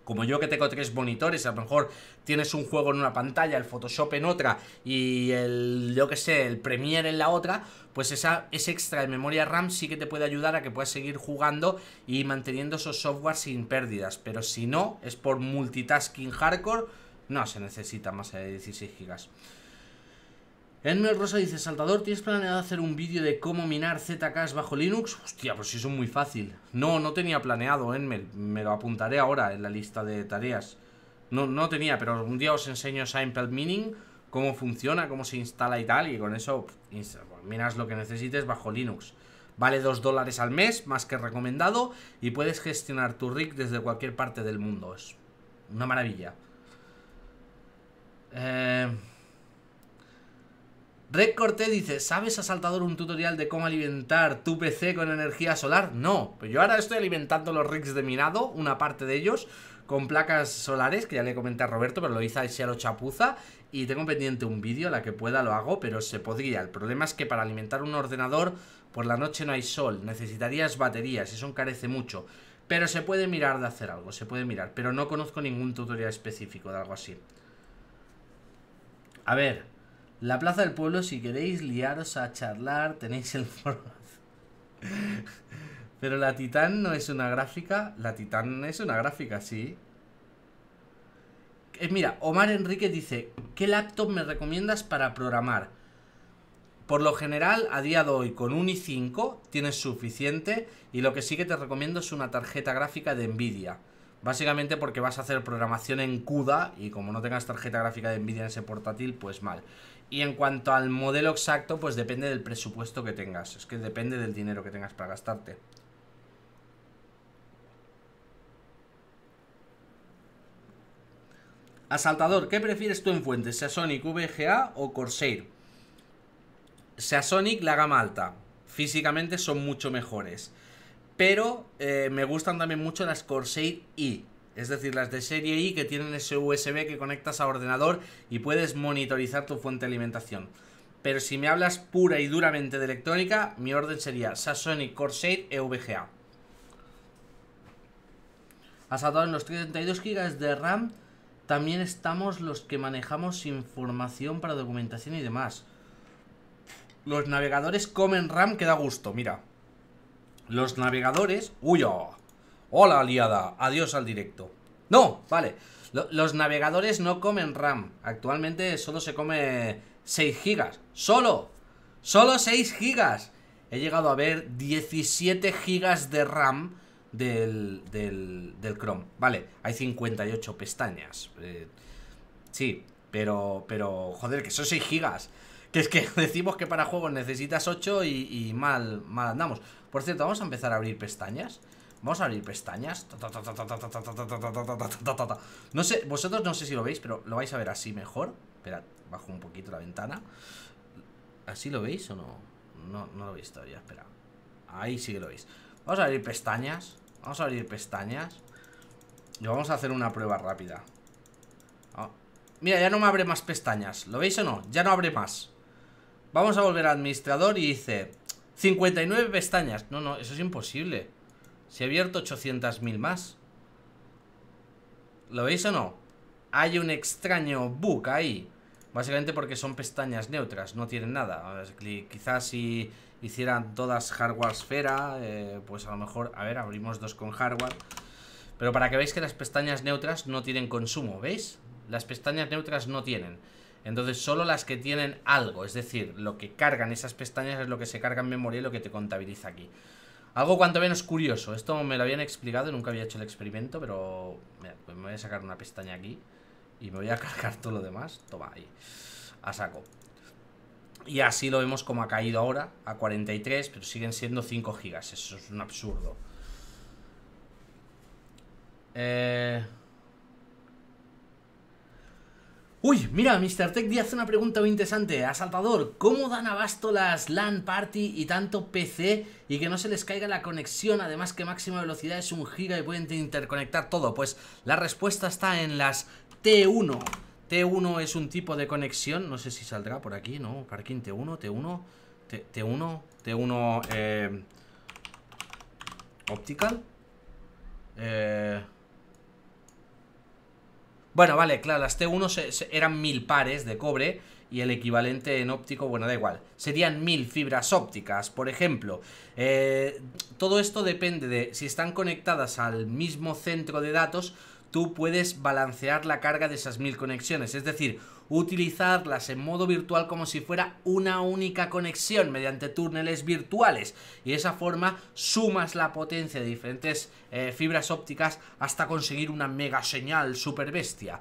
como yo que tengo tres monitores, a lo mejor tienes un juego en una pantalla, el Photoshop en otra y el, yo que sé, el Premiere en la otra, pues esa, ese extra de memoria RAM sí que te puede ayudar a que puedas seguir jugando y manteniendo esos software sin pérdidas, pero si no, es por multitasking hardcore, no se necesita más de 16 gigas. Enmel Rosa dice, Saltador, ¿tienes planeado hacer un vídeo de cómo minar ZKs bajo Linux? Hostia, pues eso es muy fácil. No, no tenía planeado, Enmel. Me lo apuntaré ahora en la lista de tareas. No, no tenía, pero un día os enseño Simple Mining, cómo funciona, cómo se instala y tal, y con eso pues, minas lo que necesites bajo Linux. Vale 2 dólares al mes, más que recomendado, y puedes gestionar tu rig desde cualquier parte del mundo. Es una maravilla. Eh... Red Corté dice, ¿sabes asaltador un tutorial de cómo alimentar tu PC con energía solar? No, pues yo ahora estoy alimentando los rigs de minado, una parte de ellos, con placas solares, que ya le comenté a Roberto, pero lo hice a lo chapuza, y tengo pendiente un vídeo, la que pueda lo hago, pero se podría. El problema es que para alimentar un ordenador por la noche no hay sol, necesitarías baterías, eso encarece mucho. Pero se puede mirar de hacer algo, se puede mirar, pero no conozco ningún tutorial específico de algo así. A ver, la plaza del pueblo, si queréis liaros a charlar, tenéis el foro. [LAUGHS] Pero la Titán no es una gráfica. La Titán es una gráfica, sí. Eh, mira, Omar Enrique dice, ¿qué laptop me recomiendas para programar? Por lo general, a día de hoy, con un i5 tienes suficiente y lo que sí que te recomiendo es una tarjeta gráfica de Nvidia. Básicamente porque vas a hacer programación en CUDA y como no tengas tarjeta gráfica de Nvidia en ese portátil, pues mal. Y en cuanto al modelo exacto, pues depende del presupuesto que tengas. Es que depende del dinero que tengas para gastarte. Asaltador, ¿qué prefieres tú en Fuentes? Sonic VGA o Corsair? Sonic la gama alta. Físicamente son mucho mejores. Pero eh, me gustan también mucho las Corsair I es decir, las de serie I que tienen ese USB que conectas a ordenador y puedes monitorizar tu fuente de alimentación. Pero si me hablas pura y duramente de electrónica, mi orden sería Sasonic Corsair EVGA. en los 32 GB de RAM, también estamos los que manejamos información para documentación y demás. Los navegadores comen RAM que da gusto, mira. Los navegadores... ¡Uy! Oh! Hola, aliada. Adiós al directo. No, vale. Los navegadores no comen RAM. Actualmente solo se come 6 gigas. ¡Solo! ¡Solo 6 gigas! He llegado a ver 17 gigas de RAM del, del, del Chrome. Vale, hay 58 pestañas. Eh, sí, pero, pero, joder, que son 6 gigas. Que es que [LAUGHS] decimos que para juegos necesitas 8 y, y mal, mal andamos. Por cierto, vamos a empezar a abrir pestañas. Vamos a abrir pestañas. No sé, vosotros no sé si lo veis, pero lo vais a ver así mejor. Esperad, bajo un poquito la ventana. ¿Así lo veis o no? No, no lo veis todavía, espera. Ahí sí que lo veis. Vamos a abrir pestañas. Vamos a abrir pestañas. Y vamos a hacer una prueba rápida. Mira, ya no me abre más pestañas. ¿Lo veis o no? Ya no abre más. Vamos a volver al administrador y dice... 59 pestañas. No, no, eso es imposible. Se ha abierto 800.000 más. ¿Lo veis o no? Hay un extraño bug ahí. Básicamente porque son pestañas neutras, no tienen nada. Quizás si hicieran todas hardware esfera, eh, pues a lo mejor... A ver, abrimos dos con hardware. Pero para que veáis que las pestañas neutras no tienen consumo, ¿veis? Las pestañas neutras no tienen. Entonces solo las que tienen algo, es decir, lo que cargan esas pestañas es lo que se carga en memoria y lo que te contabiliza aquí. Algo cuanto menos curioso. Esto me lo habían explicado, nunca había hecho el experimento, pero pues me voy a sacar una pestaña aquí y me voy a [LAUGHS] cargar todo lo demás. Toma, ahí. A saco. Y así lo vemos como ha caído ahora a 43, pero siguen siendo 5 gigas. Eso es un absurdo. Eh... Uy, mira, Mr. Tech hace una pregunta muy interesante. Asaltador, ¿cómo dan abasto las LAN Party y tanto PC y que no se les caiga la conexión? Además que máxima velocidad es un giga y pueden interconectar todo. Pues la respuesta está en las T1. T1 es un tipo de conexión, no sé si saldrá por aquí, ¿no? Parking T1, T1, T, 1 T1, eh, Optical. Eh... Bueno, vale, claro, las T1 eran mil pares de cobre y el equivalente en óptico, bueno, da igual. Serían mil fibras ópticas, por ejemplo. Eh, todo esto depende de si están conectadas al mismo centro de datos, tú puedes balancear la carga de esas mil conexiones. Es decir, utilizarlas en modo virtual como si fuera una única conexión mediante túneles virtuales y de esa forma sumas la potencia de diferentes eh, fibras ópticas hasta conseguir una mega señal super bestia.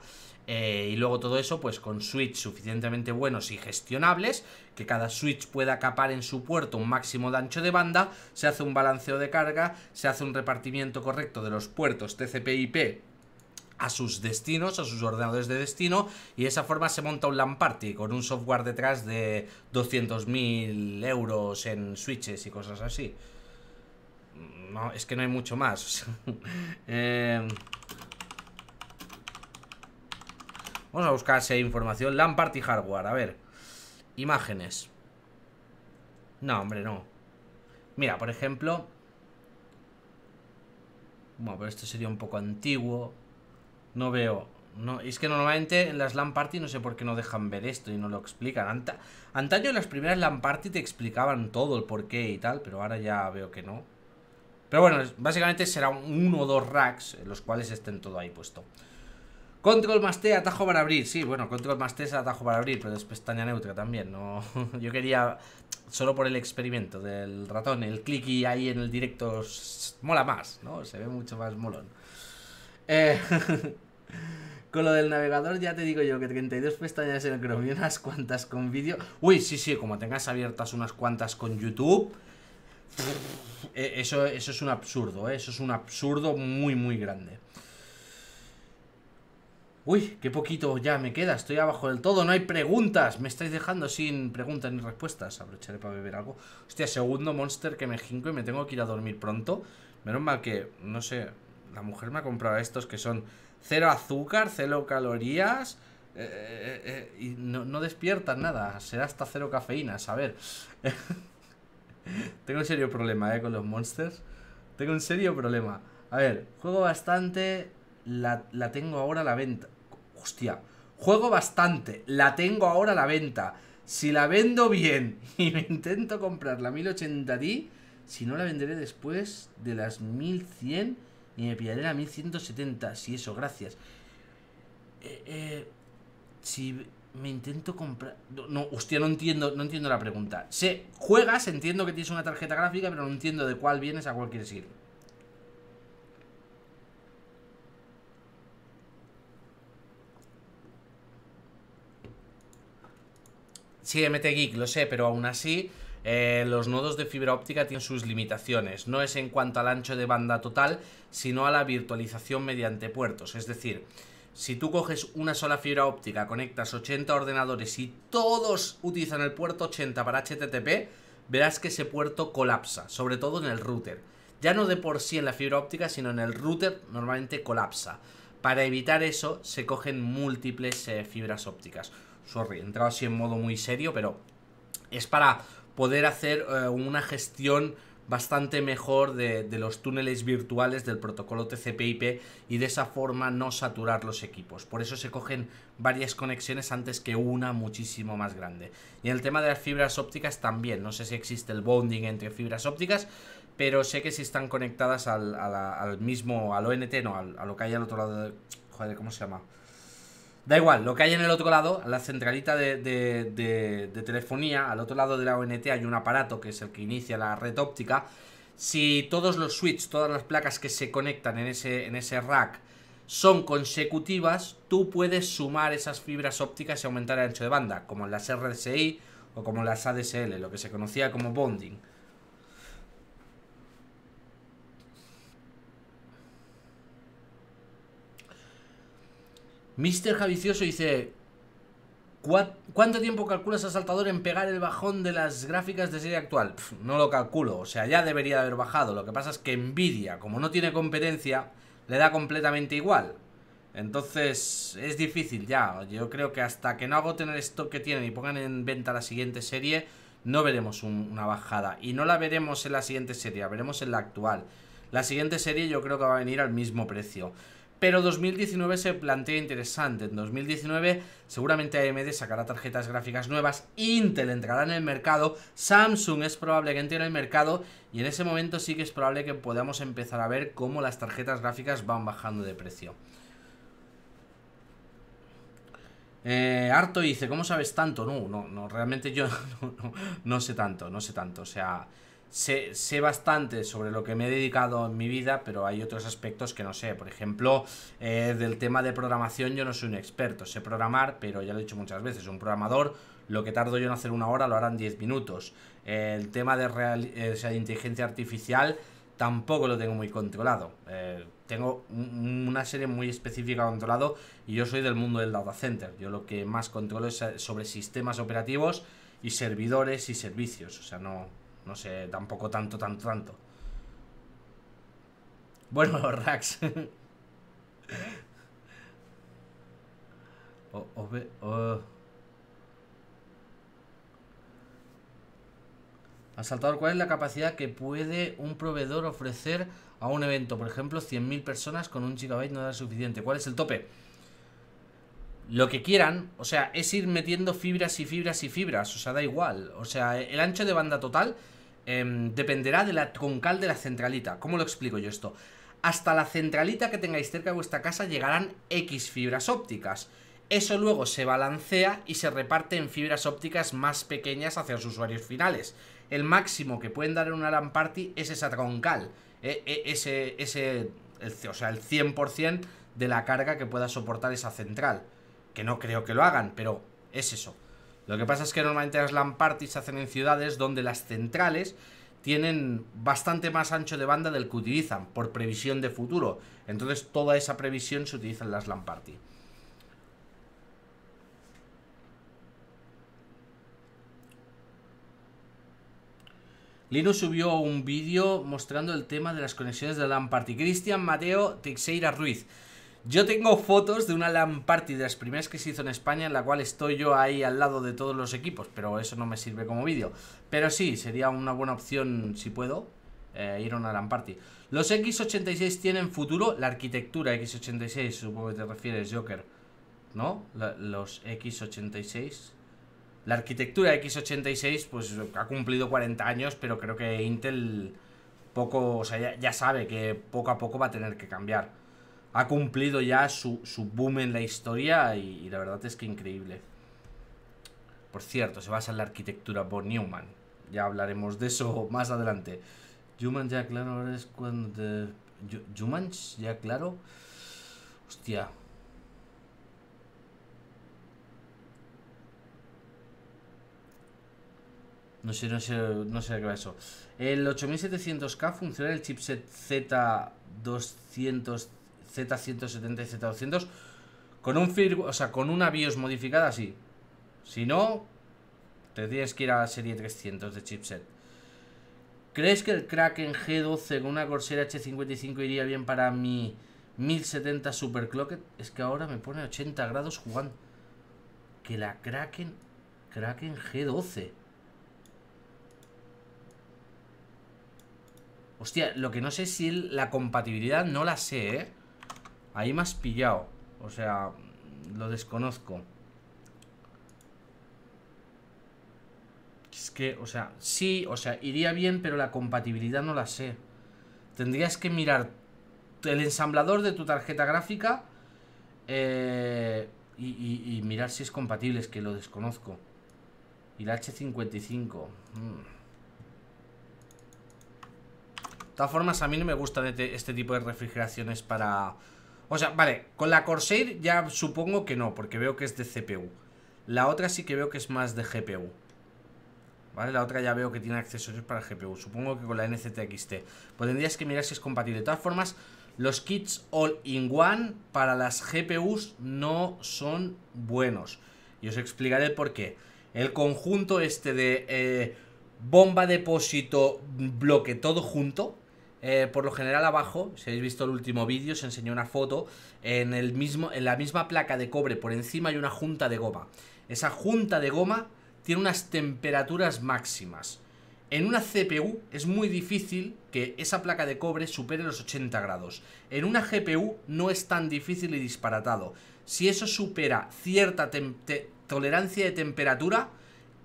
Eh, y luego todo eso, pues con switch suficientemente buenos y gestionables, que cada switch pueda capar en su puerto un máximo de ancho de banda, se hace un balanceo de carga, se hace un repartimiento correcto de los puertos TCP/IP a sus destinos, a sus ordenadores de destino, y de esa forma se monta un Lamparty party con un software detrás de 200.000 euros en switches y cosas así. No, es que no hay mucho más. [LAUGHS] Eh, vamos a buscar si hay información. Lamparty party hardware, a ver. Imágenes. No, hombre, no. Mira, por ejemplo... Bueno, pero esto sería un poco antiguo. No veo. No, es que normalmente en las LAN party no sé por qué no dejan ver esto y no lo explican. antaño en las primeras LAN party te explicaban todo el porqué y tal, pero ahora ya veo que no. Pero bueno, básicamente será uno o dos racks en los cuales estén todo ahí puesto. Control más T, atajo para abrir. Sí, bueno, control más T es atajo para abrir, pero es pestaña neutra también. No, [LAUGHS] yo quería, solo por el experimento del ratón, el clicky ahí en el directo mola más, ¿no? Se ve mucho más molón. Eh, [LAUGHS] Con lo del navegador ya te digo yo que 32 pestañas en el Chrome y unas cuantas con vídeo. Uy, sí, sí, como tengas abiertas unas cuantas con YouTube. Eh, eso, eso es un absurdo, eh, eso es un absurdo muy, muy grande. Uy, qué poquito ya me queda, estoy abajo del todo, no hay preguntas, me estáis dejando sin preguntas ni respuestas. Aprovecharé para beber algo. Hostia, segundo monster que me jinco y me tengo que ir a dormir pronto. Menos mal que, no sé, la mujer me ha comprado estos que son cero azúcar, cero calorías. Eh, eh, eh, y no, no despiertas nada. Será hasta cero cafeína, a ver. [LAUGHS] Tengo un serio problema, eh, con los monsters. Tengo un serio problema. A ver, juego bastante. La, tengo ahora a la venta. Hostia. Juego bastante. La tengo ahora a la venta. Si la vendo bien [LAUGHS] y me intento comprar la 1080 d si no la venderé después de las 1100 ni me pillaré la 1170, si eso, gracias. Eh, eh, si me intento comprar... No, hostia, no entiendo, no entiendo la pregunta. Sé, juegas, entiendo que tienes una tarjeta gráfica, pero no entiendo de cuál vienes, a cuál quieres ir. Sí, MT Geek, lo sé, pero aún así eh, los nodos de fibra óptica tienen sus limitaciones, no es en cuanto al ancho de banda total, sino a la virtualización mediante puertos. Es decir, si tú coges una sola fibra óptica, conectas 80 ordenadores y todos utilizan el puerto 80 para HTTP, verás que ese puerto colapsa, sobre todo en el router. Ya no de por sí en la fibra óptica, sino en el router normalmente colapsa. Para evitar eso se cogen múltiples eh, fibras ópticas. Sorry, he entrado así en modo muy serio, pero es para poder hacer eh, una gestión bastante mejor de, los túneles virtuales del protocolo TCP/IP y de esa forma no saturar los equipos. Por eso se cogen varias conexiones antes que una muchísimo más grande. Y en el tema de las fibras ópticas también, no sé si existe el bonding entre fibras ópticas, pero sé que si están conectadas al, mismo, al ONT, no, al, a lo que hay al otro lado de... Joder, ¿cómo se llama? Da igual, lo que hay en el otro lado, la centralita de, telefonía, al otro lado de la ONT hay un aparato que es el que inicia la red óptica. Si todos los switches, todas las placas que se conectan en ese, en ese rack son consecutivas, tú puedes sumar esas fibras ópticas y aumentar el ancho de banda, como las RDSI o como las ADSL, lo que se conocía como bonding. Mister Javicioso dice, ¿cuánto tiempo calculas a Saltador en pegar el bajón de las gráficas de serie actual? no lo calculo, o sea, ya debería haber bajado. Lo que pasa es que Nvidia, como no tiene competencia, le da completamente igual. Entonces es difícil ya. Yo creo que hasta que no agoten el stock que tienen y pongan en venta la siguiente serie, no veremos una bajada. Y no la veremos en la siguiente serie, veremos en la actual. La siguiente serie yo creo que va a venir al mismo precio. Pero 2019 se plantea interesante. En 2019 seguramente AMD sacará tarjetas gráficas nuevas, Intel entrará en el mercado, Samsung es probable que entre en el mercado y en ese momento sí que es probable que podamos empezar a ver cómo las tarjetas gráficas van bajando de precio. Harto eh, dice, ¿cómo sabes tanto? No, no, no, realmente yo [LAUGHS] no sé tanto, no sé tanto. O sea, sé, bastante sobre lo que me he dedicado en mi vida, pero hay otros aspectos que no sé. Por ejemplo, eh, del tema de programación yo no soy un experto. Sé programar, pero ya lo he dicho muchas veces, un programador lo que tardo yo en hacer una hora lo harán 10 minutos. el tema eh, de, inteligencia artificial tampoco lo tengo muy controlado. Eh, tengo una serie muy específica controlado y yo soy del mundo del data center. Yo lo que más controlo es sobre sistemas operativos y servidores y servicios. O sea, no, no sé, tampoco tanto, tanto, tanto. Bueno, los racks. [LAUGHS] o, o, Asaltador, ¿cuál es la capacidad que puede un proveedor ofrecer a un evento? Por ejemplo, 100.000 personas con un gigabyte no da suficiente. ¿Cuál es el tope? Lo que quieran, o sea, es ir metiendo fibras y fibras y fibras, o sea, da igual. O sea, el ancho de banda total Em, dependerá de la troncal de la centralita. ¿Cómo lo explico yo esto? Hasta la centralita que tengáis cerca de vuestra casa llegarán X fibras ópticas. Eso luego se balancea y se reparte en fibras ópticas más pequeñas hacia los usuarios finales. El máximo que pueden dar en una LAN party es esa troncal, eh, eh, ese, ese, o sea, el 100% de la carga que pueda soportar esa central. Que no creo que lo hagan, pero es eso. Lo que pasa es que normalmente las LAN parties se hacen en ciudades donde las centrales tienen bastante más ancho de banda del que utilizan por previsión de futuro. Entonces toda esa previsión se utiliza en las LAN party. Linus subió un vídeo mostrando el tema de las conexiones de LAN party. Cristian Mateo Teixeira Ruiz. Yo tengo fotos de una LAN party de las primeras que se hizo en España en la cual estoy yo ahí al lado de todos los equipos, pero eso no me sirve como vídeo. Pero sí, sería una buena opción si puedo eh, ir a una LAN party. Los X86 tienen futuro, la arquitectura X86, supongo que te refieres, Joker, ¿no? los X86. La arquitectura X86 pues ha cumplido 40 años, pero creo que Intel poco, o sea, ya sabe que poco a poco va a tener que cambiar ha cumplido ya su, boom en la historia y, la verdad es que increíble. Por cierto, se basa en la arquitectura por Neumann. Ya hablaremos de eso [LAUGHS] más adelante. Juman ya claro, ahora cuando ya claro. Hostia. No sé, no sé, no sé qué va eso. El 8700K funciona el chipset Z200 Z170 y Z200 con un o sea, con una BIOS modificada sí. Si no, te que ir a la serie 300 de chipset. ¿Crees que el Kraken G12 con una Corsair H55 iría bien para mi 1070 Super Es que ahora me pone 80 grados jugando. Que la Kraken Kraken G12. Hostia, lo que no sé es si la compatibilidad no la sé, ¿eh? Ahí me has pillado. O sea, lo desconozco. Es que, o sea, sí, o sea, iría bien, pero la compatibilidad no la sé. Tendrías que mirar el ensamblador de tu tarjeta gráfica eh, y, mirar si es compatible, es que lo desconozco. Y la H55. Mm. De todas formas, a mí no me gusta este tipo de refrigeraciones para, o sea, vale, con la Corsair ya supongo que no, porque veo que es de CPU. La otra sí que veo que es más de GPU. ¿Vale? La otra ya veo que tiene accesorios para GPU. Supongo que con la NCTXT. Pues tendrías que mirar si es compatible. De todas formas, los kits all-in-one para las GPUs no son buenos. Y os explicaré por qué. El conjunto este de eh, bomba, depósito, bloque, todo junto, eh, por lo general abajo, si habéis visto el último vídeo, se enseñó una foto, en, en la misma placa de cobre por encima hay una junta de goma. Esa junta de goma tiene unas temperaturas máximas. En una CPU es muy difícil que esa placa de cobre supere los 80 grados. En una GPU no es tan difícil y disparatado. Si eso supera cierta tolerancia de temperatura,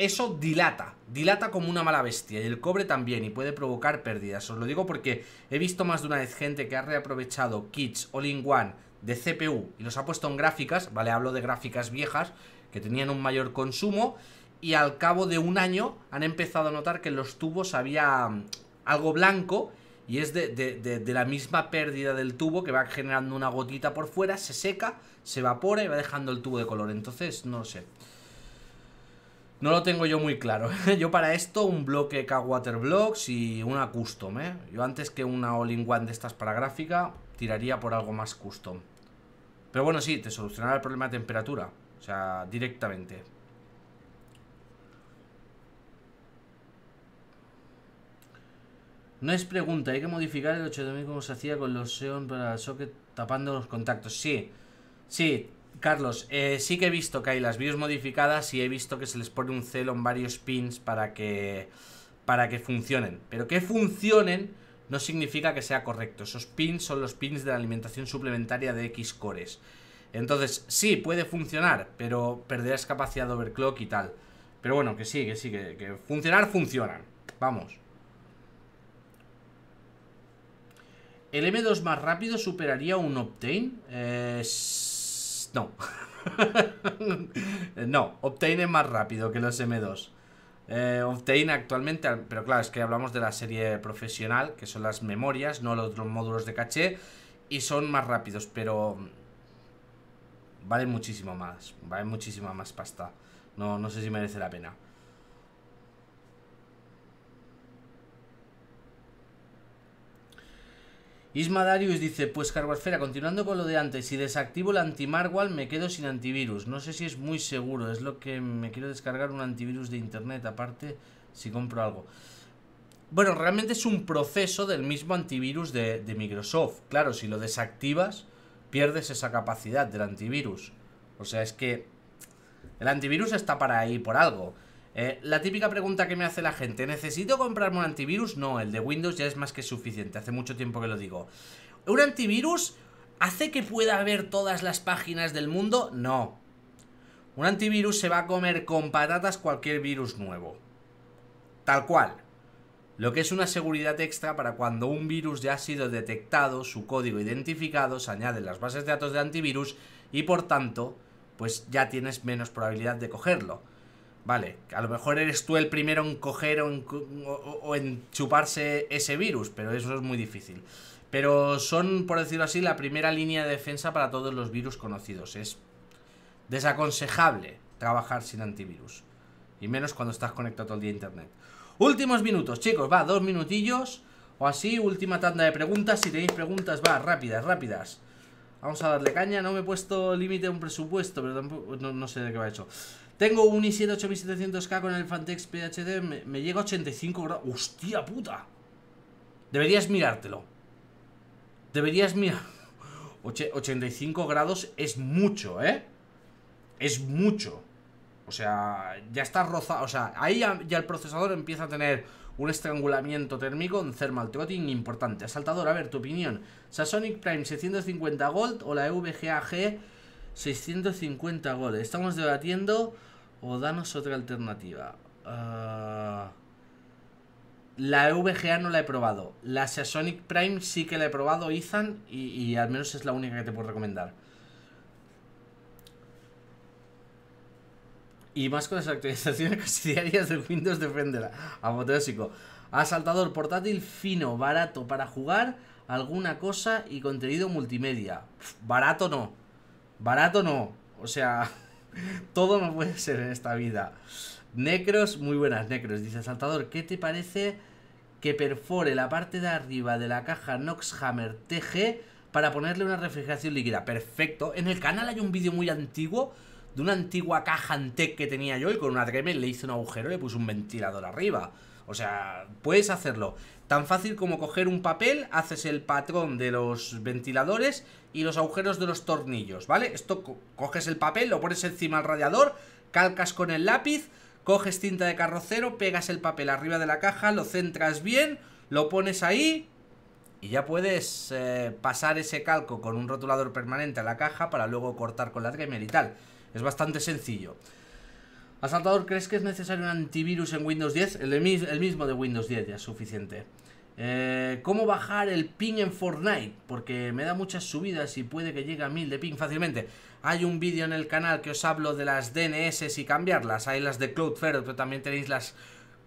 eso dilata, dilata como una mala bestia y el cobre también y puede provocar pérdidas. Os lo digo porque he visto más de una vez gente que ha reaprovechado kits all-in-one de CPU y los ha puesto en gráficas, vale, hablo de gráficas viejas que tenían un mayor consumo y al cabo de un año han empezado a notar que en los tubos había mm, algo blanco y es de, de, la misma pérdida del tubo que va generando una gotita por fuera, se seca, se evapora y va dejando el tubo de color. Entonces, no lo sé. No lo tengo yo muy claro. [LAUGHS] yo para esto un bloque K-Water Blocks y una custom, ¿eh? Yo antes que una all-in-one de estas para gráfica, tiraría por algo más custom. Pero bueno, sí, te solucionará el problema de temperatura. O sea, directamente. No es pregunta, hay que modificar el 8000 como se hacía con los Xeon para el socket tapando los contactos. Sí, sí, Carlos, eh, sí que he visto que hay las BIOS modificadas y he visto que se les pone un celo en varios pins para que, para que funcionen. Pero que funcionen no significa que sea correcto. Esos pins son los pins de la alimentación suplementaria de X cores. Entonces, sí, puede funcionar, pero perderás capacidad de overclock y tal. Pero bueno, que sí, que sí, que, funcionar funcionan. Vamos. ¿El M2 más rápido superaría un obtain Eh, no. [LAUGHS] no, Obtain es más rápido que los M2. Eh, Obtain actualmente, pero claro, es que hablamos de la serie profesional, que son las memorias, no los, módulos de caché, y son más rápidos, pero vale muchísimo más, vale muchísima más pasta. No, no sé si merece la pena. Isma Darius dice, pues Carbosfera, continuando con lo de antes, si desactivo el anti me quedo sin antivirus. No sé si es muy seguro, es lo que me quiero descargar un antivirus de internet aparte si compro algo. Bueno, realmente es un proceso del mismo antivirus de, de Microsoft. Claro, si lo desactivas, pierdes esa capacidad del antivirus. O sea, es que el antivirus está para ahí por algo. Eh, la típica pregunta que me hace la gente, ¿necesito comprarme un antivirus? No, el de Windows ya es más que suficiente, hace mucho tiempo que lo digo. ¿Un antivirus hace que pueda ver todas las páginas del mundo? No. Un antivirus se va a comer con patatas cualquier virus nuevo. Tal cual. Lo que es una seguridad extra para cuando un virus ya ha sido detectado, su código identificado, se en las bases de datos de antivirus y por tanto, pues ya tienes menos probabilidad de cogerlo. Vale, a lo mejor eres tú el primero en coger o en, chuparse ese virus, pero eso es muy difícil. Pero son, por decirlo así, la primera línea de defensa para todos los virus conocidos. Es desaconsejable trabajar sin antivirus. Y menos cuando estás conectado todo el día a internet. Últimos minutos, chicos, va, dos minutillos o así. Última tanda de preguntas. Si tenéis preguntas, va, rápidas, rápidas. Vamos a darle caña. No me he puesto límite a un presupuesto, pero tampoco. No, no sé de qué va hecho. Tengo un i7 8700K con el Fantex PHD, me, llega a 85 grados. ¡Hostia puta! Deberías mirártelo. Deberías mirar. 85 [LAUGHS] grados es mucho, ¿eh? Es mucho. O sea, ya está rozado. O sea, ahí ya, el procesador empieza a tener un estrangulamiento térmico, en thermal trotting importante. Asaltador, a ver, tu opinión. Sasonic Prime 650 Gold o la VGAG 650 Gold. Estamos debatiendo o danos otra alternativa. Ah, la VGA no la he probado. La Seasonic Prime sí que la he probado, Ethan, y, al menos es la única que te puedo recomendar. Y más con las actualizaciones [LAUGHS] casi diarias de Windows Defender. Apoteósico. Asaltador portátil fino, barato para jugar, alguna cosa y contenido multimedia. barato no. Barato no. O sea. [LAUGHS] [LAUGHS] Todo no puede ser en esta vida. Necros, muy buenas, Necros. Dice Saltador, ¿qué te parece que perfore la parte de arriba de la caja Noxhammer TG para ponerle una refrigeración líquida? Perfecto. En el canal hay un vídeo muy antiguo de una antigua caja Antec que tenía yo y con una Dremel le hice un agujero y le puse un ventilador arriba. O sea, puedes hacerlo. Tan fácil como coger un papel, haces el patrón de los ventiladores y los agujeros de los tornillos, ¿vale? Esto coges el papel, lo pones encima al radiador, calcas con el lápiz, coges tinta de carrocero, pegas el papel arriba de la caja, lo centras bien, lo pones ahí y ya puedes eh, pasar ese calco con un rotulador permanente a la caja para luego cortar con la Dremer y tal. Es bastante sencillo. Asaltador, ¿crees que es necesario un antivirus en Windows 10? El, de, el mismo de Windows 10 ya es suficiente. Eh, ¿Cómo bajar el ping en Fortnite? Porque me da muchas subidas y puede que llegue a 1000 de ping fácilmente. Hay un vídeo en el canal que os hablo de las DNS y cambiarlas. Hay las de Cloudflare, pero también tenéis las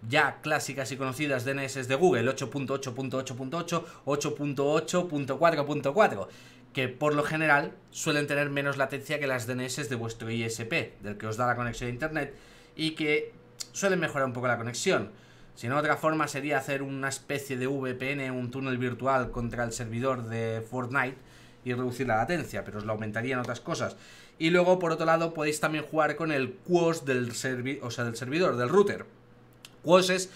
ya clásicas y conocidas DNS de Google, 8.8.8.8, 8.8.4.4 que por lo general suelen tener menos latencia que las DNS de vuestro ISP, del que os da la conexión a internet, y que suelen mejorar un poco la conexión. Si no, otra forma sería hacer una especie de VPN, un túnel virtual contra el servidor de Fortnite y reducir la latencia, pero os lo aumentarían otras cosas. Y luego, por otro lado, podéis también jugar con el QoS del, o sea, del servidor, del router. QoS es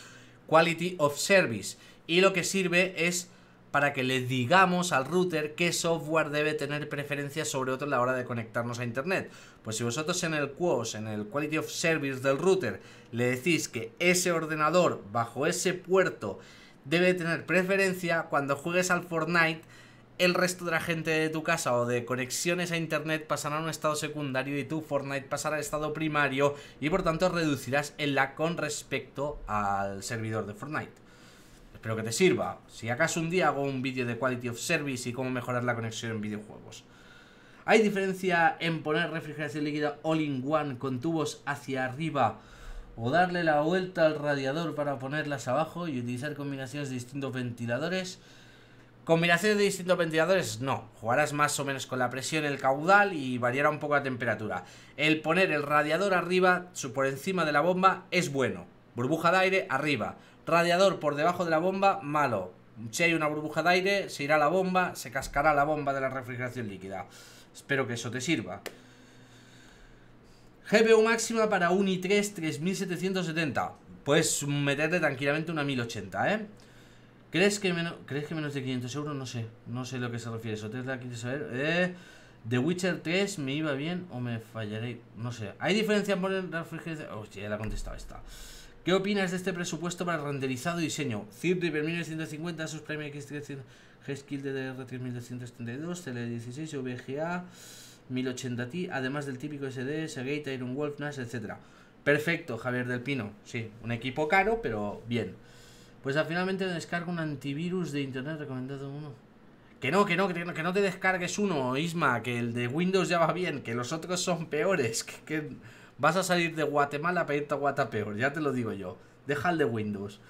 Quality of Service, y lo que sirve es para que le digamos al router qué software debe tener preferencia sobre otro a la hora de conectarnos a internet. Pues si vosotros en el QoS, en el Quality of Service del router, le decís que ese ordenador bajo ese puerto debe tener preferencia, cuando juegues al Fortnite, el resto de la gente de tu casa o de conexiones a internet pasará a un estado secundario y tu Fortnite pasará al estado primario y por tanto reducirás el lag con respecto al servidor de Fortnite. Pero que te sirva. Si acaso un día hago un vídeo de Quality of Service y cómo mejorar la conexión en videojuegos. ¿Hay diferencia en poner refrigeración líquida all-in-one con tubos hacia arriba o darle la vuelta al radiador para ponerlas abajo y utilizar combinaciones de distintos ventiladores? Combinaciones de distintos ventiladores, no. Jugarás más o menos con la presión, el caudal y variará un poco la temperatura. El poner el radiador arriba, por encima de la bomba, es bueno. Burbuja de aire arriba. Radiador por debajo de la bomba, malo. Si hay una burbuja de aire, se irá la bomba, se cascará la bomba de la refrigeración líquida. Espero que eso te sirva. GPU máxima para un i3 3770. Puedes meterte tranquilamente una 1080, ¿eh? ¿Crees que, menos de 500 euros? No sé. No sé a lo que se refiere eso. la saber. Eh, ¿The Witcher 3 me iba bien o me fallaré? No sé. ¿Hay diferencia por el refrigeración? Hostia, ya la he contestado esta. ¿Qué opinas de este presupuesto para renderizado y diseño? Zip de 1950, sus Prime X300, G-Skill DDR CL16, VGA 1080 t además del típico SD, Seagate, Iron Wolf, NAS, etc. Perfecto, Javier del Pino. Sí, un equipo caro, pero bien. Pues al finalmente descargo un antivirus de internet recomendado uno. Que no, que no, que no, te descargues uno, Isma, que el de Windows ya va bien, que los otros son peores, [LAUGHS] que... Vas a salir de Guatemala a pedirte a Guatapeor, ya te lo digo yo. Deja el de Windows.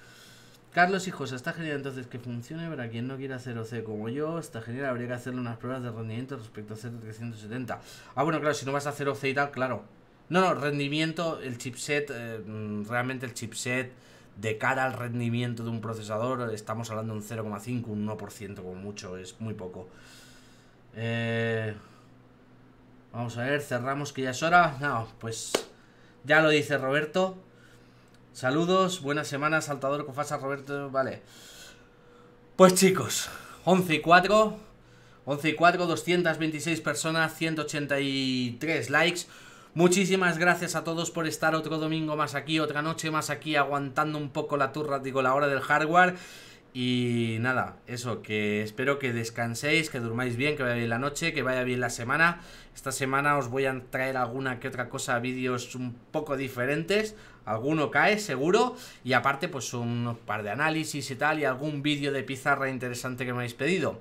Carlos y José, está genial entonces que funcione para quien no quiera hacer OC como yo, está genial, habría que hacerle unas pruebas de rendimiento respecto a 370 Ah, bueno, claro, si no vas a hacer OC y tal, claro. No, no, rendimiento, el chipset, eh, mm, realmente el chipset de cara al rendimiento de un procesador, estamos hablando de un 0,5, un 1% como mucho, es muy poco. Eh... Vamos a ver, cerramos que ya es hora. No, pues ya lo dice Roberto. Saludos, buenas semanas, saltador con Roberto. Vale. Pues chicos, 11 y 4. 11 y 4, 226 personas, 183 likes. Muchísimas gracias a todos por estar otro domingo más aquí, otra noche más aquí, aguantando un poco la turra, digo, la hora del hardware. Y nada, eso, que espero que descanséis, que durmáis bien, que vaya bien la noche, que vaya bien la semana. Esta semana os voy a traer alguna que otra cosa, vídeos un poco diferentes. Alguno cae, seguro. Y aparte, pues un par de análisis y tal, y algún vídeo de pizarra interesante que me habéis pedido.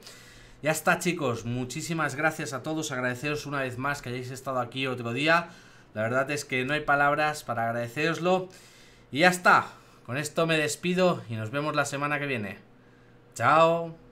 Ya está, chicos. Muchísimas gracias a todos. Agradeceros una vez más que hayáis estado aquí otro día. La verdad es que no hay palabras para agradeceroslo. Y ya está. Con esto me despido y nos vemos la semana que viene. Chao.